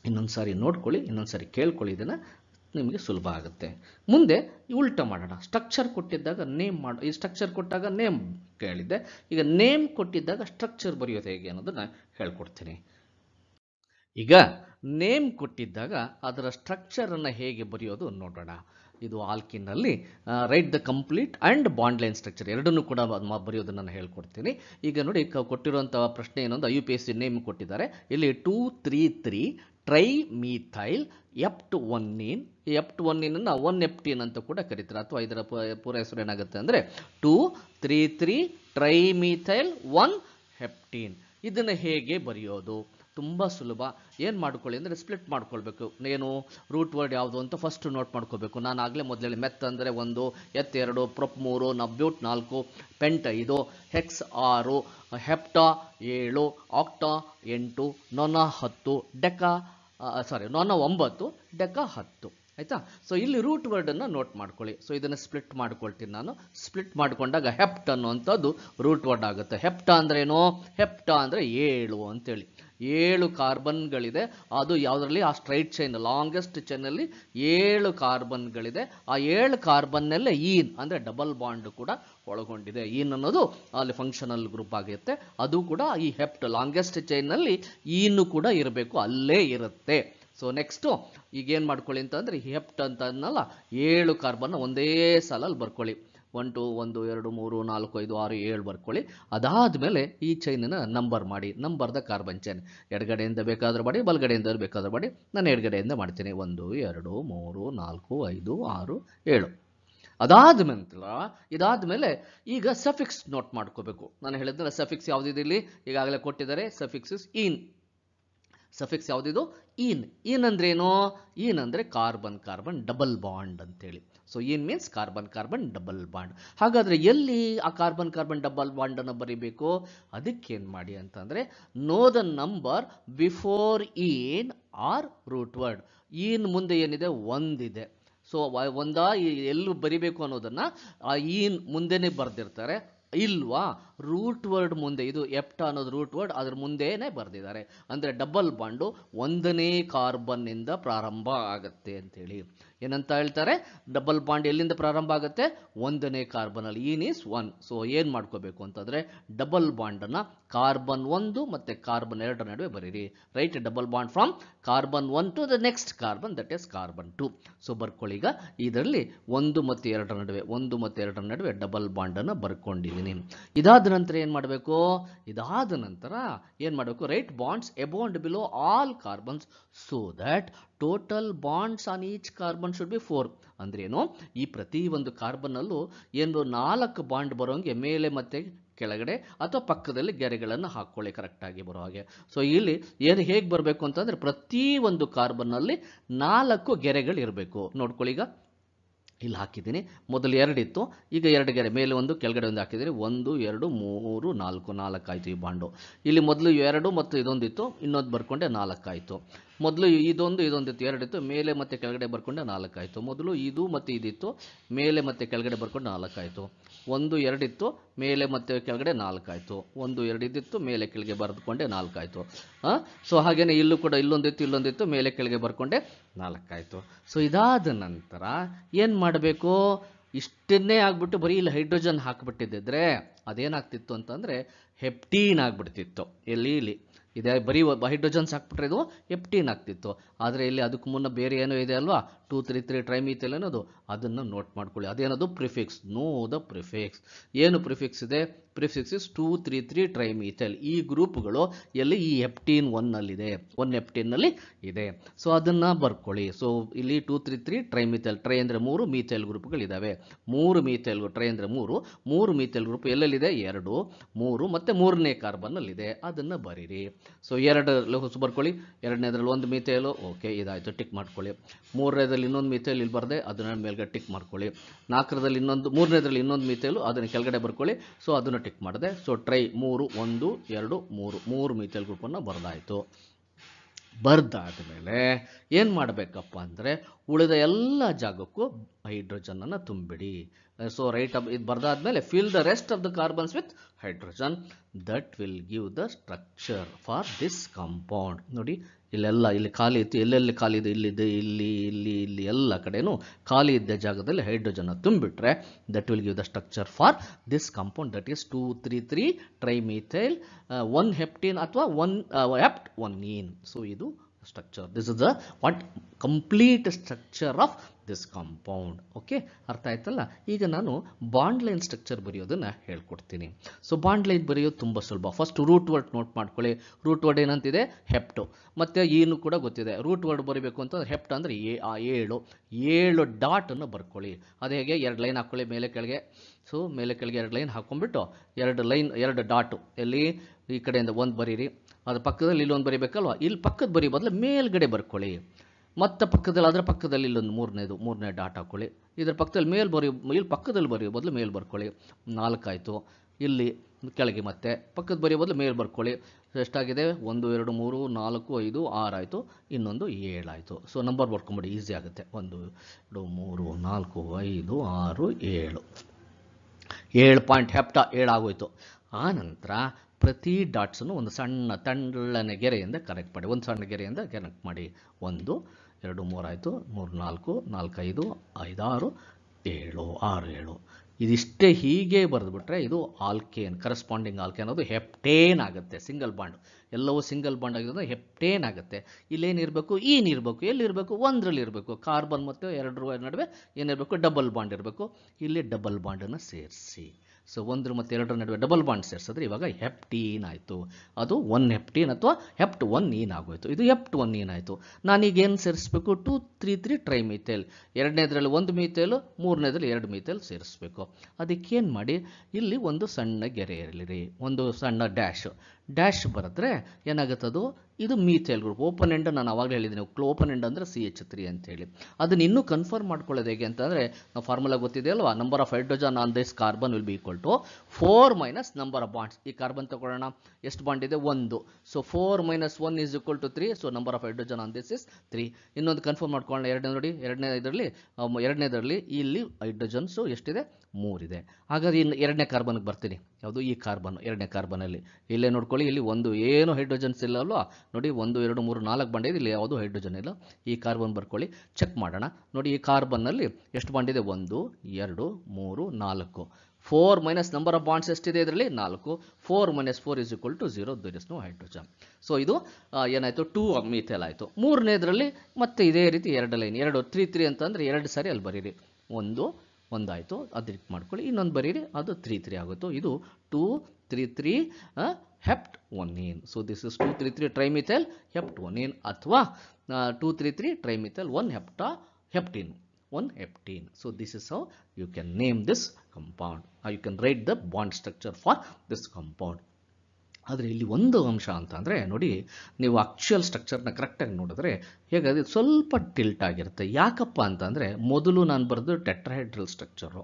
ಇನ್ನೊಂದು ಸಾರಿ ನೋಡ್ಕೊಳ್ಳಿ ಇನ್ನೊಂದು ಸಾರಿ ಕೇಳ್ಕೊಳ್ಳಿ ಇದನ್ನು ನಿಮಗೆ ಸುಲಭ ಆಗುತ್ತೆ ಮುಂದೆ ಉಲ್ಟ ಮಾಡೋಣ ಸ್ಟ್ರಕ್ಚರ್ ಕೊಟ್ಟಿದ್ದಾಗ ನೇಮ್ ಮಾಡೋ ಈ ಸ್ಟ್ರಕ್ಚರ್ ಕೊಟ್ಟಾಗ ನೇಮ್ ಕೇಳಿದ್ದೆ ಈಗ ನೇಮ್ ಕೊಟ್ಟಿದ್ದಾಗ ಸ್ಟ್ರಕ್ಚರ್ ಬರೆಯೋದು ಹೇಗೆ ಅನ್ನೋದನ್ನು ಹೇಳ್ಕೊಡ್ತೀನಿ ಈಗ ನೇಮ್ ಕೊಟ್ಟಿದ್ದಾಗ ಅದರ ಸ್ಟ್ರಕ್ಚರನ್ನು ಹೇಗೆ ಬರೆಯೋದು ನೋಡೋಣ ಇದು ಆಲ್ಕಿನಲ್ಲಿ right the complete and bond line structure ಎರಡನ್ನೂ ಕೂಡ ಬರೆಯೋದನ್ನು ನಾನು ಹೇಳ್ಕೊಡ್ತೀನಿ ಈಗ ನೋಡಿ ಕೊಟ್ಟಿರುವಂಥ ಪ್ರಶ್ನೆ ಏನೊಂದು U P S C name ಕೊಟ್ಟಿದ್ದಾರೆ ಇಲ್ಲಿ two three three tri methyl one ಒನ್ನೀನ್ ಈ ಎಪ್ಟ್ ಒನ್ನೀನನ್ನು ಒನ್ ಎಪ್ಟಿನ್ ಅಂತ ಕೂಡ ಕರೀತಾರೆ ಅಥವಾ ಇದರ ಪೂರ ಹೆಸರು ಏನಾಗುತ್ತೆ ಅಂದರೆ two three three tri methyl one heptene ಇದನ್ನು ಹೇಗೆ ಬರೆಯೋದು ತುಂಬ ಸುಲಭ ಏನು ಮಾಡ್ಕೊಳ್ಳಿ ಅಂದರೆ ಸ್ಪ್ಲಿಟ್ ಮಾಡ್ಕೊಳ್ಬೇಕು ಏನು ರೂಟ್ ವರ್ಡ್ ಯಾವುದು ಅಂತ ಫಸ್ಟು ನೋಟ್ ಮಾಡ್ಕೋಬೇಕು ನಾನು ಆಗಲೇ ಮೊದಲೇಳಿ ಮೆತ್ ಅಂದರೆ ಒಂದು ಎತ್ ಎರಡು ಪ್ರೊಪ್ ಮೂರು ನಬ್ಯೂಟ್ ನಾಲ್ಕು ಪೆಂಟ್ ಐದು ಹೆಕ್ಸ್ ಆರು ಹೆಪ್ಟಾ ಏಳು ಆಕ್ಟಾ ಎಂಟು ನೊನ ಹತ್ತು ಡೆಕಾ ಸಾರಿ ನೊನ ಒಂಬತ್ತು ಡೆಕಾ ಹತ್ತು ಆಯಿತಾ ಸೊ ಇಲ್ಲಿ ರೂಟ್ ವರ್ಡನ್ನು ನೋಟ್ ಮಾಡ್ಕೊಳ್ಳಿ ಸೊ ಇದನ್ನು ಸ್ಪ್ಲಿಟ್ ಮಾಡ್ಕೊಳ್ತೀನಿ ನಾನು ಸ್ಪ್ಲಿಟ್ ಮಾಡಿಕೊಂಡಾಗ ಹೆಪ್ಟ್ ಅನ್ನುವಂಥದ್ದು ರೂಟ್ ವರ್ಡ್ ಆಗುತ್ತೆ ಹೆಪ್ಟ ಅಂದ್ರೇನು ಹೆಪ್ಟ ಅಂದರೆ ಏಳು ಅಂತೇಳಿ ಏಳು ಕಾರ್ಬನ್ಗಳಿದೆ ಅದು ಯಾವುದರಲ್ಲಿ ಆ ಸ್ಟ್ರೈಟ್ ಚೈನ್ ಲಾಂಗೆಸ್ಟ್ ಚೈನಲ್ಲಿ ಏಳು ಕಾರ್ಬನ್ಗಳಿದೆ ಆ ಏಳು ಕಾರ್ಬನ್ನಲ್ಲೇ ಈನ್ ಅಂದರೆ ಡಬಲ್ ಬಾಂಡ್ ಕೂಡ ಒಳಗೊಂಡಿದೆ ಈನ್ ಅನ್ನೋದು ಅಲ್ಲಿ ಫಂಕ್ಷನಲ್ ಗ್ರೂಪ್ ಆಗಿರುತ್ತೆ ಅದು ಕೂಡ ಈ ಹೆಪ್ಟ್ ಲಾಂಗೆಸ್ಟ್ ಚೈನಲ್ಲಿ ಈನು ಕೂಡ ಇರಬೇಕು ಅಲ್ಲೇ ಇರುತ್ತೆ ಸೊ ನೆಕ್ಸ್ಟು ಈಗೇನು ಮಾಡ್ಕೊಳ್ಳಿ ಅಂತಂದರೆ ಹೆಪ್ಟ್ ಅಂತ ಅನ್ನಲ್ಲ ಏಳು ಕಾರ್ಬನ್ನ ಒಂದೇ ಸಾಲಲ್ಲಿ ಬರ್ಕೊಳ್ಳಿ ಒನ್ ಟು ಒಂದು ಎರಡು ಮೂರು ನಾಲ್ಕು ಐದು ಆರು ಏಳು ಬರ್ಕೊಳ್ಳಿ ಅದಾದ ಮೇಲೆ ಈ ಚೈನನ್ನು ನಂಬರ್ ಮಾಡಿ ನಂಬರ್ದ ಕಾರ್ಬನ್ ಚೈನ್ ಎಡಗಡೆಯಿಂದ ಬೇಕಾದರೂ ಮಾಡಿ ಬಲಗಡೆಯಿಂದ ಬೇಕಾದ್ರೂ ಮಾಡಿ ನಾನು ಎಡಗಡೆಯಿಂದ ಮಾಡ್ತೀನಿ ಒಂದು ಎರಡು ಮೂರು ನಾಲ್ಕು ಐದು ಆರು ಏಳು ಅದಾದ ನಂತರ ಇದಾದ ಮೇಲೆ ಈಗ ಸಫಿಕ್ಸ್ ನೋಟ್ ಮಾಡ್ಕೋಬೇಕು ನಾನು ಹೇಳಿದ್ರೆ ಸಫಿಕ್ಸ್ ಯಾವುದಿದೆ ಇಲ್ಲಿ ಈಗಾಗಲೇ ಕೊಟ್ಟಿದ್ದಾರೆ ಇಸ್ ಇನ್ ಸಫಿಕ್ಸ್ ಯಾವುದಿದು ಇನ್ ಇನ್ ಅಂದ್ರೆ ಏನು ಈನ್ ಅಂದರೆ ಕಾರ್ಬನ್ ಕಾರ್ಬನ್ ಡಬಲ್ ಬಾಂಡ್ ಅಂತೇಳಿ ಸೊ ಏನ್ means carbon carbon double bond ಹಾಗಾದ್ರೆ ಎಲ್ಲಿ ಆ ಕಾರ್ಬನ್ ಕಾರ್ಬನ್ ಡಬಲ್ ಬಾಂಡ್ ಬಾಂಡನ್ನು ಬರೀಬೇಕು ಏನ್ ಮಾಡಿ ಅಂತಂದರೆ know the number before ene or root word ene ಮುಂದೆ ಏನಿದೆ ಒಂದಿದೆ ಸೊ ಒಂದ ಎಲ್ಲೂ ಬರಿಬೇಕು ಅನ್ನೋದನ್ನ ಆ ಈನ್ ಮುಂದೆನೆ ಬರ್ದಿರ್ತಾರೆ ಇಲ್ವಾ ರೂಟ್ ವರ್ಡ್ ಮುಂದೆ ಇದು ಎಪ್ಟ ಅನ್ನೋದು ರೂಟ್ ವರ್ಡ್ ಅದ್ರ ಮುಂದೆನೆ ಬರೆದಿದ್ದಾರೆ ಅಂದರೆ ಡಬಲ್ ಬಾಂಡು ಒಂದನೇ ಕಾರ್ಬನ್ನಿಂದ ಪ್ರಾರಂಭ ಆಗುತ್ತೆ ಅಂತೇಳಿ ಏನಂತ ಹೇಳ್ತಾರೆ ಡಬಲ್ ಬಾಂಡ್ ಎಲ್ಲಿಂದ ಪ್ರಾರಂಭ ಆಗುತ್ತೆ ಒಂದನೇ ಕಾರ್ಬನಲ್ಲಿ ಈನ್ ಇಸ್ ಒನ್ ಸೊ ಏನು ಮಾಡ್ಕೋಬೇಕು ಅಂತಂದರೆ ಡಬಲ್ ಬಾಂಡನ್ನು ಕಾರ್ಬನ್ ಒಂದು ಮತ್ತು ಕಾರ್ಬನ್ ಎರಡರ ನಡುವೆ ಬರೀರಿ write double bond from carbon one to the next carbon that is carbon two so ಬರ್ಕೊಳ್ಳಿ ಈಗ ಇದರಲ್ಲಿ ಒಂದು ಮತ್ತು ಎರಡರ ನಡುವೆ ಒಂದು ಮತ್ತು ಎರಡರ ನಡುವೆ ಡಬಲ್ ಬಾಂಡನ್ನು ಬರ್ಕೊಂಡಿದ್ದೀನಿ ಇದಾದ ಅದಾದ ನಂತರ ಏನು ಮಾಡಬೇಕು ಇದಾದ ನಂತರ ಏನು ಮಾಡಬೇಕು write bonds a bond below all carbons so that total bonds on each carbon should be four ಅಂದ್ರೇನು ಈ ಪ್ರತಿ ಒಂದು ಕಾರ್ಬನ್ನಲ್ಲೂ ಏನು ನಾಲ್ಕು ಬಾಂಡ್ ಬರೋಂಗೆ ಮೇಲೆ ಮತ್ತೆ ಕೆಳಗಡೆ ಅಥವಾ ಪಕ್ಕದಲ್ಲಿ ಗೆರೆಗಳನ್ನು ಹಾಕ್ಕೊಳ್ಳಿ ಕರೆಕ್ಟಾಗಿ ಬರೋ ಹಾಗೆ ಸೊ ಇಲ್ಲಿ ಏನು ಹೇಗೆ ಬರಬೇಕು ಅಂತಂದರೆ ಪ್ರತಿ ಒಂದು ಕಾರ್ಬನ್ನಲ್ಲಿ ನಾಲ್ಕು ಗೆರೆಗಳು ಇರಬೇಕು ನೋಡ್ಕೊಳ್ಳಿ ಈಗ ಇಲ್ಲಿ ಹಾಕಿದ್ದೀನಿ ಮೊದಲು ಎರಡಿತ್ತು ಈಗ ಎರಡು ಗೆರೆ ಮೇಲೆ ಒಂದು ಕೆಳಗಡೆ ಒಂದು ಹಾಕಿದ್ದೀನಿ ಒಂದು ಎರಡು ಮೂರು ನಾಲ್ಕು ಆಯಿತು ಈ ಬಾಂಡು ಇಲ್ಲಿ ಮೊದಲು ಎರಡು ಮತ್ತು ಇದೊಂದಿತ್ತು ಇನ್ನೊಂದು ಬರ್ಕೊಂಡೆ ನಾಲ್ಕಾಯಿತು ಮೊದಲು ಇದೊಂದು ಇದೊಂದಿತ್ತು ಎರಡಿತ್ತು ಮೇಲೆ ಮತ್ತೆ ಕೆಳಗಡೆ ಬರ್ಕೊಂಡು ನಾಲ್ಕಾಯಿತು ಮೊದಲು ಇದು ಮತ್ತು ಇದಿತ್ತು ಮೇಲೆ ಮತ್ತೆ ಕೆಳಗಡೆ ಬರ್ಕೊಂಡು ನಾಲ್ಕಾಯಿತು ಒಂದು ಎರಡಿತ್ತು ಮೇಲೆ ಮತ್ತೆ ಕೆಳಗಡೆ ನಾಲ್ಕಾಯಿತು ಒಂದು ಇದ್ದಿತ್ತು ಮೇಲೆ ಕೆಳಗೆ ಬರೆದುಕೊಂಡೆ ನಾಲ್ಕಾಯಿತು ಹಾಂ ಸೊ ಹಾಗೆಯೇ ಇಲ್ಲೂ ಕೂಡ ಇಲ್ಲೊಂದಿತ್ತು ಇಲ್ಲೊಂದಿತ್ತು ಮೇಲೆ ಕೆಳಗೆ ಬರ್ಕೊಂಡೆ ನಾಲ್ಕಾಯಿತು ಸೊ ಇದಾದ ನಂತರ ಏನು ಮಾಡಬೇಕು ಇಷ್ಟನ್ನೇ ಆಗಿಬಿಟ್ಟು ಬರೀ ಇಲ್ಲಿ ಹೈಡ್ರೋಜನ್ ಹಾಕಿಬಿಟ್ಟಿದ್ದಿದ್ರೆ ಅದೇನಾಗ್ತಿತ್ತು ಅಂತಂದರೆ ಹೆಪ್ಟೀನ್ ಆಗಿಬಿಡ್ತಿತ್ತು ಎಲ್ಲಿ ಇಲ್ಲಿ ಇದೆ ಬರೀ ಹೈಡ್ರೋಜನ್ಸ್ ಸಾಕ್ಬಿಟ್ರೆ ಇದು ಎಪ್ಟೀನ್ ಆಗ್ತಿತ್ತು ಆದರೆ ಇಲ್ಲಿ ಅದಕ್ಕೂ ಮುನ್ನ ಬೇರೆ ಏನೋ ಇದೆ ಅಲ್ವಾ two three three tri methyl ಅನ್ನೋದು ಅದನ್ನು ನೋಟ್ ಮಾಡ್ಕೊಳ್ಳಿ ಅದೇನದು ಪ್ರಿಫಿಕ್ಸ್ ನೋ ದ ಪ್ರಿಫಿಕ್ಸ್ ಏನು ಪ್ರಿಫಿಕ್ಸ್ ಇದೆ prefix is two three three tri ಈ ಗ್ರೂಪ್ಗಳು ಎಲ್ಲಿ ಈ ಎಫ್ಟೀನ್ ಒನ್ನಲ್ಲಿದೆ ಒನ್ ಎಪ್ಟೀನಲ್ಲಿ ಇದೆ ಸೊ ಅದನ್ನು ಬರ್ಕೊಳ್ಳಿ ಸೊ ಇಲ್ಲಿ two three three tri methyl tri ಅಂದರೆ ಮೂರು ಮೀಥೆಲ್ ಗ್ರೂಪ್ಗಳಿದ್ದಾವೆ ಮೂರು ಮೀಥೆಲ್ ಟ್ರೈ ಅಂದರೆ ಮೂರು ಮೂರು ಮೀಥೆಲ್ ಗ್ರೂಪ್ ಎಲ್ಲೆಲ್ಲಿದೆ ಎರಡು ಮೂರು ಮತ್ತು ಮೂರನೇ ಕಾರ್ಬನ್ನಲ್ಲಿದೆ ಅದನ್ನು ಬರೀರಿ ಸೊ ಎರಡರಲ್ಲಿ ಹೊಸ ಬರ್ಕೊಳ್ಳಿ ಎರಡನೇದ್ರಲ್ಲಿ ಒಂದು ಮೀಥೇಲು ಓಕೆ ಇದಾಯಿತು ಟಿಕ್ ಮಾಡ್ಕೊಳ್ಳಿ ಮೂರನೇದ್ರ ಐದರಲ್ಲಿ ಇನ್ನೊಂದು ಮಿಥೈಲ್ ಇಲ್ಲಿ ಬರದೆ ಅದನ್ನ ಮೇಲ್ಗಡೆ ಟಿಕ್ ಮಾಡ್ಕೊಳ್ಳಿ ನಾಲ್ಕರದಲ್ಲಿ ಇನ್ನೊಂದು ಮೂರನೇದ್ರಲ್ಲಿ ಇನ್ನೊಂದು ಮಿಥೈಲು ಅದನ್ನು ಕೆಳಗಡೆ ಬರ್ಕೊಳ್ಳಿ ಸೊ ಅದನ್ನು ಟಿಕ್ ಮಾಡಿದೆ ಸೊ ಟ್ರೈ ಮೂರು ಒಂದು ಎರಡು ಮೂರು ಮೂರು ಮಿಥೈಲ್ ಗ್ರೂಪನ್ನು ಬರ್ದಾಯಿತು ಬರ್ದಾದ್ಮೇಲೆ ಮೇಲೆ ಏನು ಮಾಡಬೇಕಪ್ಪ ಅಂದರೆ ಉಳಿದ ಎಲ್ಲ ಜಾಗಕ್ಕೂ ಹೈಡ್ರೋಜನ್ ಅನ್ನು ತುಂಬಿಡಿ ಸೊ ರೈಟ್ ಅಪ್ ಇದು ಬರ್ದಾದ್ಮೇಲೆ fill the rest of the carbons with hydrogen that will give the structure for this compound ನೋಡಿ ಇಲ್ಲೆಲ್ಲ ಇಲ್ಲಿ ಖಾಲಿ ಇತ್ತು ಎಲ್ಲೆಲ್ಲಿ ಖಾಲಿ ಇದೆ ಇಲ್ಲಿದೆ ಇಲ್ಲಿ ಇಲ್ಲಿ ಇಲ್ಲಿ ಎಲ್ಲ ಕಡೆಯೂ ಖಾಲಿ ಇದ್ದ ಜಾಗದಲ್ಲಿ ಹೈಡ್ರೋಜನ್ ತುಂಬಿಟ್ರೆ that will give the structure for this compound that is two three three trimethyl one heptene ಅಥವಾ one hept one ene so ಇದು structure this is the what complete structure of this compound okay ಅರ್ಥ ಆಯ್ತಲ್ಲ ಈಗ ನಾನು bond line structure ಬರೆಯೋದನ್ನು ಹೇಳ್ಕೊಡ್ತೀನಿ so bond line ಬರೆಯೋದು ತುಂಬ ಸುಲಭ ಫಸ್ಟ್ ರೂಟ್ ವರ್ಡ್ ನೋಟ್ ಮಾಡ್ಕೊಳ್ಳಿ ರೂಟ್ ವರ್ಡ್ ಏನಂತಿದೆ ಹೆಪ್ಟು ಮತ್ತು ಏನು ಕೂಡ ಗೊತ್ತಿದೆ ರೂಟ್ ವರ್ಡ್ ಬರೀಬೇಕು ಅಂತಂದ್ರೆ ಹೆಪ್ಟ್ ಅಂದರೆ ಎ ಆ ಏಳು ಏಳು ಡಾಟನ್ನು ಬರ್ಕೊಳ್ಳಿ ಅದು ಹೇಗೆ ಎರಡು ಲೈನ್ ಹಾಕ್ಕೊಳ್ಳಿ ಮೇಲೆ ಕೆಳಗೆ ಸೊ ಮೇಲೆ ಕೆಳಗೆ ಎರಡು ಲೈನ್ ಹಾಕ್ಕೊಂಡ್ಬಿಟ್ಟು ಎರಡು ಲೈನ್ ಎರಡು ಡಾಟು ಎಲ್ಲಿ ಈ ಕಡೆಯಿಂದ ಒಂದು ಬರೀರಿ ಅದು ಪಕ್ಕದಲ್ಲಿ ಇಲ್ಲೊಂದು ಬರೀಬೇಕಲ್ವ ಇಲ್ಲಿ ಪಕ್ಕದ ಬರೀ ಬದಲು ಮೇಲ್ಗಡೆ ಬರ್ಕೊಳ್ಳಿ ಮತ್ತೆ ಪಕ್ಕದಲ್ಲಿ ಅದರ ಪಕ್ಕದಲ್ಲಿ ಇಲ್ಲೊಂದು ಮೂರನೇದು ಮೂರನೇ ಡಾಟ್ ಹಾಕ್ಕೊಳ್ಳಿ ಇದರ ಪಕ್ಕದಲ್ಲಿ ಮೇಲ್ ಬರೆಯೋ ಇಲ್ಲಿ ಪಕ್ಕದಲ್ಲಿ ಬರೆಯೋ ಬದಲು ಮೇಲ್ ಬರ್ಕೊಳ್ಳಿ ನಾಲ್ಕಾಯಿತು ಇಲ್ಲಿ ಕೆಳಗೆ ಮತ್ತೆ ಪಕ್ಕದ ಬರೆಯೋ ಬದಲು ಮೇಲ್ ಬರ್ಕೊಳ್ಳಿ ಎಷ್ಟಾಗಿದೆ ಒಂದು ಎರಡು ಮೂರು ನಾಲ್ಕು ಐದು ಆಯಿತು ಇನ್ನೊಂದು ಏಳಾಯಿತು ಸೊ ನಂಬರ್ ಬರ್ಕೊಂಬಿಡಿ ಈಸಿ ಆಗುತ್ತೆ ಒಂದು ಎರಡು ಮೂರು ನಾಲ್ಕು ಐದು ಆರು ಏಳು ಏಳು ಪಾಯಿಂಟ್ ಹೆಪ್ಟ ಆಗೋಯಿತು ಆನಂತರ ಪ್ರತಿ ಡಾಟ್ಸನ್ನು ಒಂದು ಸಣ್ಣ ತಳ್ಳನೆ ಗೆರೆಯಿಂದ ಕನೆಕ್ಟ್ ಮಾಡಿ ಒಂದು ಸಣ್ಣ ಗೆರೆಯಿಂದ ಕನೆಕ್ಟ್ ಮಾಡಿ ಒಂದು ಎರಡು ಮೂರಾಯಿತು ಮೂರು ನಾಲ್ಕು ನಾಲ್ಕೈದು ಐದಾರು ಏಳು ಆರು ಏಳು ಇದಿಷ್ಟೇ ಹೀಗೆ ಬರೆದ್ಬಿಟ್ರೆ ಇದು ಆಲ್ಕೇನ್ ಕರೆಸ್ಪಾಂಡಿಂಗ್ ಆಲ್ಕೆ ಅನ್ನೋದು ಹೆಪ್ಟೇನ್ ಆಗುತ್ತೆ ಸಿಂಗಲ್ ಬಾಂಡ್ ಎಲ್ಲವೂ ಸಿಂಗಲ್ ಬಾಂಡ್ ಆಗಿರೋದು ಹೆಪ್ಟೇನ್ ಆಗುತ್ತೆ ಇಲ್ಲೇನಿರಬೇಕು ಏನು ಇರಬೇಕು ಎಲ್ಲಿರಬೇಕು ಒಂದರಲ್ಲಿ ಇರಬೇಕು ಕಾರ್ಬನ್ ಮತ್ತು ಎರಡರ ನಡುವೆ ಏನಿರಬೇಕು ಡಬಲ್ ಬಾಂಡ್ ಇರಬೇಕು ಇಲ್ಲಿ ಡಬಲ್ ಬಾಂಡನ್ನು ಸೇರಿಸಿ ಸೊ ಒಂದ್ರ ಮತ್ತು ಎರಡರ ನಡುವೆ ಡಬಲ್ ಬಾಂಡ್ ಸೇರಿಸಿದ್ರೆ ಇವಾಗ ಹೆಪ್ಟೀನ್ ಆಯಿತು ಅದು ಒನ್ ಹೆಪ್ಟೀನ್ ಅಥವಾ ಹೆಪ್ಟ್ ಒನ್ ಈನ್ ಆಗೋಯಿತು ಇದು ಹೆಪ್ಟ್ ಒನ್ ಏನಾಯಿತು ಆಯಿತು ನಾನೀಗ ಏನು ಸೇರಿಸಬೇಕು two three three tri methyl ಎರಡನೇದ್ರಲ್ಲಿ ಒಂದು ಮೀಥೇಲು ಮೂರನೇದ್ರಲ್ಲಿ ಎರಡು ಮೀಥೇಲ್ ಸೇರಿಸಬೇಕು ಅದಕ್ಕೇನು ಮಾಡಿ ಇಲ್ಲಿ ಒಂದು ಸಣ್ಣ ಗೆರೆ ಇರಲಿರಿ ಒಂದು ಸಣ್ಣ ಡ್ಯಾಶ್ ಡ್ಯಾಶ್ ಬರೆದ್ರೆ ಅದು ಇದು ಮೀಥೇಲ್ ಗ್ರೂಪ್ ಓಪನ್ ಎಂಡ್ ನಾನು ಅವಾಗಲೇ ಹೇಳಿದ್ದೀನಿ ಕ್ಲೋ ಓಪನ್ ಎಂಡ್ ಅಂದರೆ ಸಿ ಎಚ್ ತ್ರೀ ಅಂತೇಳಿ ಅದನ್ನು ಇನ್ನೂ ಕನ್ಫರ್ಮ್ ಮಾಡ್ಕೊಳ್ಳೋದು ಹೇಗೆ ಅಂತಂದರೆ ನಾವು ಫಾರ್ಮುಲಾ ಗೊತ್ತಿದೆಯಲ್ವಾ number of hydrogen on this carbon will be equal to four minus number of bonds ಈ ಕಾರ್ಬನ್ ತಗೊಳ್ಳೋಣ ಎಷ್ಟು ಬಾಂಡ್ ಇದೆ ಒಂದು so four minus one is equal to three so number of hydrogen on this is three ಇನ್ನೊಂದು confirm ಮಾಡ್ಕೊಳ್ಳೋಣ ಎರಡನೇ ನೋಡಿ ಎರಡನೇ ಇದರಲ್ಲಿ ಎರಡನೇದರಲ್ಲಿ ಇಲ್ಲಿ ಹೈಡ್ರೋಜನ್ಸು ಎಷ್ಟಿದೆ ಮೂರಿದೆ ಹಾಗಾದ್ರೆ ಇನ್ನು ಎರಡನೇ ಕಾರ್ಬನ್ಗೆ ಬರ್ತೀನಿ ಯಾವುದು ಈ ಕಾರ್ಬನ್ ಎರಡನೇ ಕಾರ್ಬನಲ್ಲಿ ಇಲ್ಲೇ ನೋಡ್ಕೊಂಡು ಇಟ್ಕೊಳ್ಳಿ ಇಲ್ಲಿ ಒಂದು ಏನು ಹೈಡ್ರೋಜನ್ಸ್ ಇಲ್ಲ ಅಲ್ವಾ ನೋಡಿ ಒಂದು ಎರಡು ಮೂರು ನಾಲ್ಕು ಬಂಡೆ ಇದೆ ಇಲ್ಲಿ ಯಾವುದು ಹೈಡ್ರೋಜನ್ ಇಲ್ಲ ಈ ಕಾರ್ಬನ್ ಬರ್ಕೊಳ್ಳಿ ಚೆಕ್ ಮಾಡೋಣ ನೋಡಿ ಈ ಕಾರ್ಬನ್ನಲ್ಲಿ ಎಷ್ಟು ಬಾಂಡ್ ಇದೆ ಒಂದು ಎರಡು ಮೂರು ನಾಲ್ಕು four minus number of bonds ಎಷ್ಟಿದೆ ಇದರಲ್ಲಿ ನಾಲ್ಕು four minus four is equal to zero there is no hydrogen so ಇದು ಏನಾಯಿತು ಟೂ ಮೀಥೆಲ್ ಆಯಿತು ಇದರಲ್ಲಿ ಮತ್ತೆ ಇದೇ ರೀತಿ ಎರಡು ಲೈನ್ ಎರಡು ತ್ರೀ ತ್ರೀ ಅಂತಂದರೆ ಎರಡು ಸಾರಿ ಅಲ್ಲಿ ಬರೀರಿ ಒಂದು ಒಂದಾಯಿತು ಅದಕ್ಕೆ ಮಾಡ್ಕೊಳ್ಳಿ ಇನ್ನೊಂದು ಬರೀರಿ ಅದು ತ್ರೀ ತ್ರೀ ಆಗುತ್ತೋ ಇದು two three three heptonine. So this is 233-trimethyl heptonine athwa uh, 233-trimethyl 1-heptaheptine. 1 heptine. So this is how you can name this compound. Uh, you can write the bond structure for this compound. ಆದರೆ ಇಲ್ಲಿ ಒಂದು ಅಂಶ ಅಂತಂದರೆ ನೋಡಿ ನೀವು actual ಸ್ಟ್ರಕ್ಚರ್ನ ಕರೆಕ್ಟಾಗಿ ನೋಡಿದ್ರೆ ಹೇಗಾದ್ರೆ ಸ್ವಲ್ಪ ಟಿಲ್ಟ್ ಆಗಿರುತ್ತೆ ಯಾಕಪ್ಪ ಅಂತಂದರೆ ಮೊದಲು ನಾನು ಬರೆದು ಟೆಟ್ರಹೈಡ್ರಲ್ ಸ್ಟ್ರಕ್ಚರು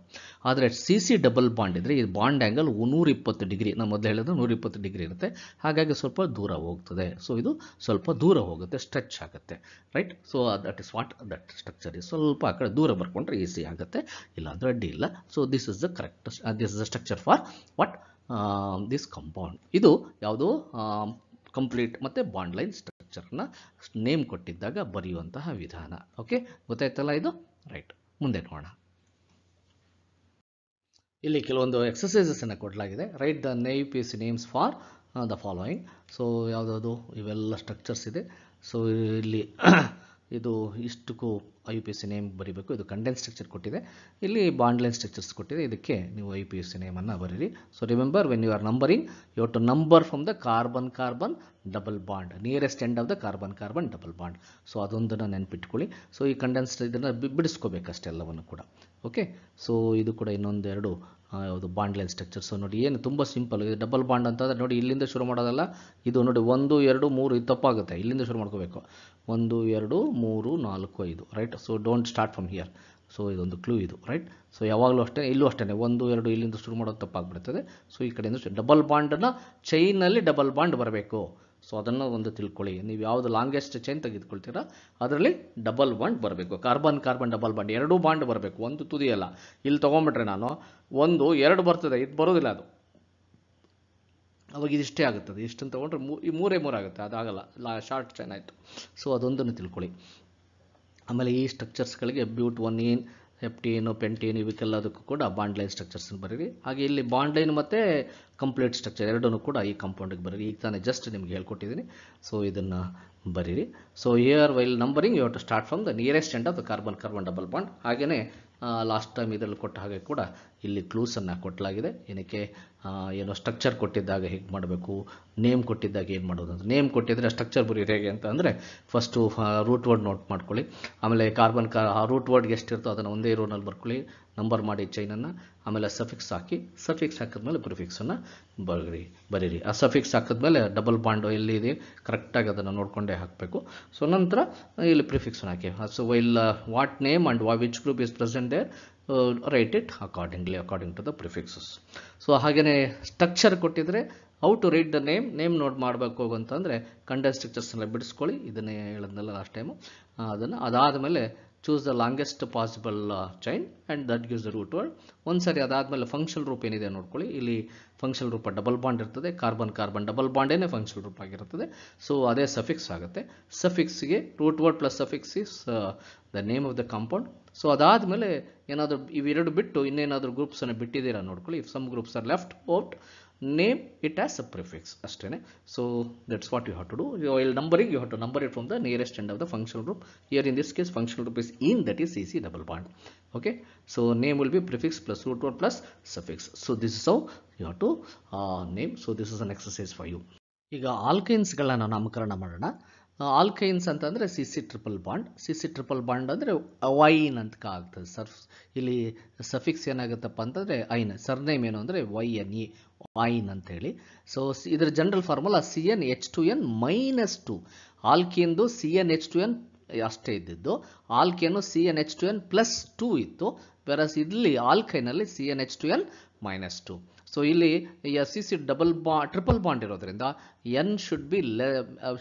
ಆದರೆ ಸಿ ಸಿ ಡಬಲ್ ಬಾಂಡ್ ಇದ್ದರೆ ಈ ಬಾಂಡ್ ಆ್ಯಂಗಲ್ ನೂರಿಪ್ಪತ್ತು ಡಿಗ್ರಿ ನಾನು ಮೊದಲು ಹೇಳಿದ್ರೆ ನೂರಿಪ್ಪತ್ತು ಡಿಗ್ರಿ ಇರುತ್ತೆ ಹಾಗಾಗಿ ಸ್ವಲ್ಪ ದೂರ ಹೋಗ್ತದೆ ಸೊ ಇದು ಸ್ವಲ್ಪ ದೂರ ಹೋಗುತ್ತೆ ಸ್ಟ್ರೆಚ್ ಆಗುತ್ತೆ right so that is what that structure is ಸ್ವಲ್ಪ ಆ ಕಡೆ ದೂರ ಬರ್ಕೊಂಡ್ರೆ ಈಸಿ ಆಗುತ್ತೆ ಇಲ್ಲಾಂದರೆ ಅಡ್ಡಿ ಇಲ್ಲ so this is the correct this is the structure for what this compound ಇದು ಯಾವುದು ಕಂಪ್ಲೀಟ್ ಮತ್ತು ಬಾಂಡ್ ಲೈನ್ ಸ್ಟ್ರಕ್ಚರ್ನ ನೇಮ್ ಕೊಟ್ಟಿದ್ದಾಗ ಬರೆಯುವಂತಹ ವಿಧಾನ ಓಕೆ ಗೊತ್ತಾಯ್ತಲ್ಲ ಇದು ರೈಟ್ ಮುಂದೆ ನೋಡೋಣ ಇಲ್ಲಿ ಕೆಲವೊಂದು ಎಕ್ಸಸೈಸಸನ್ನು ಕೊಡಲಾಗಿದೆ write the P peas names for the following so ಯಾವುದಾದ್ರು ಇವೆಲ್ಲ ಸ್ಟ್ರಕ್ಚರ್ಸ್ ಇದೆ ಸೊ ಇಲ್ಲಿ ಇದು ಇಷ್ಟಕ್ಕೂ I U P S C name ಬರೀಬೇಕು ಇದು ಕಂಡೆನ್ಸ್ ಸ್ಟ್ರಕ್ಚರ್ ಕೊಟ್ಟಿದೆ ಇಲ್ಲಿ ಬಾಂಡ್ ಲೈನ್ ಸ್ಟ್ರಕ್ಚರ್ಸ್ ಕೊಟ್ಟಿದೆ ಇದಕ್ಕೆ ನೀವು ಐ ಪಿ ಎಸ್ ಸಿ ನೇಮನ್ನು ಬರೀರಿ so remember when you are numbering you to number from the carbon carbon double bond nearest end of the carbon carbon double bond so ಅದೊಂದನ್ನು ನೆನ್ಪಿಟ್ಕೊಳ್ಳಿ so ಈ condense ಇದನ್ನು ಬಿಡಿಸ್ಕೋಬೇಕಷ್ಟೆಲ್ಲವನ್ನು ಕೂಡ ಓಕೆ ಸೊ ಇದು ಕೂಡ ಇನ್ನೊಂದೆರಡು ಯಾವುದು ಬಾಂಡ್ ಲೈನ್ ಸ್ಟ್ರಕ್ಚರ್ ಸೊ ನೋಡಿ ಏನು ತುಂಬ ಸಿಂಪಲ್ ಇದು ಡಬಲ್ ಬಾಂಡ್ ಅಂತಂದರೆ ನೋಡಿ ಇಲ್ಲಿಂದ ಶುರು ಮಾಡೋದಲ್ಲ ಇದು ನೋಡಿ ಒಂದು ಎರಡು ಮೂರು ಇದು ತಪ್ಪಾಗುತ್ತೆ ಇಲ್ಲಿಂದ ಶುರು ಮಾಡ್ಕೋಬೇಕು ಒಂದು ಎರಡು ಮೂರು ನಾಲ್ಕು ಐದು right so don't start from here so ಇದೊಂದು ಕ್ಲೂ ಇದು ರೈಟ್ ಸೊ ಯಾವಾಗಲೂ ಅಷ್ಟೇ ಇಲ್ಲೂ ಅಷ್ಟೇ ಒಂದು ಎರಡು ಇಲ್ಲಿಂದ ಶುರು ಮಾಡೋದು ತಪ್ಪಾಗ್ಬಿಡ್ತದೆ ಸೊ ಈ ಕಡೆಯಿಂದ ಡಬಲ್ ಬಾಂಡನ್ನು ಚೈನಲ್ಲಿ ಡಬಲ್ ಬಾಂಡ್ ಬರಬೇಕು ಸೊ ಅದನ್ನು ಒಂದು ತಿಳ್ಕೊಳ್ಳಿ ನೀವು ಯಾವುದು ಲಾಂಗೆಸ್ಟ್ ಚೈನ್ ತೆಗೆದುಕೊಳ್ತೀರಾ ಅದರಲ್ಲಿ ಡಬಲ್ ಬಾಂಡ್ ಬರಬೇಕು ಕಾರ್ಬನ್ ಕಾರ್ಬನ್ ಡಬಲ್ ಬಾಂಡ್ ಎರಡೂ ಬಾಂಡ್ ಬರಬೇಕು ಒಂದು ತುದಿಯಲ್ಲ ಇಲ್ಲಿ ತೊಗೊಂಬಿಟ್ರೆ ನಾನು ಒಂದು ಎರಡು ಬರ್ತದೆ ಇದು ಬರೋದಿಲ್ಲ ಅದು ಅವಾಗ ಇದಿಷ್ಟೇ ಆಗುತ್ತದೆ ಇಷ್ಟನ್ನು ತೊಗೊಂಡ್ರೆ ಮೂ ಈ ಮೂರೇ ಮೂರಾಗುತ್ತೆ ಆಗುತ್ತೆ ಅದಾಗಲ್ಲ ಲಾ ಶಾರ್ಟ್ ಚೈನ್ ಆಯಿತು ಸೊ ಅದೊಂದನ್ನು ತಿಳ್ಕೊಳ್ಳಿ ಆಮೇಲೆ ಈ ಸ್ಟ್ರಕ್ಚರ್ಸ್ಗಳಿಗೆ ಬ್ಯೂಟ್ ಒನ್ ಏನ್ ಹೆಪ್ಟೇನು ಪೆಂಟೇನು ಇವಕ್ಕೆಲ್ಲದಕ್ಕೂ ಕೂಡ ಬಾಂಡ್ ಲೈನ್ ಸ್ಟ್ರಕ್ಚರ್ಸನ್ನು ಬರೀರಿ ಹಾಗೆ ಇಲ್ಲಿ ಬಾಂಡ್ ಲೈನ್ ಮತ್ತು ಕಂಪ್ಲೀಟ್ ಸ್ಟ್ರಕ್ಚರ್ ಎರಡೂ ಕೂಡ ಈ ಕಂಪೌಂಡಿಗೆ ಬರೀರಿ ಈಗ ತಾನೇ ಜಸ್ಟ್ ನಿಮ್ಗೆ ಹೇಳ್ಕೊಟ್ಟಿದ್ದೀನಿ ಸೊ ಇದನ್ನು ಬರೀರಿ so here while numbering you to start from the nearest end of the carbon carbon double bond ಹಾಗೆಯೇ ಲಾಸ್ಟ್ ಟೈಮ್ ಇದರಲ್ಲಿ ಕೊಟ್ಟ ಹಾಗೆ ಕೂಡ ಇಲ್ಲಿ ಕ್ಲೂಸನ್ನು ಕೊಟ್ಟಲಾಗಿದೆ ಏನಕ್ಕೆ ಏನೋ ಸ್ಟ್ರಕ್ಚರ್ ಕೊಟ್ಟಿದ್ದಾಗ ಹೇಗೆ ಮಾಡಬೇಕು ನೇಮ್ ಕೊಟ್ಟಿದ್ದಾಗ ಏನು ಮಾಡೋದು ಅಂತ ನೇಮ್ ಕೊಟ್ಟಿದ್ದರೆ ಸ್ಟ್ರಕ್ಚರ್ ಬರೀರಿ ಹೇಗೆ ಅಂತ ಅಂದರೆ ಫಸ್ಟು ರೂಟ್ ವರ್ಡ್ ನೋಟ್ ಮಾಡ್ಕೊಳ್ಳಿ ಆಮೇಲೆ ಕಾರ್ಬನ್ ಕಾ ಆ ರೂಟ್ ವರ್ಡ್ಗೆ ಎಷ್ಟಿರ್ತೋ ಅದನ್ನು ಒಂದೇ ರೋನಲ್ಲಿ ಬರ್ಕೊಳ್ಳಿ ನಂಬರ್ ಮಾಡಿ ಚೈನನ್ನು ಆಮೇಲೆ ಸಫಿಕ್ಸ್ ಹಾಕಿ ಸಫಿಕ್ಸ್ ಹಾಕಿದ್ಮೇಲೆ ಪ್ರಿಫಿಕ್ಸನ್ನು ಬರೀರಿ ಬರೀರಿ ಆ ಸಫಿಕ್ಸ್ ಹಾಕಿದ್ಮೇಲೆ ಡಬಲ್ ಬಾಂಡು ಇದೆ ಕರೆಕ್ಟಾಗಿ ಅದನ್ನು ನೋಡಿಕೊಂಡೇ ಹಾಕಬೇಕು ಸೊ ನಂತರ ಇಲ್ಲಿ ಪ್ರಿಫಿಕ್ಸನ್ನು ಹಾಕಿ so while what name and ವಾ which group is present there write it accordingly according to the prefixes so ಹಾಗೆಯೇ ಸ್ಟ್ರಕ್ಚರ್ ಕೊಟ್ಟಿದ್ರೆ how to read the name name note ಮಾಡಬೇಕು ಅಂತಂದರೆ ಕಂಡ ಸ್ಟ್ರಕ್ಚರ್ಸ್ನೆಲ್ಲ ಬಿಡಿಸ್ಕೊಳ್ಳಿ ಇದನ್ನೇ ಹೇಳಿದ್ನಲ್ಲ ಲಾಸ್ಟ್ ಟೈಮು ಅದನ್ನು ಅದಾದಮೇಲೆ choose the longest possible chain and that gives the root word ಒಂದು ಸರಿ ಅದಾದಮೇಲೆ ಫಂಕ್ಷನ್ ರೂಪ ಏನಿದೆ ನೋಡ್ಕೊಳ್ಳಿ ಇಲ್ಲಿ ಫಂಕ್ಷನ್ ರೂಪ ಡಬಲ್ ಬಾಂಡ್ ಇರ್ತದೆ ಕಾರ್ಬನ್ ಕಾರ್ಬನ್ ಡಬಲ್ ಬಾಂಡೇನೆ ಫಂಕ್ಷನ್ ರೂಪ ಆಗಿರ್ತದೆ ಸೊ ಅದೇ ಸಫಿಕ್ಸ್ ಆಗುತ್ತೆ ಸಫಿಕ್ಸ್ಗೆ root word plus suffix is the name of the compound so ಅದಾದಮೇಲೆ ಏನಾದರೂ ಇವೆರಡು ಬಿಟ್ಟು ಇನ್ನೇನಾದರೂ ಗ್ರೂಪ್ಸನ್ನು ಬಿಟ್ಟಿದ್ದೀರಾ ನೋಡ್ಕೊಳ್ಳಿ if some groups are left out name it as a prefix astene so that's what you have to do while numbering you have to number it from the nearest end of the functional group here in this case functional group is in that is CC double bond okay so name will be prefix plus root word plus suffix so this is how you have to uh, name so this is an exercise for you ಈಗ ಆಲ್ಕೈನ್ಸ್ಗಳನ್ನು ನಾಮಕರಣ ಮಾಡೋಣ alkynes ಅಂತಂದರೆ C C triple bond C C triple bond ಅಂದರೆ yne ಅಂತ ಆಗ್ತದೆ sir ಇಲ್ಲಿ suffix ಏನಾಗುತ್ತಪ್ಪ ಅಂತಂದರೆ ಐನ್ surname ಏನು ಅಂದರೆ ವೈ ಎನ್ ಇ ಆಯಿನ್ ಹೇಳಿ ಸೊ ಇದರ general formula C N H two N minus two ಆಲ್ಕಿಂದು C N H two N ಅಷ್ಟೇ ಇದ್ದಿದ್ದು ಆಲ್ಕಿಯನ್ನು C N H two N plus two ಇತ್ತು ವೆರಸ್ ಇಲ್ಲಿ ಆಲ್ಕೈನಲ್ಲಿ C N H two N minus two so ಇಲ್ಲಿ S C C double ಬಾ triple bond ಇರೋದ್ರಿಂದ ಎನ್ ಶುಡ್ ಬಿ ಲೆ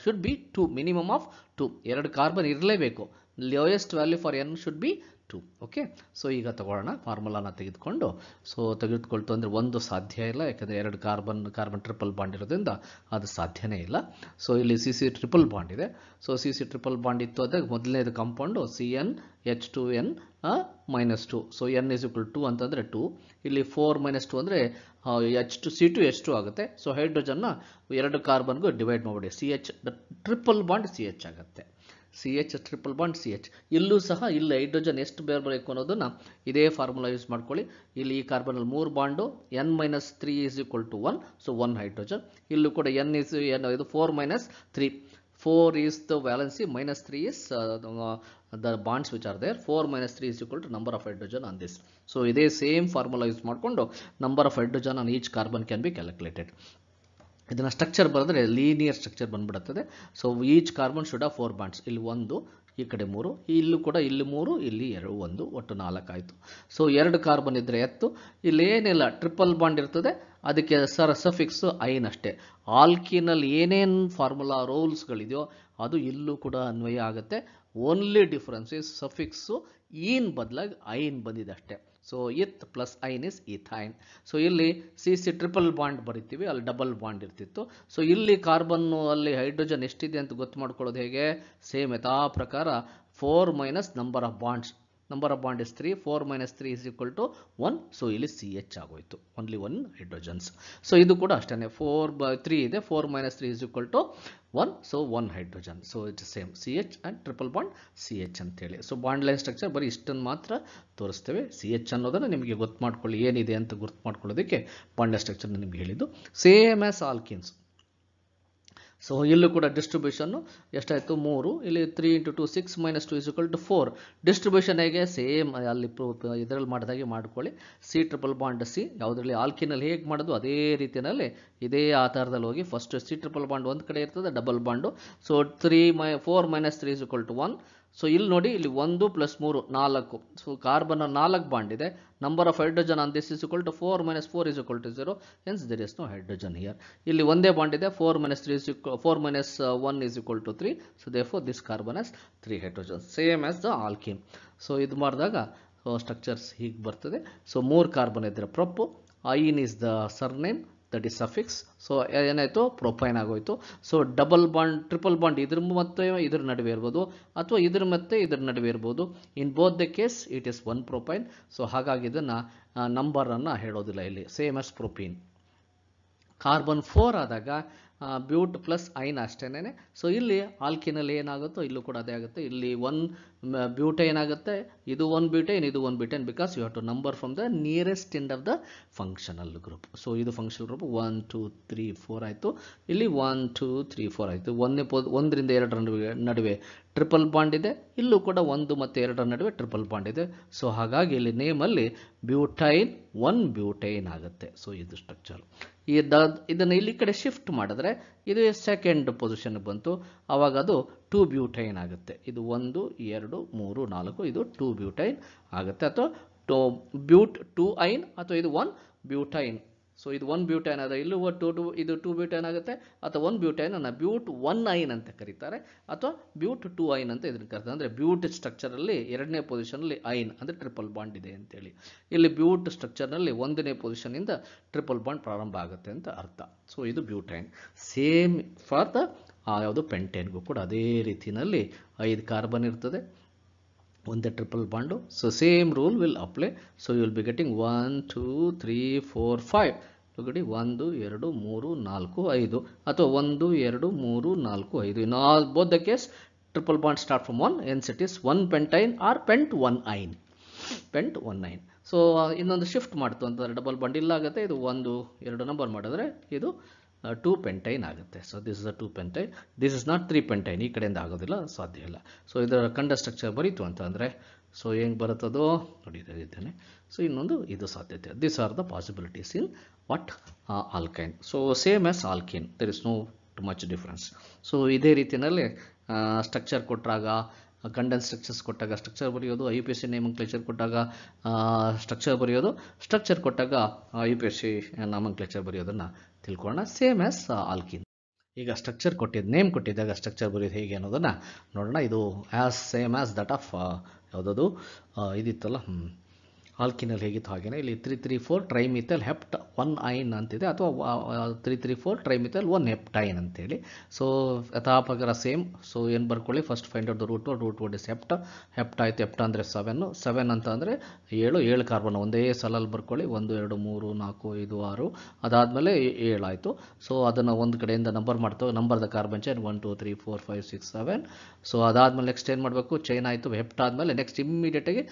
should be two minimum of two ಎರಡು carbon ಇರಲೇಬೇಕು lowest value for N should be to okay so ಈಗ ತಗೊಳ್ಳೋಣ ಫಾರ್ಮುಲಾನ ತೆಗೆದುಕೊಂಡು so ತೆಗೆದುಕೊಳ್ತು ಅಂದರೆ ಒಂದು ಸಾಧ್ಯ ಇಲ್ಲ ಯಾಕಂದರೆ ಎರಡು ಕಾರ್ಬನ್ ಕಾರ್ಬನ್ ಟ್ರಿಪಲ್ ಬಾಂಡ್ ಇರೋದ್ರಿಂದ ಅದು ಸಾಧ್ಯನೇ ಇಲ್ಲ ಸೊ ಇಲ್ಲಿ ಸಿ ಸಿ ಟ್ರಿಪಲ್ ಬಾಂಡ್ ಇದೆ so C C triple bond ಇತ್ತು ಅದಕ್ಕೆ ಮೊದಲನೇದು compound C N H two N minus two so N is equal to ಅಂತಂದರೆ ಟು ಇಲ್ಲಿ ಫೋರ್ ಮೈನಸ್ ಟು ಅಂದರೆ H two C two H two ಆಗುತ್ತೆ so ಹೈಡ್ರೋಜನ್ನ ಎರಡು ಕಾರ್ಬನ್ಗೂ ಡಿವೈಡ್ ಮಾಡಿಬಿಡಿ C H triple bond C H ಆಗುತ್ತೆ C H triple bond C H ಇಲ್ಲೂ ಸಹ ಇಲ್ಲಿ ಹೈಡ್ರೋಜನ್ ಎಷ್ಟು ಬೇರಬೇಕು ಅನ್ನೋದನ್ನು ಇದೇ ಫಾರ್ಮುಲಾ ಯೂಸ್ ಮಾಡ್ಕೊಳ್ಳಿ ಇಲ್ಲಿ ಈ ಕಾರ್ಬನಲ್ಲಿ ಮೂರು bond N minus three is equal to one so one hydrogen ಇಲ್ಲೂ ಕೂಡ ಎನ್ ಈಸ್ ಎನ್ ಇದು four minus three four is the valency minus three is the bonds which are there four minus three is equal to number of hydrogen on this so ಇದೇ same formula use ಮಾಡಿಕೊಂಡು number of hydrogen on each carbon can be calculated ಇದನ್ನು structure ಬರೆದ್ರೆ linear structure ಬಂದ್ಬಿಡುತ್ತದೆ so each carbon should ಆ four bonds ಇಲ್ಲಿ ಒಂದು ಈ ಕಡೆ ಮೂರು ಇಲ್ಲೂ ಕೂಡ ಇಲ್ಲಿ ಮೂರು ಇಲ್ಲಿ ಎರಡು ಒಂದು ಒಟ್ಟು ನಾಲ್ಕು ಆಯಿತು ಸೊ ಎರಡು ಕಾರ್ಬನ್ ಇದ್ದರೆ ಎತ್ತು ಇಲ್ಲಿ ಏನಿಲ್ಲ ಟ್ರಿಪಲ್ ಬಾಂಡ್ ಇರ್ತದೆ ಅದಕ್ಕೆ ಸರ್ ಸಫಿಕ್ಸು ಅಷ್ಟೇ ಆಲ್ಕಿನಲ್ಲಿ ಏನೇನು ಫಾರ್ಮುಲಾ ರೋಲ್ಸ್ಗಳಿದೆಯೋ ಅದು ಇಲ್ಲೂ ಕೂಡ ಅನ್ವಯ ಆಗುತ್ತೆ only difference is suffix ene e ಬದಲಾಗಿ ಐನ್ ಬಂದಿದೆ ಅಷ್ಟೇ so eth plus yne is ethyne so ಇಲ್ಲಿ ಸಿ ಸಿ ಟ್ರಿಪಲ್ ಬಾಂಡ್ ಬರಿತೀವಿ ಅಲ್ಲಿ ಡಬಲ್ ಬಾಂಡ್ ಇರ್ತಿತ್ತು ಸೊ ಇಲ್ಲಿ ಕಾರ್ಬನ್ನು ಅಲ್ಲಿ ಹೈಡ್ರೋಜನ್ ಎಷ್ಟಿದೆ ಅಂತ ಗೊತ್ತು ಮಾಡ್ಕೊಳ್ಳೋದು ಹೇಗೆ ಸೇಮ್ ಯಥಾ ಪ್ರಕಾರ four minus number of bonds number of bond is three four minus three is equal to one so ಇಲ್ಲಿ ಸಿ ಎಚ್ ಆಗೋಯಿತು ಒನ್ಲಿ ಒನ್ ಹೈಡ್ರೋಜನ್ಸ್ ಸೊ ಇದು ಕೂಡ ಅಷ್ಟೇ ಫೋರ್ ಬ ತ್ರೀ ಇದೆ four minus three is equal to one so one hydrogen so it's same C H and triple bond C H ಅಂತೇಳಿ so bond line structure ಬರೀ ಇಷ್ಟನ್ನು ಮಾತ್ರ ತೋರಿಸ್ತೇವೆ ಸಿ ಎಚ್ ಅನ್ನೋದನ್ನು ನಿಮಗೆ ಗೊತ್ತು ಮಾಡ್ಕೊಳ್ಳಿ ಏನಿದೆ ಅಂತ ಗುರ್ತು ಮಾಡ್ಕೊಳ್ಳೋದಕ್ಕೆ ಬಾಂಡ್ ಸ್ಟ್ರಕ್ಚರ್ನ ಸ್ಟ್ರಕ್ಚರ್ ನಿಮಗೆ ಹೇಳಿದ್ದು ಸೇಮ್ ಆ್ಯಸ್ ಆಲ್ಕಿನ್ಸ್ ಸೊ ಇಲ್ಲೂ ಕೂಡ ಡಿಸ್ಟ್ರಿಬ್ಯೂಷನ್ನು ಎಷ್ಟಾಯಿತು ಮೂರು ಇಲ್ಲಿ three into two six minus two is equal to four distribution ಹೇಗೆ ಸೇಮ್ ಅಲ್ಲಿ ಇದರಲ್ಲಿ ಮಾಡಿದಾಗೆ ಮಾಡ್ಕೊಳ್ಳಿ ಸಿ ಟ್ರಿಪಲ್ ಬಾಂಡ್ ಸಿ ಯಾವುದ್ರಲ್ಲಿ ಆಲ್ಕಿನಲ್ಲಿ ಹೇಗೆ ಮಾಡೋದು ಅದೇ ರೀತಿಯಲ್ಲಿ ಇದೇ ಆಧಾರದಲ್ಲಿ ಹೋಗಿ ಫಸ್ಟ್ ಸಿ ಟ್ರಿಪಲ್ ಬಾಂಡ್ ಒಂದು ಕಡೆ ಇರ್ತದೆ ಡಬಲ್ ಬಾಂಡು ಸೊ ತ್ರೀ ಮೈ four minus three is equal to one so ಇಲ್ಲಿ ನೋಡಿ ಇಲ್ಲಿ ಒಂದು ಪ್ಲಸ್ ಮೂರು ನಾಲ್ಕು ಸೊ ಕಾರ್ಬನ್ ನಾಲ್ಕು ಬಾಂಡ್ ಇದೆ number of hydrogen on this is equal to four minus four is equal to zero hence there is no hydrogen here ಇಲ್ಲಿ ಒಂದೇ ಬಾಂಡ್ ಇದೆ four minus three is four minus one is equal to three so they four this carbon as three hydrogen same as the ಆಲ್ಕೀಮ್ so ಇದು ಮಾಡಿದಾಗ structures ಹೀಗೆ ಬರ್ತದೆ so ಮೂರು carbon ಇದ್ದರೆ prop yne is the surname that is suffix so ಏನಾಯಿತು propyne ಆಗೋಯಿತು so double bond triple bond ಇದ್ರ ಮತ್ತೆ ಇದ್ರ ನಡುವೆ ಇರ್ಬೋದು ಅಥವಾ ಇದ್ರ ಮತ್ತೆ ಇದ್ರ ನಡುವೆ ಇರ್ಬೋದು in both the case it is one propyne so ಹಾಗಾಗಿ ಇದನ್ನು ನಂಬರನ್ನು ಹೇಳೋದಿಲ್ಲ ಇಲ್ಲಿ same as propene carbon four ಆದಾಗ ಬ್ಯೂಟ್ ಪ್ಲಸ್ ಐನ್ ಅಷ್ಟೇನೆ ಸೊ ಇಲ್ಲಿ ಆಲ್ಕಿನಲ್ಲಿ ಏನಾಗುತ್ತೋ ಇಲ್ಲೂ ಕೂಡ ಅದೇ ಆಗುತ್ತೆ ಇಲ್ಲಿ ಒನ್ ಬ್ಯೂಟೆ ಏನಾಗುತ್ತೆ ಇದು ಒನ್ ಏನು ಇದು one butyne because you have to number from the nearest end of the functional group so ಇದು functional group one two three four ಆಯಿತು ಇಲ್ಲಿ ಒನ್ ಟೂ ತ್ರೀ ಫೋರ್ ಆಯಿತು ಒಂದನೇ ಪೋ ಒಂದರಿಂದ ಎರಡರ ನಡುವೆ ನಡುವೆ ಟ್ರಿಪಲ್ ಬಾಂಡ್ ಇದೆ ಇಲ್ಲೂ ಕೂಡ ಒಂದು ಮತ್ತು ಎರಡರ ನಡುವೆ ಟ್ರಿಪಲ್ ಬಾಂಡ್ ಇದೆ ಸೊ ಹಾಗಾಗಿ ಇಲ್ಲಿ ನೇಮಲ್ಲಿ ಬ್ಯೂಟೈನ್ ಒನ್ ಬ್ಯೂಟೈನ್ ಆಗುತ್ತೆ ಸೊ ಇದು ಸ್ಟ್ರಕ್ಚರ್ ದ ಇದನ್ನು ಇಲ್ಲಿ ಕಡೆ ಶಿಫ್ಟ್ ಮಾಡಿದ್ರೆ ಇದು ಸೆಕೆಂಡ್ ಪೊಸಿಷನ್ ಬಂತು ಆವಾಗ ಅದು ಟೂ ಬ್ಯೂಟೈನ್ ಆಗುತ್ತೆ ಇದು ಒಂದು ಎರಡು ಮೂರು ನಾಲ್ಕು ಇದು ಟೂ ಬ್ಯೂಟೈನ್ ಆಗುತ್ತೆ ಅಥವಾ ಟೋ ಬ್ಯೂಟ್ ಟೂ ಐನ್ ಅಥವಾ ಇದು ಒನ್ ಬ್ಯೂಟೈನ್ ಸೊ ಇದು ಒನ್ ಬ್ಯೂಟೈನ್ ಅದ ಇಲ್ಲೂ ಟೂ ಟು ಇದು ಟೂ ಬ್ಯೂಟೈನ್ ಆಗುತ್ತೆ ಅಥವಾ ಒನ್ ಬ್ಯೂಟೈನ್ ಅನ್ನ ಬ್ಯೂಟ್ ಒನ್ ಐನ್ ಅಂತ ಕರೀತಾರೆ ಅಥವಾ ಬ್ಯೂಟ್ ಟೂ ಐನ್ ಅಂತ ಇದನ್ನು ಕರೀತಾರೆ ಅಂದರೆ ಬ್ಯೂಟ್ ಸ್ಟ್ರಕ್ಚರಲ್ಲಿ ಎರಡನೇ ಪೊಸಿಷನಲ್ಲಿ ಐನ್ ಅಂದರೆ ಟ್ರಿಪಲ್ ಬಾಂಡ್ ಇದೆ ಅಂತೇಳಿ ಇಲ್ಲಿ ಬ್ಯೂಟ್ ಸ್ಟ್ರಕ್ಚರ್ನಲ್ಲಿ ಒಂದನೇ ಪೊಸಿಷನಿಂದ ಟ್ರಿಪಲ್ ಬಾಂಡ್ ಪ್ರಾರಂಭ ಆಗುತ್ತೆ ಅಂತ ಅರ್ಥ ಸೊ ಇದು ಬ್ಯೂಟೈನ್ ಸೇಮ್ ಫಾರ್ ದ ಯಾವುದು ಪೆಂಟೈನ್ಗೂ ಕೂಡ ಅದೇ ರೀತಿಯಲ್ಲಿ ಐದು ಕಾರ್ಬನ್ ಇರ್ತದೆ ಒಂದೇ triple bond so same rule will apply so you will be getting one two three four five ಒಂದು ಎರಡು ಮೂರು ನಾಲ್ಕು ಐದು ಅಥವಾ ಒಂದು ಎರಡು ಮೂರು ನಾಲ್ಕು ಐದು in all both the case triple bond start from one ಎನ್ ಸಿಟ್ is one pentyne or pent one yne pent one nine so ಇನ್ನೊಂದು ಶಿಫ್ಟ್ ಮಾಡ್ತು ಅಂತಂದರೆ ಡಬಲ್ ಬಾಂಡ್ ಆಗುತ್ತೆ ಇದು ಒಂದು ಎರಡು ನಂಬರ್ ಮಾಡಿದ್ರೆ ಇದು ಟೂ uh, ಪೆಂಟೈನ್ ಆಗುತ್ತೆ so this is a two pentyne this is not three pentyne ಈ ಕಡೆಯಿಂದ ಆಗೋದಿಲ್ಲ ಸಾಧ್ಯ ಇಲ್ಲ ಸೊ ಇದರ ಕಂಡ ಸ್ಟ್ರಕ್ಚರ್ ಬರೀತು ಅಂತಂದರೆ ಸೊ ಹೆಂಗೆ ಬರುತ್ತದೋ ನೋಡಿ ಸೊ ಇನ್ನೊಂದು ಇದು ಸಾಧ್ಯತೆ this are the possibilities in what alkyne so same same as alkene there no too much difference so ಇದೇ ರೀತಿಯಲ್ಲಿ ಸ್ಟ್ರಕ್ಚರ್ ಕೊಟ್ಟಾಗ ಕಂಡೆನ್ಸ್ ಸ್ಟ್ರಕ್ಚರ್ಸ್ ಕೊಟ್ಟಾಗ ಸ್ಟ್ರಕ್ಚರ್ ಬರೆಯೋದು I P S C nomenclature ಕೊಟ್ಟಾಗ ಸ್ಟ್ರಕ್ಚರ್ ಬರೆಯೋದು ಸ್ಟ್ರಕ್ಚರ್ ಕೊಟ್ಟಾಗ U P S C nomenclature ಬರೆಯೋದನ್ನು ತಿಳ್ಕೊಳ್ಳೋಣ ಸೇಮ್ ಆ್ಯಸ್ ಆಲ್ಕಿನ್ ಈಗ ಸ್ಟ್ರಕ್ಚರ್ ಕೊಟ್ಟಿದ್ದು ನೇಮ್ ಕೊಟ್ಟಿದ್ದಾಗ ಸ್ಟ್ರಕ್ಚರ್ ಬರೆಯೋದು ಹೇಗೆ ಅನ್ನೋದನ್ನು ನೋಡೋಣ ಇದು as same as that of ಯಾವುದದು ಇದಿತ್ತಲ್ಲ ಆಲ್ಕಿನಲ್ಲಿ ಹೇಗಿತ್ತು ಹಾಗೆಯೇ ಇಲ್ಲಿ three three four trimethyl hept one yne ಅಂತಿದೆ ಅಥವಾ three three four trimethyl one heptyne ಅಂತೇಳಿ ಸೊ ಯಥಾಪಗರ ಸೇಮ್ ಸೊ ಏನು ಬರ್ಕೊಳ್ಳಿ first find out the root root word is hept hept ಆಯ್ತು ಹೆಪ್ಟ ಅಂದರೆ ಸೆವೆನ್ನು ಸೆವೆನ್ ಅಂತ ಅಂದರೆ ಏಳು ಏಳು ಕಾರ್ಬನ್ ಒಂದೇ ಸಲಲ್ಲಿ ಬರ್ಕೊಳ್ಳಿ ಒಂದು ಎರಡು ಮೂರು ನಾಲ್ಕು ಐದು ಆರು ಅದಾದಮೇಲೆ ಏಳಾಯಿತು ಸೊ ಅದನ್ನು ಒಂದು ಕಡೆಯಿಂದ ನಂಬರ್ ಮಾಡ್ತೇವೆ ನಂಬರ್ದ carbon chain one two three four five six seven so ಅದಾದಮೇಲೆ ನೆಕ್ಸ್ಟ್ ಏನು ಮಾಡಬೇಕು ಚೈನ್ ಆಯಿತು ಹೆಪ್ಟ್ ಆದಮೇಲೆ ನೆಕ್ಸ್ಟ್ ಇಮ್ಮಿಡಿಯೇಟಾಗಿ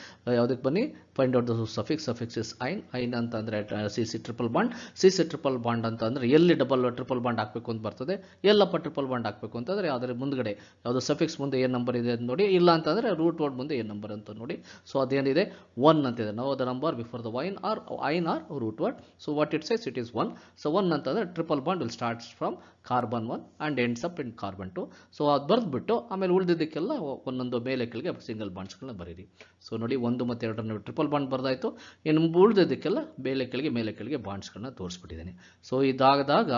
ಯಾವುದಕ್ಕೆ ಬನ್ನಿ ಫೈಂಡ್ ಔಟ್ ದ ಅದು ಸಫಿಕ್ಸ್ ಸಫಿಕ್ಸ್ ಐನ್ ಐನ್ ಅಂತಂದರೆ C C triple bond C C triple bond ಅಂತಂದರೆ ಎಲ್ಲಿ ಡಬಲ್ ಟ್ರಿಪಲ್ ಬಾಂಡ್ ಹಾಕಬೇಕು ಅಂತ ಬರ್ತದೆ ಎಲ್ಲಪ್ಪ ಟ್ರಿಪಲ್ ಬಾಂಡ್ ಹಾಕಬೇಕು ಅಂತಂದರೆ ಅದರ ಮುಂದ್ಗಡೆ ಯಾವುದು ಸಫಿಕ್ಸ್ ಮುಂದೆ ಏನು ನಂಬರ್ ಇದೆ ಅಂತ ನೋಡಿ ಇಲ್ಲ ಅಂತಂದರೆ ರೂಟ್ ವರ್ಡ್ ಮುಂದೆ ಏನು ನಂಬರ್ ಅಂತ ನೋಡಿ ಸೊ ಅದೇನಿದೆ ಒನ್ ಅಂತಿದೆ ನಾವು the number before the yne or yne or root word so what it says it is one so one ಅಂತಂದರೆ triple bond will starts from carbon one and ends up in carbon two so ಅದು ಬರೆದ್ಬಿಟ್ಟು ಆಮೇಲೆ ಉಳಿದಿದ್ದಕ್ಕೆಲ್ಲ ಒಂದೊಂದು ಮೇಲೆ ಕೆಳಗೆ single ಬಾಂಡ್ಸ್ಗಳನ್ನ ಬರೀರಿ so ನೋಡಿ ಒಂದು ಮತ್ತು ಎರಡರ ನೀವು ಟ್ರಿಪಲ್ ಬಾಂಡ್ ಬರ್ದ ಮಾಡೋದಾಯಿತು ಇನ್ನು ಉಳ್ದಿದ್ದಕ್ಕೆಲ್ಲ ಮೇಲೆ ಕೆಳಗೆ ಮೇಲೆ ಕೆಳಗೆ ಬಾಂಡ್ಸ್ಗಳನ್ನ ತೋರಿಸ್ಬಿಟ್ಟಿದ್ದೀನಿ ಸೊ ಇದಾಗದಾಗ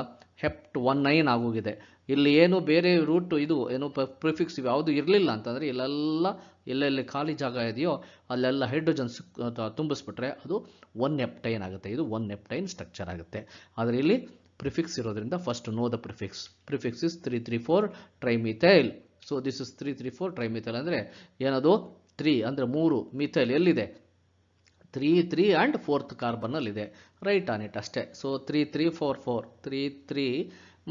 ಹೆಪ್ಟ್ ಒನ್ ನೈನ್ ಆಗೋಗಿದೆ ಇಲ್ಲಿ ಏನು ಬೇರೆ ರೂಟು ಇದು ಏನು ಪ್ರಿಫಿಕ್ಸ್ ಯಾವುದು ಇರಲಿಲ್ಲ ಅಂತಂದರೆ ಇಲ್ಲೆಲ್ಲ ಎಲ್ಲೆಲ್ಲಿ ಖಾಲಿ ಜಾಗ ಇದೆಯೋ ಅಲ್ಲೆಲ್ಲ ಹೈಡ್ರೋಜನ್ಸ್ ತುಂಬಿಸ್ಬಿಟ್ರೆ ಅದು ಒನ್ ಎಪ್ಟೈನ್ ಆಗುತ್ತೆ ಇದು ಒನ್ ನೆಪ್ಟೈನ್ ಸ್ಟ್ರಕ್ಚರ್ ಆಗುತ್ತೆ ಆದರೆ ಇಲ್ಲಿ ಪ್ರಿಫಿಕ್ಸ್ ಇರೋದ್ರಿಂದ first know the prefix prefix is three three four trimethyl so this is three three four trimethyl ಅಂದರೆ ಏನದು ತ್ರೀ ಅಂದರೆ ಮೂರು ಮಿಥೈಲ್ ಎಲ್ಲಿದೆ ತ್ರೀ ತ್ರೀ ಆ್ಯಂಡ್ ಫೋರ್ತ್ ಕಾರ್ಬನಲ್ಲಿ ಇದೆ ರೈಟ್ ಆನ್ ಇಟ್ ಅಷ್ಟೇ so three three four four three three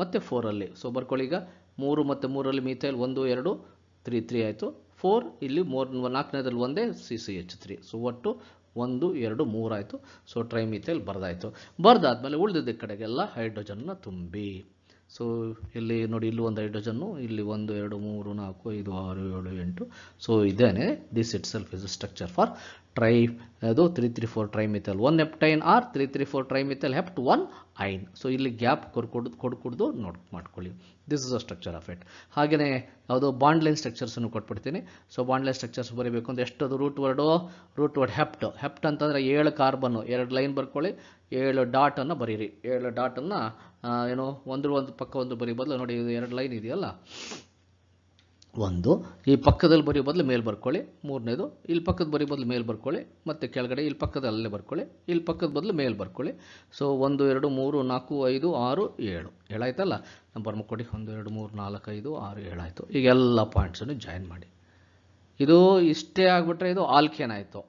ಮತ್ತು ಫೋರಲ್ಲಿ ಸೊ ಬರ್ಕೊಳ್ಳಿ ಈಗ ಮೂರು ಮತ್ತು ಮೂರಲ್ಲಿ ಮೀಥೈಲ್ ಒಂದು ಎರಡು ತ್ರೀ ತ್ರೀ ಆಯಿತು ಫೋರ್ ಇಲ್ಲಿ ಮೂರ್ ನಾಲ್ಕನೇದಲ್ಲಿ ಒಂದೇ C C H three so ಒಟ್ಟು ಒಂದು ಎರಡು ಮೂರಾಯಿತು ಸೊ ಟ್ರೈ ಮೀಥೈಲ್ ಬರೆದಾಯಿತು ಬರ್ದಾದ್ಮೇಲೆ ಉಳಿದಿದ್ದ ಕಡೆಗೆಲ್ಲ ಹೈಡ್ರೋಜನ್ನ ತುಂಬಿ ಸೊ ಇಲ್ಲಿ ನೋಡಿ ಇಲ್ಲಿ ಒಂದು ಹೈಡ್ರೋಜನ್ನು ಇಲ್ಲಿ ಒಂದು ಎರಡು ಮೂರು ನಾಲ್ಕು ಐದು ಆರು ಏಳು ಎಂಟು ಸೊ ಇದೇನೆ this itself is structure for ಟ್ರೈ ಅದು three three four trimethyl one heptyne or three three four trimethyl hept one yne so ಇಲ್ಲಿ ಗ್ಯಾಪ್ ಕೊಡ್ಕೊಡ್ದು ಕೊಡ್ಕೊಡ್ದು ನೋಟ್ ಮಾಡ್ಕೊಳ್ಳಿ this is a structure of it ಹಾಗೆಯೇ ಅದು ಬಾಂಡ್ಲೈನ್ ಸ್ಟ್ರಕ್ಚರ್ಸನ್ನು ಕೊಟ್ಬಿಡ್ತೀನಿ ಸೊ ಬಾಂಡ್ಲೈನ್ ಸ್ಟ್ರಕ್ಚರ್ಸ್ ಬರೀಬೇಕು ಅಂದರೆ ಎಷ್ಟದು root word root word hept hept ಅಂತಂದರೆ ಏಳು ಕಾರ್ಬನ್ನು ಎರಡು ಲೈನ್ ಬರ್ಕೊಳ್ಳಿ ಏಳು ಡಾಟನ್ನು ಬರೀರಿ ಏಳು ಡಾಟನ್ನು ಏನು ಒಂದ್ರ ಒಂದು ಪಕ್ಕ ಒಂದು ಬರೀ ಬದಲು ನೋಡಿ ಎರಡು ಲೈನ್ ಇದೆಯಲ್ಲ ಒಂದು ಈ ಪಕ್ಕದಲ್ಲಿ ಬರೆಯೋ ಬದಲು ಮೇಲೆ ಬರ್ಕೊಳ್ಳಿ ಮೂರನೇದು ಇಲ್ಲಿ ಪಕ್ಕದ ಬರಿ ಬದಲು ಮೇಲೆ ಬರ್ಕೊಳ್ಳಿ ಮತ್ತು ಕೆಳಗಡೆ ಇಲ್ಲಿ ಪಕ್ಕದ ಅಲ್ಲೇ ಬರ್ಕೊಳ್ಳಿ ಇಲ್ಲಿ ಪಕ್ಕದ ಬದಲು ಮೇಲೆ ಬರ್ಕೊಳ್ಳಿ ಸೊ ಒಂದು ಎರಡು ಮೂರು ನಾಲ್ಕು ಐದು ಆರು ಏಳು ಏಳಾಯ್ತಲ್ಲ ನಮ್ಮ ಕೊಡಿ ಒಂದು ಎರಡು ಮೂರು ನಾಲ್ಕು ಐದು ಆರು ಏಳಾಯಿತು ಈಗ ಎಲ್ಲ ಪಾಯಿಂಟ್ಸನ್ನು ಜಾಯಿನ್ ಮಾಡಿ ಇದು ಇಷ್ಟೇ ಆಗಿಬಿಟ್ರೆ ಇದು ಆಲ್ಕೇನ್ ಆಯಿತು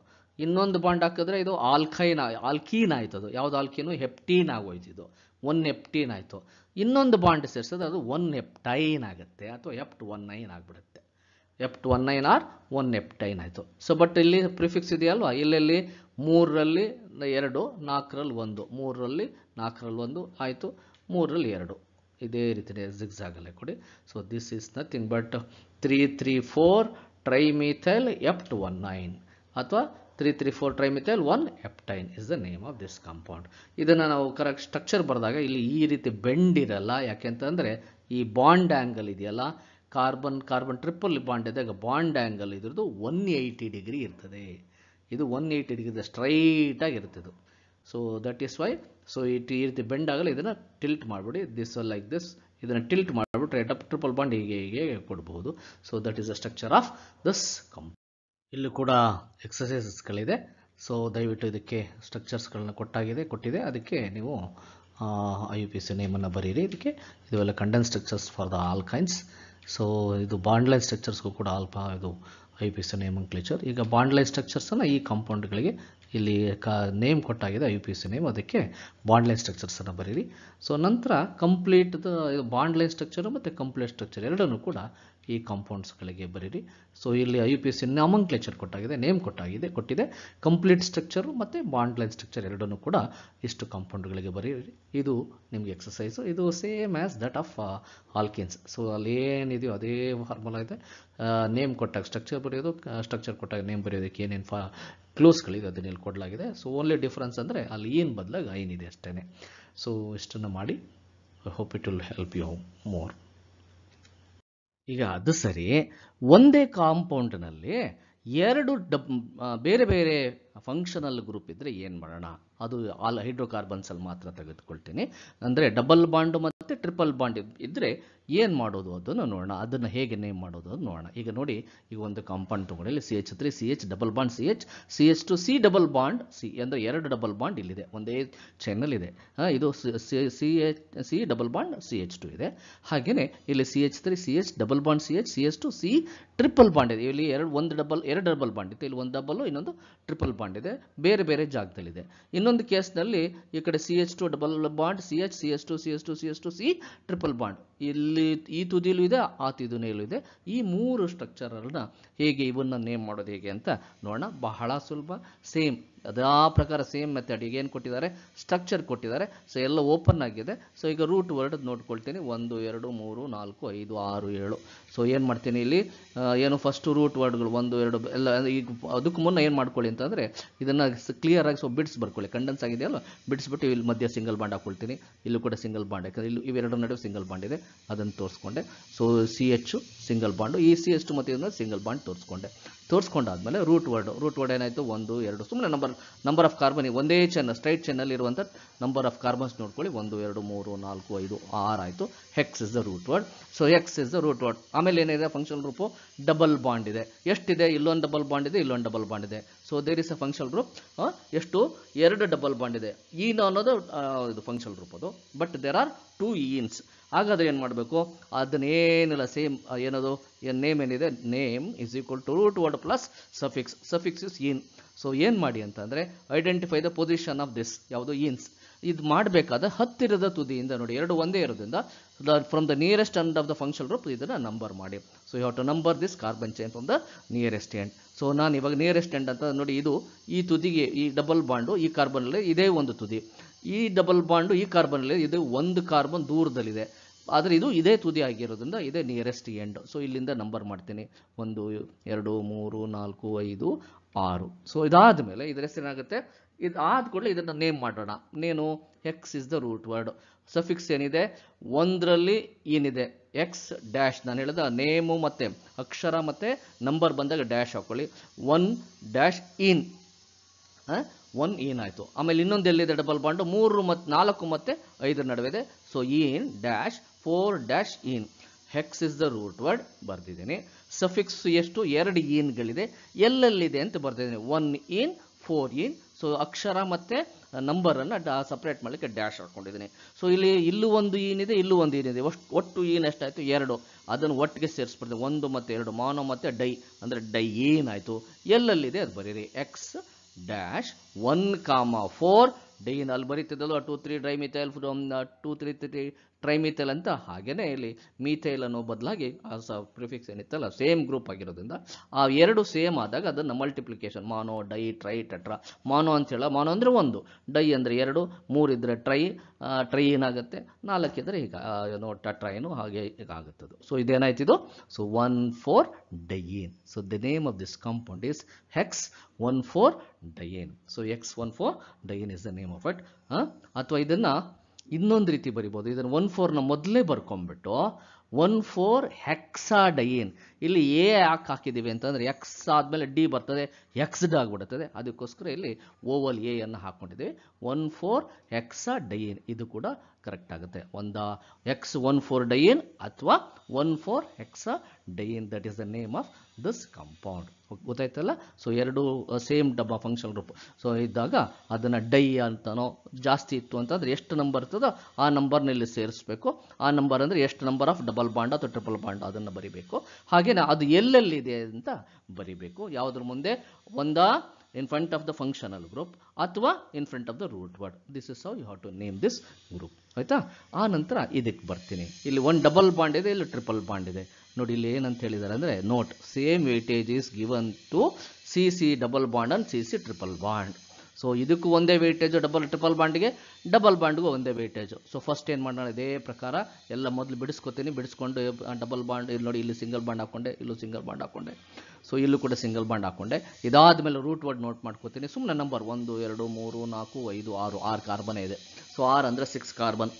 ಇನ್ನೊಂದು ಬಾಂಡ್ ಹಾಕಿದ್ರೆ ಇದು ಆಲ್ಕೈನ್ ಆಲ್ಕೀನ್ ಅದು ಯಾವ್ದು ಆಲ್ಕೀನು ಹೆಪ್ಟೀನ್ ಆಗೋಯ್ತು ಇದು ಒನ್ ಹೆಪ್ಟೀನ್ ಆಯಿತು ಇನ್ನೊಂದು ಬಾಂಡ್ ಸೇರಿಸೋದು ಅದು ಒನ್ ಎಪ್ಟೈನ್ ಆಗುತ್ತೆ ಅಥವಾ ಎಪ್ಟ್ ಒನ್ ನೈನ್ ಆಗಿಬಿಡುತ್ತೆ hept one nine or one heptyne ಆಯಿತು ಸೊ ಬಟ್ ಇಲ್ಲಿ ಪ್ರಿಫಿಕ್ಸ್ ಇದೆಯಲ್ವಾ ಇಲ್ಲೆಲ್ಲಿ ಮೂರರಲ್ಲಿ ಎರಡು ನಾಲ್ಕರಲ್ಲಿ ಒಂದು ಮೂರರಲ್ಲಿ ನಾಲ್ಕರಲ್ಲಿ ಒಂದು ಆಯಿತು ಮೂರರಲ್ಲಿ ಎರಡು ಇದೇ ರೀತಿ ಜಿಗ್ಸಾಗಲ್ಲೇ ಕೊಡಿ so this is nothing but three three four trimethyl hept one nine or three three four trimethyl one heptyne is the name of this compound ಇದನ್ನು ನಾವು ಕರೆಕ್ಟ್ ಸ್ಟ್ರಕ್ಚರ್ ಬರೆದಾಗ ಇಲ್ಲಿ ಈ ರೀತಿ ಬೆಂಡ್ ಇರಲ್ಲ ಯಾಕೆಂತಂದರೆ ಈ ಬಾಂಡ್ ಆ್ಯಂಗಲ್ ಇದೆಯಲ್ಲ ಕಾರ್ಬನ್ ಕಾರ್ಬನ್ ಟ್ರಿಪಲ್ ಬಾಂಡ್ ಇದ್ದಾಗ ಬಾಂಡ್ ಆ್ಯಂಗಲ್ ಇದ್ರದ್ದು ಒನ್ ಏಯ್ಟಿ ಡಿಗ್ರಿ ಇರ್ತದೆ ಇದು ಒನ್ ಏಯ್ಟಿ ಡಿಗ್ರಿ ಸ್ಟ್ರೈಟಾಗಿರ್ತಿದ್ದು so that is why so it ಈ ರೀತಿ ಬೆಂಡ್ ಆಗಲ್ಲ ಇದನ್ನು ಟಿಲ್ಟ್ ಮಾಡಿಬಿಡಿ ದಿಸ್ ಲೈಕ್ ದಿಸ್ ಇದನ್ನು ಟಿಲ್ಟ್ ಮಾಡಿಬಿಟ್ರೆ ಟ್ರಿಪಲ್ ಬಾಂಡ್ ಹೀಗೆ ಹೀಗೆ ಕೊಡಬಹುದು so that is the structure of this compound ಇಲ್ಲೂ ಕೂಡ ಎಕ್ಸಸೈಸಸ್ಗಳಿದೆ ಸೊ ದಯವಿಟ್ಟು ಇದಕ್ಕೆ ಸ್ಟ್ರಕ್ಚರ್ಸ್ಗಳನ್ನ ಕೊಟ್ಟಾಗಿದೆ ಕೊಟ್ಟಿದೆ ಅದಕ್ಕೆ ನೀವು ಐ ಯು ಪಿ ಸಿ ನೇಮನ್ನು ಬರೀರಿ ಇದಕ್ಕೆ ಇದೆಲ್ಲ condense structures for the alkynes so ಇದು ಬಾಂಡ್ಲೈನ್ ಸ್ಟ್ರಕ್ಚರ್ಸ್ಗೂ ಕೂಡ ಅಲ್ಪ ಇದು I P C nomenclature ಈಗ ಬಾಂಡ್ಲೈನ್ ಸ್ಟ್ರಕ್ಚರ್ಸನ್ನು ಈ ಕಾಂಪೌಂಡ್ಗಳಿಗೆ ಇಲ್ಲಿ ಕ ನೇಮ್ ಕೊಟ್ಟಾಗಿದೆ I U P C name ಅದಕ್ಕೆ ಬಾಂಡ್ಲೈನ್ ಸ್ಟ್ರಕ್ಚರ್ಸನ್ನು ಬರೀರಿ ಸೊ ನಂತರ ಕಂಪ್ಲೀಟ್ ದ ಬಾಂಡ್ಲೈನ್ ಸ್ಟ್ರಕ್ಚರ್ ಮತ್ತು ಕಂಪ್ಲೀಟ್ ಸ್ಟ್ರಕ್ಚರ್ ಎರಡನ್ನೂ ಕೂಡ ಈ ಕಾಂಪೌಂಡ್ಸ್ಗಳಿಗೆ ಬರೀರಿ ಸೊ ಇಲ್ಲಿ I U P C lecture ಕೊಟ್ಟಾಗಿದೆ name ಕೊಟ್ಟಾಗಿದೆ ಕೊಟ್ಟಿದೆ ಕಂಪ್ಲೀಟ್ ಸ್ಟ್ರಕ್ಚರು ಮತ್ತು ಬಾಂಡ್ ಲೈನ್ ಸ್ಟ್ರಕ್ಚರ್ ಎರಡನ್ನೂ ಕೂಡ ಇಷ್ಟು ಕಾಂಪೌಂಡ್ಗಳಿಗೆ ಬರೀರಿ ಇದು ನಿಮಗೆ ಎಕ್ಸಸೈಸು ಇದು same as that of alkenes so ಅಲ್ಲಿ ಏನಿದೆಯೋ ಅದೇ ಫಾರ್ಮುಲಾ ಇದೆ ನೇಮ್ ಕೊಟ್ಟಾಗ ಸ್ಟ್ರಕ್ಚರ್ ಬರೆಯೋದು ಸ್ಟ್ರಕ್ಚರ್ ಕೊಟ್ಟಾಗ ನೇಮ್ ಬರೆಯೋದಕ್ಕೆ ಏನೇನು ಫಾ ಕ್ಲೋಸ್ಗಳಿದೆ ಅದನ್ನ ಇಲ್ಲಿ ಕೊಡಲಾಗಿದೆ ಸೊ ಓನ್ಲಿ ಡಿಫ್ರೆನ್ಸ್ ಅಂದರೆ ಅಲ್ಲಿ ಏನು ಬದಲಾಗಿ ಐನಿದೆ ಅಷ್ಟೇ ಸೊ ಇಷ್ಟನ್ನು ಮಾಡಿ I hope it will help you more ಈಗ ಅದು ಸರಿ ಒಂದೇ ಕಾಂಪೌಂಡ್ನಲ್ಲಿ ಎರಡು ಡಬ್ ಬೇರೆ ಬೇರೆ ಫಂಕ್ಷನಲ್ ಗ್ರೂಪ್ ಇದ್ರೆ ಏನು ಮಾಡೋಣ ಅದು ಆಲ್ ಅಲ್ಲಿ ಮಾತ್ರ ತೆಗೆದುಕೊಳ್ತೀನಿ ಅಂದರೆ ಡಬಲ್ ಬಾಂಡ್ ಮತ್ತು ಟ್ರಿಪಲ್ ಬಾಂಡ್ ಇದ್ರೆ ಏನು ಮಾಡೋದು ಅದನ್ನು ನೋಡೋಣ ಅದನ್ನು ಹೇಗೆ ನೇಮ್ ಮಾಡೋದು ಅದು ನೋಡೋಣ ಈಗ ನೋಡಿ ಈಗ ಒಂದು ಕಾಂಪೌಂಡ್ ತಗೊಂಡಿಲ್ಲ C H three C H double bond C H C H two C double bond C ಅಂದ್ರೆ ಎರಡು ಡಬಲ್ ಬಾಂಡ್ ಇಲ್ಲಿದೆ ಒಂದೇ ಇದೆ ಇದು C H C double bond C H two ಇದೆ ಹಾಗೆಯೇ ಇಲ್ಲಿ C H three C H double bond C H C H two C triple bond ಇದೆ ಇಲ್ಲಿ ಎರಡು ಒಂದು ಡಬಲ್ ಎರಡು ಡಬಲ್ ಬಾಂಡ್ ಇತ್ತು ಇಲ್ಲಿ ಒಂದು ಡಬಲ್ ಇನ್ನೊಂದು ಟ್ರಿಪಲ್ ಬಾಂಡ್ ಇದೆ ಬೇರೆ ಬೇರೆ ಜಾಗದಲ್ಲಿದೆ ಇನ್ನೊಂದು ಕೇಸ್ನಲ್ಲಿ ಈ ಕಡೆ C H two double bond C H C H two C H two C H two C triple bond ಇಲ್ಲಿ ಈ ತುದಿಲೂ ಇದೆ ಆ ತುದಿನೂ ಇದೆ ಈ ಮೂರು ಸ್ಟ್ರಕ್ಚರನ್ನ ಹೇಗೆ ಇವನ್ನ ನೇಮ್ ಮಾಡೋದು ಹೇಗೆ ಅಂತ ನೋಡೋಣ ಬಹಳ ಸುಲಭ ಸೇಮ್ ಅದೇ ಪ್ರಕಾರ ಸೇಮ್ ಮೆಥಡ್ ಈಗ ಏನು ಕೊಟ್ಟಿದ್ದಾರೆ ಸ್ಟ್ರಕ್ಚರ್ ಕೊಟ್ಟಿದ್ದಾರೆ ಸೊ ಎಲ್ಲ ಓಪನ್ ಆಗಿದೆ ಸೊ ಈಗ ರೂಟ್ ವರ್ಡ್ ನೋಡ್ಕೊಳ್ತೀನಿ ಒಂದು ಎರಡು ಮೂರು ನಾಲ್ಕು ಐದು ಆರು ಏಳು ಸೊ ಏನು ಮಾಡ್ತೀನಿ ಇಲ್ಲಿ ಏನು ಫಸ್ಟ್ ರೂಟ್ ವರ್ಡ್ಗಳು ಒಂದು ಎರಡು ಎಲ್ಲ ಈಗ ಅದಕ್ಕೆ ಮುನ್ನ ಏನು ಮಾಡ್ಕೊಳ್ಳಿ ಅಂತಂದರೆ ಇದನ್ನು ಕ್ಲಿಯರಾಗಿ ಸೊ ಬಿಡ್ಸ್ ಬರ್ಕೊಳ್ಳಿ ಕಂಡೆನ್ಸ್ ಆಗಿದೆಯಲ್ಲ ಬಿಡ್ಸ್ಬಿಟ್ಟು ಇಲ್ಲಿ ಮಧ್ಯ ಸಿಂಗಲ್ ಬಾಂಡ್ ಹಾಕ್ಕೊಳ್ತೀನಿ ಇಲ್ಲೂ ಕೂಡ ಸಿಂಗಲ್ ಬಾಂಡ್ ಯಾಕಂದರೆ ಇಲ್ಲಿ ಇವೆರಡು ನಡುವೆ ಸಿಂಗಲ್ ಬಾಂಡ್ ಇದೆ ಅದನ್ನು ತೋರಿಸ್ಕೊಂಡೆ so C H single bond ಈ ಸಿ ಎಚ್ ಟು ಮತ್ತು ಇದನ್ನು ಸಿಂಗಲ್ ಬಾಂಡ್ ತೋರಿಸ್ಕೊಂಡೆ ತೋರಿಸ್ಕೊಂಡಾದ್ಮೇಲೆ ರೂಟ್ ವರ್ಡ್ ರೂಟ್ ವರ್ಡ್ ಏನಾಯಿತು ಒಂದು ಎರಡು ಸುಮ್ಮನೆ ನಂಬರ್ ನಂಬರ್ ಆಫ್ ಕಾರ್ಬನ್ ಒಂದೇ ಚೆನ್ನ ಸ್ಟ್ರೈಟ್ ಚೆನ್ನಲ್ಲಿ ಇರುವಂಥ ನಂಬರ್ ಆಫ್ ಕಾರ್ಬನ್ಸ್ ನೋಡ್ಕೊಳ್ಳಿ ಒಂದು ಎರಡು ಮೂರು ನಾಲ್ಕು ಐದು ಆರು ಆಯಿತು hex is the root word so hex is the root word ಆಮೇಲೆ ಏನಿದೆ ಫಂಕ್ಷನ್ ರೂಪು ಡಬಲ್ ಬಾಂಡ್ ಇದೆ ಎಷ್ಟಿದೆ ಇಲ್ಲೊಂದು ಡಬಲ್ ಬಾಂಡ್ ಇದೆ ಇಲ್ಲೊಂದು ಡಬಲ್ ಬಾಂಡ್ ಇದೆ so there is a function group ಎಷ್ಟು ಎರಡು ಡಬಲ್ ಬಾಂಡ್ ಇದೆ ಈನ e ಅನ್ನೋದು ಇದು ಫಂಕ್ಷನ್ ಗ್ರೂಪ್ ಅದು but there are two enes ಹಾಗಾದರೆ ಏನು ಮಾಡಬೇಕು ಅದನ್ನೇನಿಲ್ಲ ಸೇಮ್ ಏನದು ನೇಮ್ ಏನಿದೆ name is equal to root word plus suffix suffix is ene so ಏನು ಮಾಡಿ ಅಂತಂದರೆ identify the position of this ಯಾವುದು ಇನ್ಸ್ ಇದು ಮಾಡಬೇಕಾದ ಹತ್ತಿರದ ತುದಿಯಿಂದ ನೋಡಿ ಎರಡು ಒಂದೇ ಇರೋದ್ರಿಂದ from the nearest end of the function group ಇದನ್ನು ನಂಬರ್ ಮಾಡಿ so you have to number this carbon chain from the nearest end so ನಾನು ಇವಾಗ ನಿಯರೆಸ್ಟ್ ಎಂಡ್ ಅಂತ ನೋಡಿ ಇದು ಈ ತುದಿಗೆ ಈ ಡಬಲ್ ಬಾಂಡು ಈ ಅಲ್ಲಿ ಇದೇ ಒಂದು ತುದಿ ಈ ಡಬಲ್ ಬಾಂಡು ಈ ಕಾರ್ಬನಲ್ಲಿ ಇದು ಒಂದು ಕಾರ್ಬನ್ ದೂರದಲ್ಲಿದೆ ಆದರೆ ಇದು ಇದೇ ತುದಿ ಆಗಿರೋದ್ರಿಂದ ಇದೇ ನಿಯರೆಸ್ಟ್ ಎಂಡ್ ಸೊ ಇಲ್ಲಿಂದ ನಂಬರ್ ಮಾಡ್ತೀನಿ ಒಂದು ಎರಡು ಮೂರು ನಾಲ್ಕು ಐದು ಆರು ಸೊ ಇದಾದ ಮೇಲೆ ಇದರ ಏನಾಗುತ್ತೆ ಇದು ಆದ ಕೂಡಲೇ ಇದನ್ನು ನೇಮ್ ಮಾಡೋಣ ನೇನು hex is the root word suffix ಏನಿದೆ ಒಂದರಲ್ಲಿ ಏನಿದೆ ಎಕ್ಸ್ ಡ್ಯಾಶ್ ನಾನು ಹೇಳಿದ ನೇಮು ಮತ್ತು ಅಕ್ಷರ ಮತ್ತು ನಂಬರ್ ಬಂದಾಗ ಡ್ಯಾಶ್ ಹಾಕ್ಕೊಳ್ಳಿ one dash ene one ene ಆಯಿತು ಆಮೇಲೆ ಇನ್ನೊಂದು ಎಲ್ಲಿದೆ ಡಬಲ್ ಬಾಂಡು ಮೂರು ಮತ್ತು ನಾಲ್ಕು ಮತ್ತು ಐದರ ನಡುವೆ ಇದೆ so ene dash four dash ene hex is the root word ಬರೆದಿದ್ದೇನೆ ಸಫಿಕ್ಸ್ ಎಷ್ಟು ಎರಡು ಏನ್ಗಳಿದೆ ಎಲ್ಲೆಲ್ಲಿದೆ ಅಂತ ಬರ್ತಿದ್ದೀನಿ one ene four ene so ಅಕ್ಷರ ಮತ್ತು ನಂಬರನ್ನು ಡಾ ಸಪ್ರೇಟ್ ಮಾಡಲಿಕ್ಕೆ ಡ್ಯಾಶ್ ಹಾಕೊಂಡಿದ್ದೀನಿ ಸೊ ಇಲ್ಲಿ ಇಲ್ಲೂ ಒಂದು ಏನಿದೆ ಇಲ್ಲೂ ಒಂದು ಏನಿದೆ ಒಟ್ಟು ಏನು ಎಷ್ಟಾಯಿತು ಎರಡು ಅದನ್ನು ಒಟ್ಟಿಗೆ ಸೇರಿಸ್ಬಿಡ್ತೀನಿ ಒಂದು ಮತ್ತು ಎರಡು ಮಾನೋ ಮತ್ತು ಡೈ ಅಂದರೆ ಡೈ ಏನಾಯಿತು ಎಲ್ಲೆಲ್ಲಿದೆ ಅದು ಬರೀರಿ hex dash one comma four diene ಅಲ್ಲಿ ಬರೀತಿದ್ದಲ್ಲ two three dimethyl two three three trimethyl ಅಂತ ಹಾಗೇ ಇಲ್ಲಿ ಮೀಥೈಲ್ ಅನ್ನೋ ಬದಲಾಗಿ ಆ ಸ ಪ್ರಿಫಿಕ್ಸ್ ಏನಿತ್ತಲ್ಲ ಸೇಮ್ ಗ್ರೂಪ್ ಆಗಿರೋದ್ರಿಂದ ಆ ಎರಡು ಸೇಮ್ ಆದಾಗ ಅದನ್ನು multiplication mono di tri tetra mono ಅಂತ ಹೇಳೋ ಮಾನೋ ಅಂದರೆ ಒಂದು ಡೈ ಅಂದರೆ ಎರಡು ಮೂರಿದ್ರೆ ಟ್ರೈ ಟ್ರೈ ಏನಾಗುತ್ತೆ ನಾಲ್ಕಿದ್ರೆ ಈಗ ಏನೋ ಏನು ಹಾಗೆ ಈಗ ಆಗುತ್ತದು ಸೊ ಇದೇನಾಯ್ತಿದು so one four diene so the name of this compound is hex one four diene so hex one four diene is the name of it ಅಥವಾ ಇದನ್ನು ಇನ್ನೊಂದು ರೀತಿ ಬರಿಬೋದು ಇದನ್ನು ಒನ್ ಫೋರ್ನ ಮೊದಲೇ ಬರ್ಕೊಂಬಿಟ್ಟು ಒನ್ ಫೋರ್ ಹೆಕ್ಸಾ ಡಯೇನ್ ಇಲ್ಲಿ ಎ ಯಾಕೆ ಹಾಕಿದ್ದೀವಿ ಅಂತಂದರೆ ಎಕ್ಸ್ ಆದಮೇಲೆ ಡಿ ಬರ್ತದೆ ಎಕ್ಸ್ಡ್ ಆಗಿಬಿಡುತ್ತದೆ ಅದಕ್ಕೋಸ್ಕರ ಇಲ್ಲಿ ಓವಲ್ ಎ ಅನ್ನು ಹಾಕ್ಕೊಂಡಿದ್ದೀವಿ ಒನ್ ಫೋರ್ ಹೆಕ್ಸಾ ಇದು ಕೂಡ ಕರೆಕ್ಟ್ ಆಗುತ್ತೆ ಒಂದ ಎಕ್ಸ್ ಒನ್ ಫೋರ್ ಡೈನ್ ಅಥವಾ one four hexa that is the name of this compound ಗೊತ್ತಾಯ್ತಲ್ಲ ಸೊ ಎರಡು ಸೇಮ್ ಡಬ್ಬ ಫಂಕ್ಷನ್ ಗ್ರೂಪ್ ಸೊ ಇದ್ದಾಗ ಅದನ್ನು ಡೈ ಅಂತನೋ ಜಾಸ್ತಿ ಇತ್ತು ಅಂತಂದರೆ ಎಷ್ಟು ನಂಬರ್ ಇರ್ತದೋ ಆ ನಂಬರ್ನಲ್ಲಿ ಸೇರಿಸ್ಬೇಕು ಆ ನಂಬರ್ ಅಂದರೆ ಎಷ್ಟು ನಂಬರ್ ಆಫ್ ಡಬಲ್ ಬಾಂಡ್ ಅಥವಾ ಟ್ರಿಪಲ್ ಬಾಂಡ್ ಅದನ್ನು ಬರಿಬೇಕು ಹಾಗೆಯೇ ಅದು ಎಲ್ಲೆಲ್ಲಿದೆ ಅಂತ ಬರಿಬೇಕು ಯಾವುದ್ರ ಮುಂದೆ ಒಂದಾ in front of the functional group ಅಥವಾ in front of the root word this is how you have to name this group ಆಯಿತಾ ಆ ನಂತರ ಇದಕ್ಕೆ ಬರ್ತೀನಿ ಇಲ್ಲಿ ಒಂದು ಡಬಲ್ ಬಾಂಡ್ ಇದೆ ಇಲ್ಲಿ ಟ್ರಿಪಲ್ ಬಾಂಡ್ ಇದೆ ನೋಡಿ ಇಲ್ಲಿ ಏನಂತ ಹೇಳಿದ್ದಾರೆ ಅಂದರೆ note same weightage is given to C C double bond and C C triple bond so ಇದಕ್ಕೂ ಒಂದೇ ವೇಟೇಜು ಡಬಲ್ ಟ್ರಿಪಲ್ ಬಾಂಡ್ಗೆ ಡಬಲ್ ಬಾಂಡ್ಗೂ ಒಂದೇ ವೇಟೇಜು ಸೊ ಫಸ್ಟ್ ಏನು ಮಾಡೋಣ ಇದೇ ಪ್ರಕಾರ ಎಲ್ಲ ಮೊದಲು ಬಿಡಿಸ್ಕೊತೀನಿ ಬಿಡಿಸ್ಕೊಂಡು ಡಬಲ್ ಬಾಂಡ್ ಇಲ್ಲಿ ನೋಡಿ ಇಲ್ಲಿ ಸಿಂಗಲ್ ಬಾಂಡ್ ಹಾಕ್ಕೊಂಡೆ ಇಲ್ಲೂ ಸಿಂಗಲ್ ಬಾಂಡ್ ಹಾಕ್ಕೊಂಡೆ ಸೊ ಇಲ್ಲೂ ಕೂಡ ಸಿಂಗಲ್ ಬಾಂಡ್ ಹಾಕೊಂಡೆ ಇದಾದ ಮೇಲೆ ರೂಟ್ ವರ್ಡ್ ನೋಟ್ ಮಾಡ್ಕೋತೀನಿ ಸುಮ್ಮನೆ ನಂಬರ್ ಒಂದು ಎರಡು ಮೂರು ನಾಲ್ಕು ಐದು ಆರು ಆರು ಕಾರ್ಬನ್ ಇದೆ ಸೊ ಆರು ಅಂದರೆ ಸಿಕ್ಸ್ ಕಾರ್ಬನ್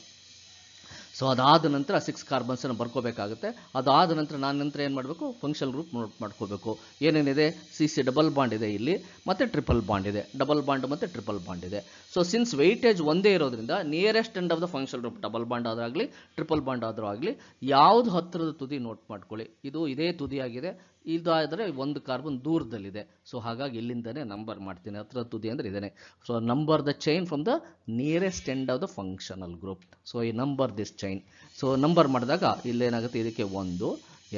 ಸೊ ಅದಾದ ನಂತರ ಸಿಕ್ಸ್ ಕಾರ್ಬನ್ಸನ್ನು ಬರ್ಕೋಬೇಕಾಗುತ್ತೆ ಅದಾದ ನಂತರ ನಾನು ನಂತರ ಏನು ಮಾಡಬೇಕು ಫಂಕ್ಷನ್ ಗ್ರೂಪ್ ನೋಟ್ ಮಾಡ್ಕೋಬೇಕು ಏನೇನಿದೆ ಸಿ ಸಿ ಡಬಲ್ ಬಾಂಡ್ ಇದೆ ಇಲ್ಲಿ ಮತ್ತು ಟ್ರಿಪಲ್ ಬಾಂಡ್ ಇದೆ ಡಬಲ್ ಬಾಂಡ್ ಮತ್ತು ಟ್ರಿಪಲ್ ಬಾಂಡ್ ಇದೆ ಸೊ ಸಿನ್ಸ್ ವೆಯ್ಟೇಜ್ ಒಂದೇ ಇರೋದ್ರಿಂದ nearest end of the function group double bond ಆದರೂ ಟ್ರಿಪಲ್ ಬಾಂಡ್ ಆದರೂ ಆಗಲಿ ಯಾವುದು ಹತ್ತಿರದ ತುದಿ ನೋಟ್ ಮಾಡ್ಕೊಳ್ಳಿ ಇದು ಇದೇ ತುದಿಯಾಗಿದೆ ಇದಾದರೆ ಒಂದು ಕಾರ್ಬನ್ ದೂರದಲ್ಲಿದೆ ಸೊ ಹಾಗಾಗಿ ಇಲ್ಲಿಂದನೇ ನಂಬರ್ ಮಾಡ್ತೀನಿ ಹತ್ರ ತುದಿ ಅಂದರೆ ಇದೇನೆ so number the chain from the nearest end of the functional group so ಈ number this chain so number ಮಾಡಿದಾಗ ಇಲ್ಲೇನಾಗುತ್ತೆ ಇದಕ್ಕೆ ಒಂದು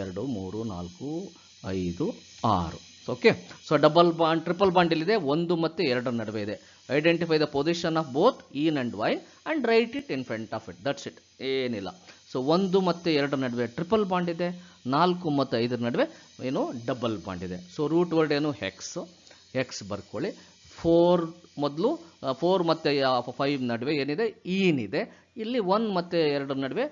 ಎರಡು ಮೂರು ನಾಲ್ಕು ಐದು ಆರು okay so double bond triple bond ಇಲ್ಲಿದೆ ಒಂದು ಮತ್ತು ಎರಡರ ನಡುವೆ ಇದೆ identify the position of both ene and yne and write it in front of it that's it ಏನಿಲ್ಲ ಸೊ ಒಂದು ಮತ್ತು ಎರಡರ ನಡುವೆ ಟ್ರಿಪಲ್ ಬಾಂಡ್ ಇದೆ ನಾಲ್ಕು ಮತ್ತು ಐದರ ನಡುವೆ ಏನು ಡಬಲ್ ಬಾಂಡ್ ಇದೆ ಸೊ ರೂಟ್ ವರ್ಡ್ ಏನು ಎಕ್ಸ್ ಎಕ್ಸ್ ಬರ್ಕೊಳ್ಳಿ ಫೋರ್ ಮೊದಲು ಫೋರ್ ಮತ್ತು ಫೈವ್ ನಡುವೆ ಏನಿದೆ ಈನ್ ಇದೆ ಇಲ್ಲಿ ಒನ್ ಮತ್ತು ಎರಡರ ನಡುವೆ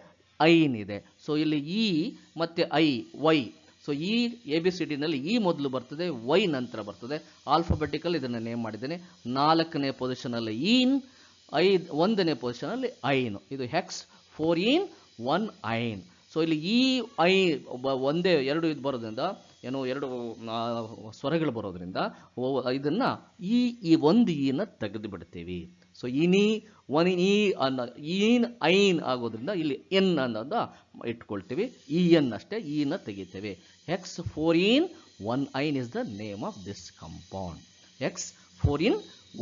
ಐನ್ ಇದೆ ಸೊ ಇಲ್ಲಿ ಇ e ಮತ್ತು ಐ ವೈ ಸೊ ಈ e, ಎ ಬಿ ಸಿ ಡಿನಲ್ಲಿ ಇ e ಮೊದಲು ಬರ್ತದೆ ವೈ ನಂತರ ಬರ್ತದೆ ಆಲ್ಫಾಬೆಟಿಕಲ್ ಇದನ್ನು ನೇಮ್ ಮಾಡಿದ್ದೇನೆ ನಾಲ್ಕನೇ ಪೊಸಿಷನಲ್ಲಿ ಈನ್ ಐದು ಒಂದನೇ ಪೊಸಿಷನಲ್ಲಿ ಐನು ಇದು hex four ene one yne so ಇಲ್ಲಿ ಈ ಐ ಒಂದೇ ಎರಡು ಇದು ಬರೋದ್ರಿಂದ ಏನು ಎರಡು ಸ್ವರಗಳು ಬರೋದ್ರಿಂದ ಇದನ್ನು ಈ ಈ ಒಂದು ಈನ ತೆಗೆದು ಬಿಡ್ತೀವಿ ಸೊ ಇನಿ ಒನ್ ಈ ಅನ್ನೋ ಈನ್ ಐನ್ ಆಗೋದ್ರಿಂದ ಇಲ್ಲಿ ಎನ್ ಅನ್ನೋದು ಇಟ್ಕೊಳ್ತೀವಿ ಇ ಎನ್ ಅಷ್ಟೇ ಈನ ತೆಗಿತೇವೆ hex four ene one yne is the name of this compound hex four ene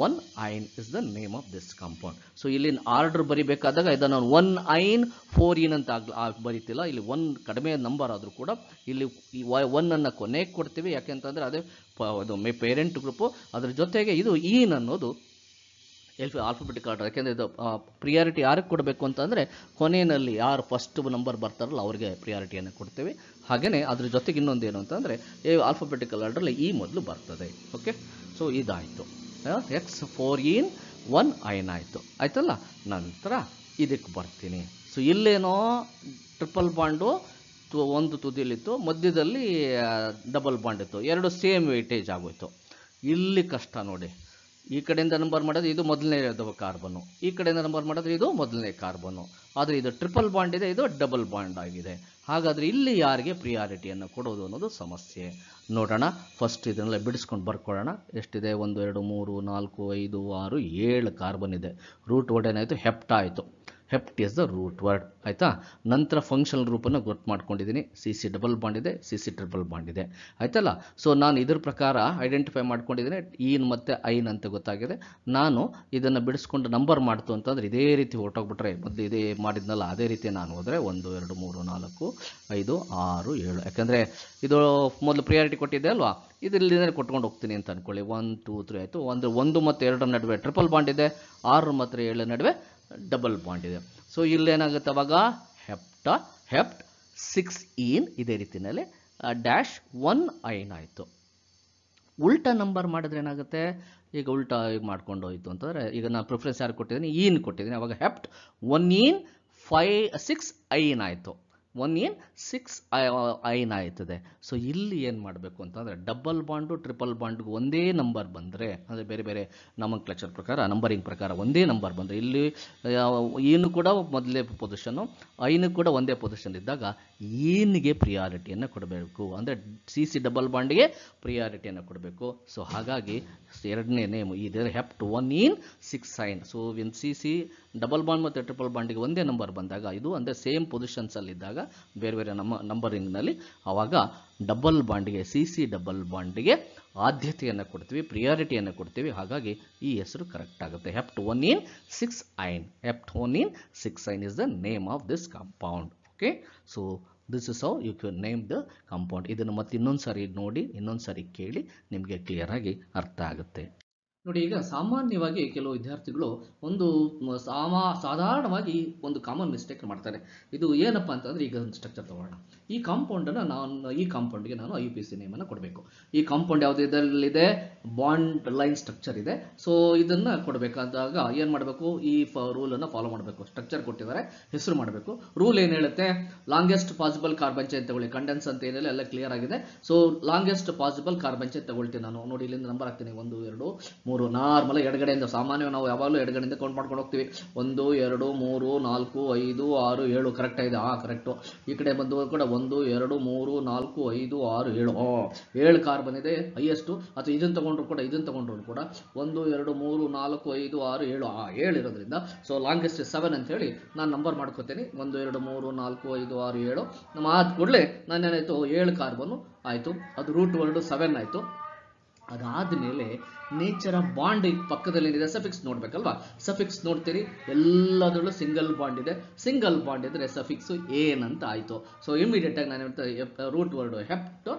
one yne is the name of this compound so ಇಲ್ಲಿ ಆರ್ಡರ್ ಬರಿಬೇಕಾದಾಗ ಇದನ್ನು ಒನ್ ಐನ್ ಫೋರ್ ಇನ್ ಅಂತ ಬರೀತಿಲ್ಲ ಇಲ್ಲಿ one ಕಡಿಮೆ number ಆದರೂ ಕೂಡ ಇಲ್ಲಿ ಈ ಅನ್ನು ಕೊನೆಗೆ ಕೊಡ್ತೀವಿ ಯಾಕೆಂತಂದರೆ ಅದೇ ಅದು ಮೇ ಪೇರೆಂಟ್ ಗ್ರೂಪು ಅದ್ರ ಜೊತೆಗೆ ಇದು ಈನ್ ಅನ್ನೋದು ಎಲ್ಫ್ ಆಲ್ಫಬೆಟಿಕ್ ಆರ್ಡರ್ ಯಾಕೆಂದರೆ ಇದು ಪ್ರಿಯಾರಿಟಿ ಯಾರಿಗೆ ಕೊಡಬೇಕು ಅಂತಂದರೆ ಕೊನೆಯಲ್ಲಿ ಯಾರು ಫಸ್ಟ್ ನಂಬರ್ ಬರ್ತಾರಲ್ಲ ಅವ್ರಿಗೆ ಪ್ರಿಯಾರಿಟಿಯನ್ನು ಕೊಡ್ತೀವಿ ಹಾಗೆಯೇ ಅದ್ರ ಜೊತೆಗೆ ಇನ್ನೊಂದೇನು ಅಂತಂದರೆ ಆಲ್ಫಬೆಟಿಕಲ್ ಆರ್ಡರಲ್ಲಿ ಆರ್ಡ್ರಲ್ಲಿ ಈ ಮೊದಲು ಬರ್ತದೆ ಓಕೆ ಸೊ ಇದಾಯಿತು hex four ene one yne ಆಯಿತು ಆಯ್ತಲ್ಲ ನಂತರ ಇದಕ್ಕೆ ಬರ್ತೀನಿ ಸೊ ಇಲ್ಲೇನೋ ಟ್ರಿಪಲ್ ಬಾಂಡು ಒಂದು ತುದಿಲಿತ್ತು ಮಧ್ಯದಲ್ಲಿ ಡಬಲ್ ಬಾಂಡ್ ಇತ್ತು ಎರಡು ಸೇಮ್ ವೆಯ್ಟೇಜ್ ಆಗೋಯಿತು ಇಲ್ಲಿ ಕಷ್ಟ ನೋಡಿ ಈ ಕಡೆಯಿಂದ ನಂಬರ್ ಮಾಡಿದ್ರೆ ಇದು ಮೊದಲನೇ ಕಾರ್ಬನ್ನು ಈ ಕಡೆಯಿಂದ ನಂಬರ್ ಮಾಡಿದ್ರೆ ಇದು ಮೊದಲನೇ ಕಾರ್ಬನು ಆದರೆ ಇದು ಟ್ರಿಪಲ್ ಬಾಂಡ್ ಇದೆ ಇದು ಡಬಲ್ ಬಾಂಡ್ ಆಗಿದೆ ಹಾಗಾದರೆ ಇಲ್ಲಿ ಯಾರಿಗೆ ಪ್ರಿಯಾರಿಟಿಯನ್ನು ಕೊಡೋದು ಅನ್ನೋದು ಸಮಸ್ಯೆ ನೋಡೋಣ ಫಸ್ಟ್ ಇದನ್ನೆಲ್ಲ ಬಿಡಿಸ್ಕೊಂಡು ಬರ್ಕೊಳ್ಳೋಣ ಎಷ್ಟಿದೆ ಒಂದು ಎರಡು ಮೂರು ನಾಲ್ಕು ಐದು ಆರು ಏಳು ಕಾರ್ಬನ್ ಇದೆ ರೂಟ್ ಒಡೆನಾಯಿತು ಹೆಪ್ಟಾಯಿತು hept is the root word ಆಯಿತಾ ನಂತರ ಫಂಕ್ಷನ್ ರೂಪನ ಗೊತ್ತು ಮಾಡ್ಕೊಂಡಿದ್ದೀನಿ ಸಿ ಸಿ ಡಬಲ್ ಬಾಂಡ್ ಇದೆ ಸಿ ಸಿ ಟ್ರಿಬಲ್ ಬಾಂಡ್ ಇದೆ ಆಯಿತಲ್ಲ ಸೊ ನಾನು ಇದ್ರ ಪ್ರಕಾರ ಐಡೆಂಟಿಫೈ ಮಾಡ್ಕೊಂಡಿದ್ದೀನಿ ಈನ್ ಮತ್ತು ಐನ್ ಅಂತ ಗೊತ್ತಾಗಿದೆ ನಾನು ಇದನ್ನು ಬಿಡಿಸ್ಕೊಂಡು ನಂಬರ್ ಮಾಡ್ತು ಅಂತಂದರೆ ಇದೇ ರೀತಿ ಹೊರಟೋಗ್ಬಿಟ್ರೆ ಮೊದಲು ಇದೇ ಮಾಡಿದ್ನಲ್ಲ ಅದೇ ರೀತಿ ನಾನು ಹೋದರೆ ಒಂದು ಎರಡು ಮೂರು ನಾಲ್ಕು ಐದು ಆರು ಏಳು ಯಾಕಂದರೆ ಇದು ಮೊದಲು ಪ್ರಿಯಾರಿಟಿ ಕೊಟ್ಟಿದ್ದೆ ಅಲ್ವಾ ಇದರಿಂದ ಕೊಟ್ಕೊಂಡು ಹೋಗ್ತೀನಿ ಅಂತ ಅಂದ್ಕೊಳ್ಳಿ ಒನ್ ಟೂ ತ್ರೀ ಆಯಿತು ಒಂದು ಒಂದು ಮತ್ತು ಎರಡರ ನಡುವೆ ಟ್ರಿಪಲ್ ಬಾಂಡ್ ಇದೆ ಆರು ಮತ್ತು ಏಳರ ನಡುವೆ ಡಬಲ್ ಬಾಂಡ್ ಇದೆ ಸೊ ಇಲ್ಲೇನಾಗುತ್ತೆ ಅವಾಗ ಹೆಪ್ಟ ಹೆಪ್ಟ್ ಸಿಕ್ಸ್ ಇನ್ ಇದೇ ರೀತಿಯಲ್ಲಿ ಡ್ಯಾಶ್ ಒನ್ ಐನ್ ಆಯಿತು ಉಲ್ಟಾ ನಂಬರ್ ಮಾಡಿದ್ರೆ ಏನಾಗುತ್ತೆ ಈಗ ಉಲ್ಟಾ ಈಗ ಮಾಡ್ಕೊಂಡು ಹೋಯಿತು ಅಂತಂದರೆ ಈಗ ನಾನು ಪ್ರಿಫರೆನ್ಸ್ ಯಾರು ಕೊಟ್ಟಿದ್ದೀನಿ ಈನ್ e ಕೊಟ್ಟಿದ್ದೀನಿ ಅವಾಗ hept one ene five six yne ಆಯಿತು ಒನ್ ಏನ್ ಸಿಕ್ಸ್ ಐನ್ ಆಯ್ತದೆ ಸೊ ಇಲ್ಲಿ ಏನು ಮಾಡಬೇಕು ಅಂತಂದರೆ ಡಬಲ್ ಬಾಂಡು ಟ್ರಿಪಲ್ ಬಾಂಡ್ಗೆ ಒಂದೇ ನಂಬರ್ ಬಂದರೆ ಅಂದರೆ ಬೇರೆ ಬೇರೆ ನಮನ್ ಕ್ಲಚರ್ ಪ್ರಕಾರ ನಂಬರಿಂಗ್ ಪ್ರಕಾರ ಒಂದೇ ನಂಬರ್ ಬಂದರೆ ಇಲ್ಲಿ ಏನು ಕೂಡ ಮೊದಲೇ ಪೊಸಿಷನ್ನು ಐನು ಕೂಡ ಒಂದೇ ಪೊಸಿಷನ್ ಇದ್ದಾಗ ಏನಿಗೆ e ಪ್ರಿಯಾರಿಟಿಯನ್ನು ಕೊಡಬೇಕು ಅಂದರೆ ಸಿ ಸಿ ಡಬಲ್ ಬಾಂಡ್ಗೆ ಪ್ರಿಯಾರಿಟಿಯನ್ನು ಕೊಡಬೇಕು ಸೊ ಹಾಗಾಗಿ ಎರಡನೇ name hept one ene six yne so when C C double bond ಮತ್ತು ಟ್ರಿಪಲ್ ಬಾಂಡಿಗೆ ಒಂದೇ ನಂಬರ್ ಬಂದಾಗ ಇದು ಅಂದರೆ ಸೇಮ್ ಪೊಸಿಷನ್ಸಲ್ಲಿದ್ದಾಗ ಬೇರೆ ಬೇರೆ ನಮ್ಮ ನಂಬರಿಂಗ್ನಲ್ಲಿ ಆವಾಗ ಡಬಲ್ ಬಾಂಡ್ಗೆ ಸಿ ಸಿ ಡಬಲ್ ಬಾಂಡ್ಗೆ ಆದ್ಯತೆಯನ್ನು ಕೊಡ್ತೀವಿ ಪ್ರಿಯಾರಿಟಿಯನ್ನು ಕೊಡ್ತೀವಿ ಹಾಗಾಗಿ ಈ ಹೆಸರು ಕರೆಕ್ಟ್ ಆಗುತ್ತೆ hept one ene six yne hept one ene six yne is the name of this compound okay so this is how you can name the compound ಇದನ್ನು ಮತ್ತೆ ಇನ್ನೊಂದು ಸಾರಿ ನೋಡಿ ಇನ್ನೊಂದು ಸಾರಿ ಕೇಳಿ ನಿಮಗೆ ಕ್ಲಿಯರಾಗಿ ಅರ್ಥ ಆಗುತ್ತೆ ನೋಡಿ ಈಗ ಸಾಮಾನ್ಯವಾಗಿ ಕೆಲವು ವಿದ್ಯಾರ್ಥಿಗಳು ಒಂದು ಸಾಮಾ ಸಾಧಾರಣವಾಗಿ ಒಂದು ಕಾಮನ್ ಮಿಸ್ಟೇಕ್ ಮಾಡ್ತಾರೆ ಇದು ಏನಪ್ಪ ಅಂತಂದರೆ ಈಗ ಒಂದು ಸ್ಟ್ರಕ್ಚರ್ ತಗೋಣ ಈ ಕಾಂಪೌಂಡನ್ನು ನಾನು ಈ ಕಾಂಪೌಂಡ್ಗೆ ನಾನು ಐ ಪಿ ಸಿ ನೇಮನ್ನು ಕೊಡಬೇಕು ಈ ಕಾಂಪೌಂಡ್ ಯಾವುದು ಇದರಲ್ಲಿದೆ ಬಾಂಡ್ ಲೈನ್ ಸ್ಟ್ರಕ್ಚರ್ ಇದೆ ಸೊ ಇದನ್ನು ಕೊಡಬೇಕಾದಾಗ ಏನು ಮಾಡಬೇಕು ಈ ರೂಲ್ ರೂಲನ್ನು ಫಾಲೋ ಮಾಡಬೇಕು ಸ್ಟ್ರಕ್ಚರ್ ಕೊಟ್ಟಿದ್ದಾರೆ ಹೆಸರು ಮಾಡಬೇಕು ರೂಲ್ ಏನು ಹೇಳುತ್ತೆ ಲಾಂಗೆಸ್ಟ್ ಪಾಸಿಬಲ್ ಕಾರ್ಬನ್ ಚೈನ್ ತಗೊಳ್ಳಿ ಕಂಡೆನ್ಸ್ ಅಂತ ಏನಿಲ್ಲ ಎಲ್ಲ ಕ್ಲಿಯರ್ ಆಗಿದೆ so longest possible carbon chain ತಗೊಳ್ತೀನಿ ನಾನು ನೋಡಿ ಇಲ್ಲಿಂದ ನಂಬರ್ ಹಾಕ್ತೀನಿ ಒಂದು ಎರಡು ಮೂರು ಮೂರು ನಾರ್ಮಲ್ ಎಡಗಡೆಯಿಂದ ಸಾಮಾನ್ಯವಾಗಿ ನಾವು ಯಾವಾಗಲೂ ಎಡಗಡೆಯಿಂದ ಕೌಂಟ್ ಮಾಡ್ಕೊಂಡು ಹೋಗ್ತೀವಿ ಒಂದು ಎರಡು ಮೂರು ನಾಲ್ಕು ಐದು ಆರು ಏಳು ಕರೆಕ್ಟ್ ಇದೆ ಆ ಕರೆಕ್ಟು ಈ ಕಡೆ ಬಂದು ಕೂಡ ಒಂದು ಎರಡು ಮೂರು ನಾಲ್ಕು ಐದು ಆರು ಏಳು ಏಳು ಕಾರ್ ಬಂದಿದೆ ಹೈಯೆಸ್ಟು ಅಥವಾ ಇದನ್ನು ತಗೊಂಡ್ರು ಕೂಡ ಇದನ್ನು ತಗೊಂಡ್ರು ಕೂಡ ಒಂದು ಎರಡು ಮೂರು ನಾಲ್ಕು ಐದು ಆರು ಏಳು ಆ ಏಳು ಇರೋದ್ರಿಂದ ಸೊ ಲಾಂಗೆಸ್ಟ್ ಸೆವೆನ್ ಅಂತ ಹೇಳಿ ನಾನು ನಂಬರ್ ಮಾಡ್ಕೋತೀನಿ ಒಂದು ಎರಡು ಮೂರು ನಾಲ್ಕು ಐದು ಆರು ಏಳು ನಮ್ಮ ಆದ ಕೂಡಲೇ ನಾನೇನಾಯಿತು ಏಳು ಕಾರ್ಬನ್ನು ಆಯಿತು ಅದು ರೂಟ್ ವರ್ಡು ಸೆವೆನ್ ಆಯಿತು ಅದಾದ ಮೇಲೆ ನೇಚರ ಬಾಂಡ್ ಈ ಪಕ್ಕದಲ್ಲೇನಿದೆ ಸಫಿಕ್ಸ್ ನೋಡ್ಬೇಕಲ್ವಾ ಸಫಿಕ್ಸ್ ನೋಡ್ತೀರಿ ಎಲ್ಲದರಲ್ಲೂ ಸಿಂಗಲ್ ಬಾಂಡ್ ಇದೆ ಸಿಂಗಲ್ ಬಾಂಡ್ ಇದ್ರೆ ಸಫಿಕ್ಸು ಏನ್ ಅಂತ ಆಯಿತು ಸೊ ಆಗಿ ನಾನು ಹೇಳ್ತಾ root word hept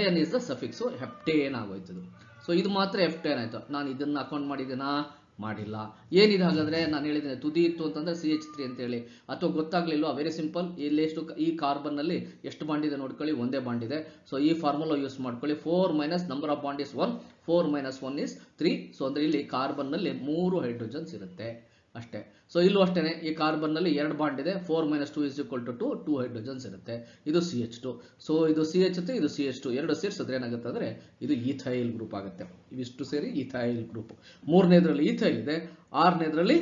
ane is the suffix heptane ಆಗೋಯ್ತದೆ ಸೊ ಇದು ಮಾತ್ರ ಹೆಪ್ಟೇನ್ ಆಯ್ತು ನಾನು ಇದನ್ನು ಅಕೌಂಟ್ ಮಾಡಿದ್ದೀನಾ ಮಾಡಿಲ್ಲ ಏನಿದೆ ಹಾಗಾದರೆ ನಾನು ಹೇಳಿದ್ದೇನೆ ತುದಿ ಇತ್ತು ಅಂತಂದರೆ ಸಿ ಎಚ್ ತ್ರೀ ಅಂತೇಳಿ ಅಥವಾ ಗೊತ್ತಾಗ್ಲಿಲ್ಲ ವೆರಿ ಸಿಂಪಲ್ ಇಲ್ಲಿ ಎಷ್ಟು ಈ ಕಾರ್ಬನ್ನಲ್ಲಿ ಎಷ್ಟು ಬಾಂಡ್ ಇದೆ ನೋಡ್ಕೊಳ್ಳಿ ಒಂದೇ ಬಾಂಡ್ ಇದೆ ಸೊ ಈ ಫಾರ್ಮುಲಾ ಯೂಸ್ ಮಾಡ್ಕೊಳ್ಳಿ four minus number of bond is one four minus one is three so ಅಂದರೆ ಇಲ್ಲಿ ಕಾರ್ಬನ್ನಲ್ಲಿ ಮೂರು ಹೈಡ್ರೋಜನ್ಸ್ ಇರುತ್ತೆ ಅಷ್ಟೇ ಸೊ ಇಲ್ಲೂ ಅಷ್ಟೇ ಈ ಕಾರ್ಬನ್ನಲ್ಲಿ ಎರಡು ಬಾಂಡ್ ಇದೆ four minus two is equal to two two hydrogens ಇರುತ್ತೆ ಇದು ಸಿ ಎಚ್ ಟು ಸೊ ಇದು ಸಿ ಎಚ್ ಇದು ಸಿ ಎಚ್ ಟು ಎರಡು ಸೇರಿಸಿದ್ರೆ ಏನಾಗುತ್ತೆ ಅಂದರೆ ಇದು ಈಥೈಲ್ ಗ್ರೂಪ್ ಆಗುತ್ತೆ ಇವಿಷ್ಟು ಸೇರಿ ಈಥೈಲ್ ಗ್ರೂಪ್ ಮೂರನೇದ್ರಲ್ಲಿ ಈಥೈಲ್ ಇದೆ ಆರನೇದರಲ್ಲಿ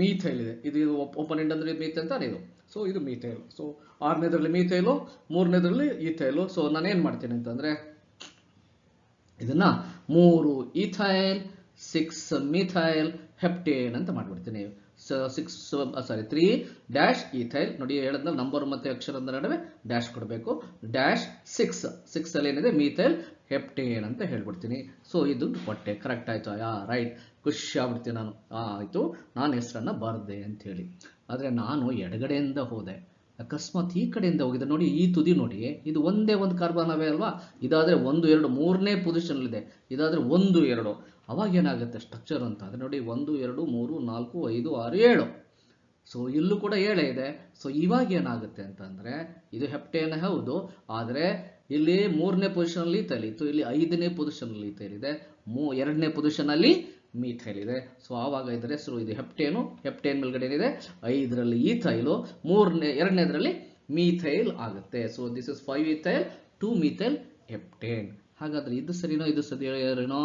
ಮೀಥೈಲ್ ಇದೆ ಇದು ಓಪನ್ ಇಂಡ್ ಅಂದರೆ ಮೀತ್ ಅಂತಾನೆ ಇದು ಸೊ ಇದು ಮೀಥೈಲ್ ಸೊ ಆರನೇದರಲ್ಲಿ ಮೀಥೈಲು ಮೂರನೇದರಲ್ಲಿ ಈಥೈಲು ಸೊ ನಾನೇನು ಮಾಡ್ತೀನಿ ಅಂತಂದರೆ ಇದನ್ನು ಮೂರು ಈಥೈಲ್ ಸಿಕ್ಸ್ ಮಿಥೈಲ್ ಹೆಪ್ಟೇನ್ ಅಂತ ಮಾಡಿಬಿಡ್ತೀನಿ six sorry three dash ethyl ನೋಡಿ ಹೇಳಿದ್ರೆ ನಂಬರ್ ಮತ್ತು ಅಕ್ಷರದ ನಡುವೆ ಡ್ಯಾಶ್ ಕೊಡಬೇಕು ಡ್ಯಾಶ್ ಸಿಕ್ಸ್ ಸಿಕ್ಸ್ ಅಲ್ಲಿ ಏನಿದೆ ಮೀಥೈಲ್ ಹೆಪ್ಟೇನ್ ಅಂತ ಹೇಳ್ಬಿಡ್ತೀನಿ ಸೊ ಇದು ಕೊಟ್ಟೆ ಕರೆಕ್ಟ್ ಆಯಿತು ಯಾ ರೈಟ್ ಖುಷಿ ಆಗ್ಬಿಡ್ತೀನಿ ನಾನು ಆಯಿತು ನಾನು ಹೆಸರನ್ನು ಅಂತ ಹೇಳಿ ಆದರೆ ನಾನು ಎಡಗಡೆಯಿಂದ ಹೋದೆ ಅಕಸ್ಮಾತ್ ಈ ಕಡೆಯಿಂದ ಹೋಗಿದೆ ನೋಡಿ ಈ ತುದಿ ನೋಡಿ ಇದು ಒಂದೇ ಒಂದು ಕಾರ್ಬನ್ ಅವೇ ಅಲ್ವಾ ಇದಾದರೆ ಒಂದು ಎರಡು ಮೂರನೇ ಪೊಸಿಷನಲ್ಲಿದೆ ಇದಾದರೆ ಒಂದು ಎರಡು ಅವಾಗ ಏನಾಗುತ್ತೆ ಸ್ಟ್ರಕ್ಚರ್ ಅಂತ ಅಂದರೆ ನೋಡಿ ಒಂದು ಎರಡು ಮೂರು ನಾಲ್ಕು ಐದು ಆರು ಏಳು ಸೊ ಇಲ್ಲೂ ಕೂಡ ಏಳೇ ಇದೆ ಸೊ ಇವಾಗ ಏನಾಗುತ್ತೆ ಅಂತಂದರೆ ಇದು ಹೆಪ್ಟೇನ ಹೌದು ಆದರೆ ಇಲ್ಲಿ ಮೂರನೇ ಪೊಸಿಷನಲ್ಲಿ ತಲೀತು ಇಲ್ಲಿ ಐದನೇ ಪೊಸಿಷನಲ್ಲಿ ತೇಲಿದೆ ಮೂ ಎರಡನೇ ಪೊಸಿಷನಲ್ಲಿ ಮೀಥೈಲ್ ಇದೆ ಸೊ ಆವಾಗ ಇದ್ರೆ ಹೆಸರು ಇದು ಹೆಪ್ಟೇನು ಹೆಪ್ಟೇನ್ ಮೇಲ್ಗಡೆ ಏನಿದೆ ಐದರಲ್ಲಿ ಈಥೈಲು ಮೂರನೇ ಎರಡನೇದರಲ್ಲಿ ಮೀಥೈಲ್ ಆಗುತ್ತೆ so this is five ethyl two methyl heptane ಹಾಗಾದರೆ ಇದು ಸರಿನೋ ಇದು ಸರಿ ಏನೋ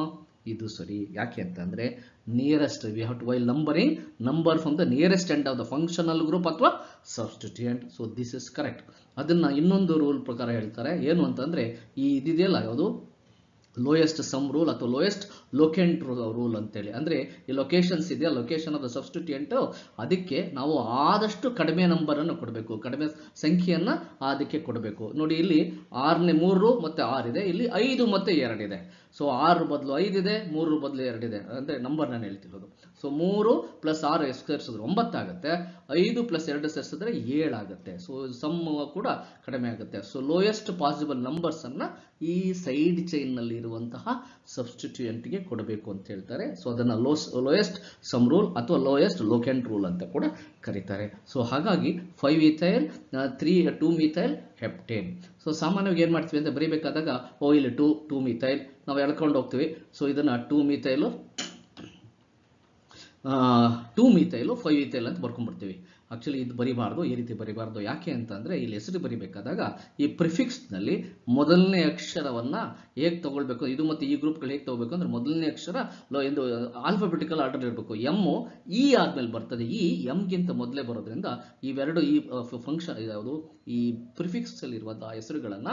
ಇದು ಸರಿ ಯಾಕೆ ಅಂತಂದ್ರೆ nearest we have to why numbering number from the nearest end of the functional group ಅಥವಾ substituent so this is correct ಅದನ್ನ ಇನ್ನೊಂದು ರೂಲ್ ಪ್ರಕಾರ ಹೇಳ್ತಾರೆ ಏನು ಅಂತಂದ್ರೆ ಈ ಇದೆಯಲ್ಲ ಯಾವುದು ಲೋಯೆಸ್ಟ್ ಸಮ್ ರೂಲ್ ಅಥವಾ ಲೋಯೆಸ್ಟ್ ಲೊಕೆಂಟ್ ರೂಲ್ ಅಂತೇಳಿ ಅಂದರೆ ಈ ಲೊಕೇಶನ್ಸ್ ಇದೆಯಾ ಲೊಕೇಶನ್ ಆಫ್ ದ ಸಬ್ಸ್ಟಿಟ್ಯೂಯೆಂಟು ಅದಕ್ಕೆ ನಾವು ಆದಷ್ಟು ಕಡಿಮೆ ನಂಬರನ್ನು ಕೊಡಬೇಕು ಕಡಿಮೆ ಸಂಖ್ಯೆಯನ್ನು ಅದಕ್ಕೆ ಕೊಡಬೇಕು ನೋಡಿ ಇಲ್ಲಿ ಆರನೇ ಮೂರು ಮತ್ತು ಆರಿದೆ ಇಲ್ಲಿ ಐದು ಮತ್ತು ಎರಡಿದೆ ಸೊ ಆರು ಬದಲು ಐದಿದೆ ಮೂರು ಬದಲು ಎರಡಿದೆ ಅಂದರೆ ನಂಬರ್ ನಾನು ಹೇಳ್ತಿರೋದು ಸೊ ಮೂರು ಪ್ಲಸ್ ಆರು ಸೇರಿಸಿದ್ರೆ ಒಂಬತ್ತು ಒಂಬತ್ತಾಗುತ್ತೆ ಐದು ಪ್ಲಸ್ ಎರಡು ಸೇರಿಸಿದ್ರೆ ಏಳಾಗುತ್ತೆ ಸೊ ಸಮ್ ಕೂಡ ಕಡಿಮೆ ಆಗುತ್ತೆ ಸೊ ಲೋಯೆಸ್ಟ್ ಪಾಸಿಬಲ್ ನಂಬರ್ಸನ್ನು ಈ ಸೈಡ್ ಚೈನ್ನಲ್ಲಿರುವಂತಹ ಸಬ್ಸ್ಟಿಟ್ಯೂಯಂಟ್ಗೆ ಕೊಡಬೇಕು ಅಂತ ಹೇಳ್ತಾರೆ ಸೊ ಅದನ್ನ ಲೋಸ್ ಲೋಯೆಸ್ಟ್ ಸಮ್ ರೂಲ್ ಅಥವಾ ಲೋಯೆಸ್ಟ್ ಲೋಕೆಂಟ್ ರೂಲ್ ಅಂತ ಕೂಡ ಕರೀತಾರೆ ಸೊ ಹಾಗಾಗಿ five ethyl three two methyl heptane so ಸಾಮಾನ್ಯವಾಗಿ ಏನು ಮಾಡ್ತೀವಿ ಅಂತ ಬರೀಬೇಕಾದಾಗ ಓ ಇಲ್ಲಿ ಟೂ ಟೂ ಮಿಥೈಲ್ ನಾವು ಎಳ್ಕೊಂಡು ಹೋಗ್ತೀವಿ ಸೊ ಇದನ್ನ two methyl two methyl five ethyl ಅಂತ ಬರ್ಕೊಂಡ್ಬಿಡ್ತೀವಿ ಆಕ್ಚುಲಿ ಇದು ಬರಿಬಾರ್ದು ಈ ರೀತಿ ಬರಿಬಾರ್ದು ಯಾಕೆ ಅಂತಂದ್ರೆ ಇಲ್ಲಿ ಹೆಸರು ಬರಿಬೇಕಾದಾಗ ಈ ಪ್ರಿಫಿಕ್ಸ್ನಲ್ಲಿ ಮೊದಲನೇ ಅಕ್ಷರವನ್ನ ಹೇಗೆ ತಗೊಳ್ಬೇಕು ಇದು ಮತ್ತು ಈ ಗ್ರೂಪ್ಗಳು ಹೇಗೆ ತಗೋಬೇಕು ಅಂದ್ರೆ ಮೊದಲನೇ ಅಕ್ಷರ ಲೋ ಎಂದು ಆಲ್ಫಾಬೆಟಿಕಲ್ ಆರ್ಡರ್ ಇರಬೇಕು ಎಮ್ಮು ಇ e ಆದಮೇಲೆ ಬರ್ತದೆ ಈ ಗಿಂತ ಮೊದಲೇ ಬರೋದ್ರಿಂದ ಇವೆರಡು ಈ ಫಂಕ್ಷನ್ ಯಾವುದು ಈ ಪ್ರಿಫಿಕ್ಸ್ ಇರುವಂತಹ ಹೆಸರುಗಳನ್ನ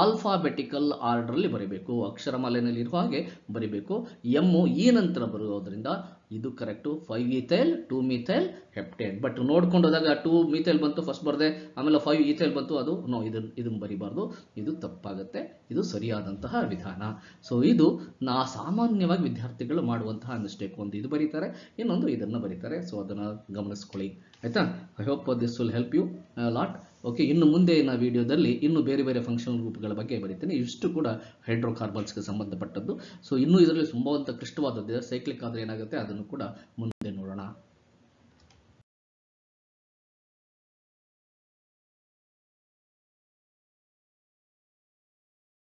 ಆಲ್ಫಾಬೆಟಿಕಲ್ ಆರ್ಡ್ರಲ್ಲಿ ಬರೀಬೇಕು ಅಕ್ಷರಮಾಲೆಯಲ್ಲಿ ಇರುವ ಹಾಗೆ ಬರಿಬೇಕು ಎಮ್ಮು ಈ e ನಂತರ ಬರೋದ್ರಿಂದ ಇದು correct five ethyl two methyl heptane but ನೋಡ್ಕೊಂಡು ಹೋದಾಗ ಟೂ ಮೀಥೈಲ್ ಬಂತು ಫಸ್ಟ್ ಬರದೆ ಆಮೇಲೆ ಫೈವ್ ಇಥೈಲ್ ಬಂತು ಅದು ನೋ ಇದನ್ನು ಇದನ್ನು ಬರಿಬಾರ್ದು ಇದು ತಪ್ಪಾಗುತ್ತೆ ಇದು ಸರಿಯಾದಂತಹ ವಿಧಾನ ಸೊ ಇದು ನಾ ಸಾಮಾನ್ಯವಾಗಿ ವಿದ್ಯಾರ್ಥಿಗಳು ಮಾಡುವಂತಹ ಮಿಸ್ಟೇಕ್ ಒಂದು ಇದು ಬರೀತಾರೆ ಇನ್ನೊಂದು ಇದನ್ನು ಬರೀತಾರೆ ಸೊ ಅದನ್ನು ಗಮನಿಸ್ಕೊಳ್ಳಿ ಆಯಿತಾ I hope this will help you lot okay ಇನ್ನು ಮುಂದೆ ನಾ ವಿಡಿಯೋದಲ್ಲಿ ಇನ್ನು ಬೇರೆ ಬೇರೆ ಫಂಕ್ಷನಲ್ ಗ್ರೂಪ್ಗಳ ಬಗ್ಗೆ ಬರೀತೀನಿ ಇಷ್ಟು ಕೂಡ ಹೈಡ್ರೋಕಾರ್ಬನ್ಸ್ಗೆ ಸಂಬಂಧಪಟ್ಟದ್ದು ಸೊ ಇನ್ನೂ ಇದರಲ್ಲಿ ತುಂಬವಂತ ಕ್ಲಿಷ್ಟವಾದದ್ದು ಸೈಕ್ಲಿಕ್ ಆದರೆ ಏನಾಗುತ್ತೆ ಅದನ್ನು ಕೂಡ ಮುಂದೆ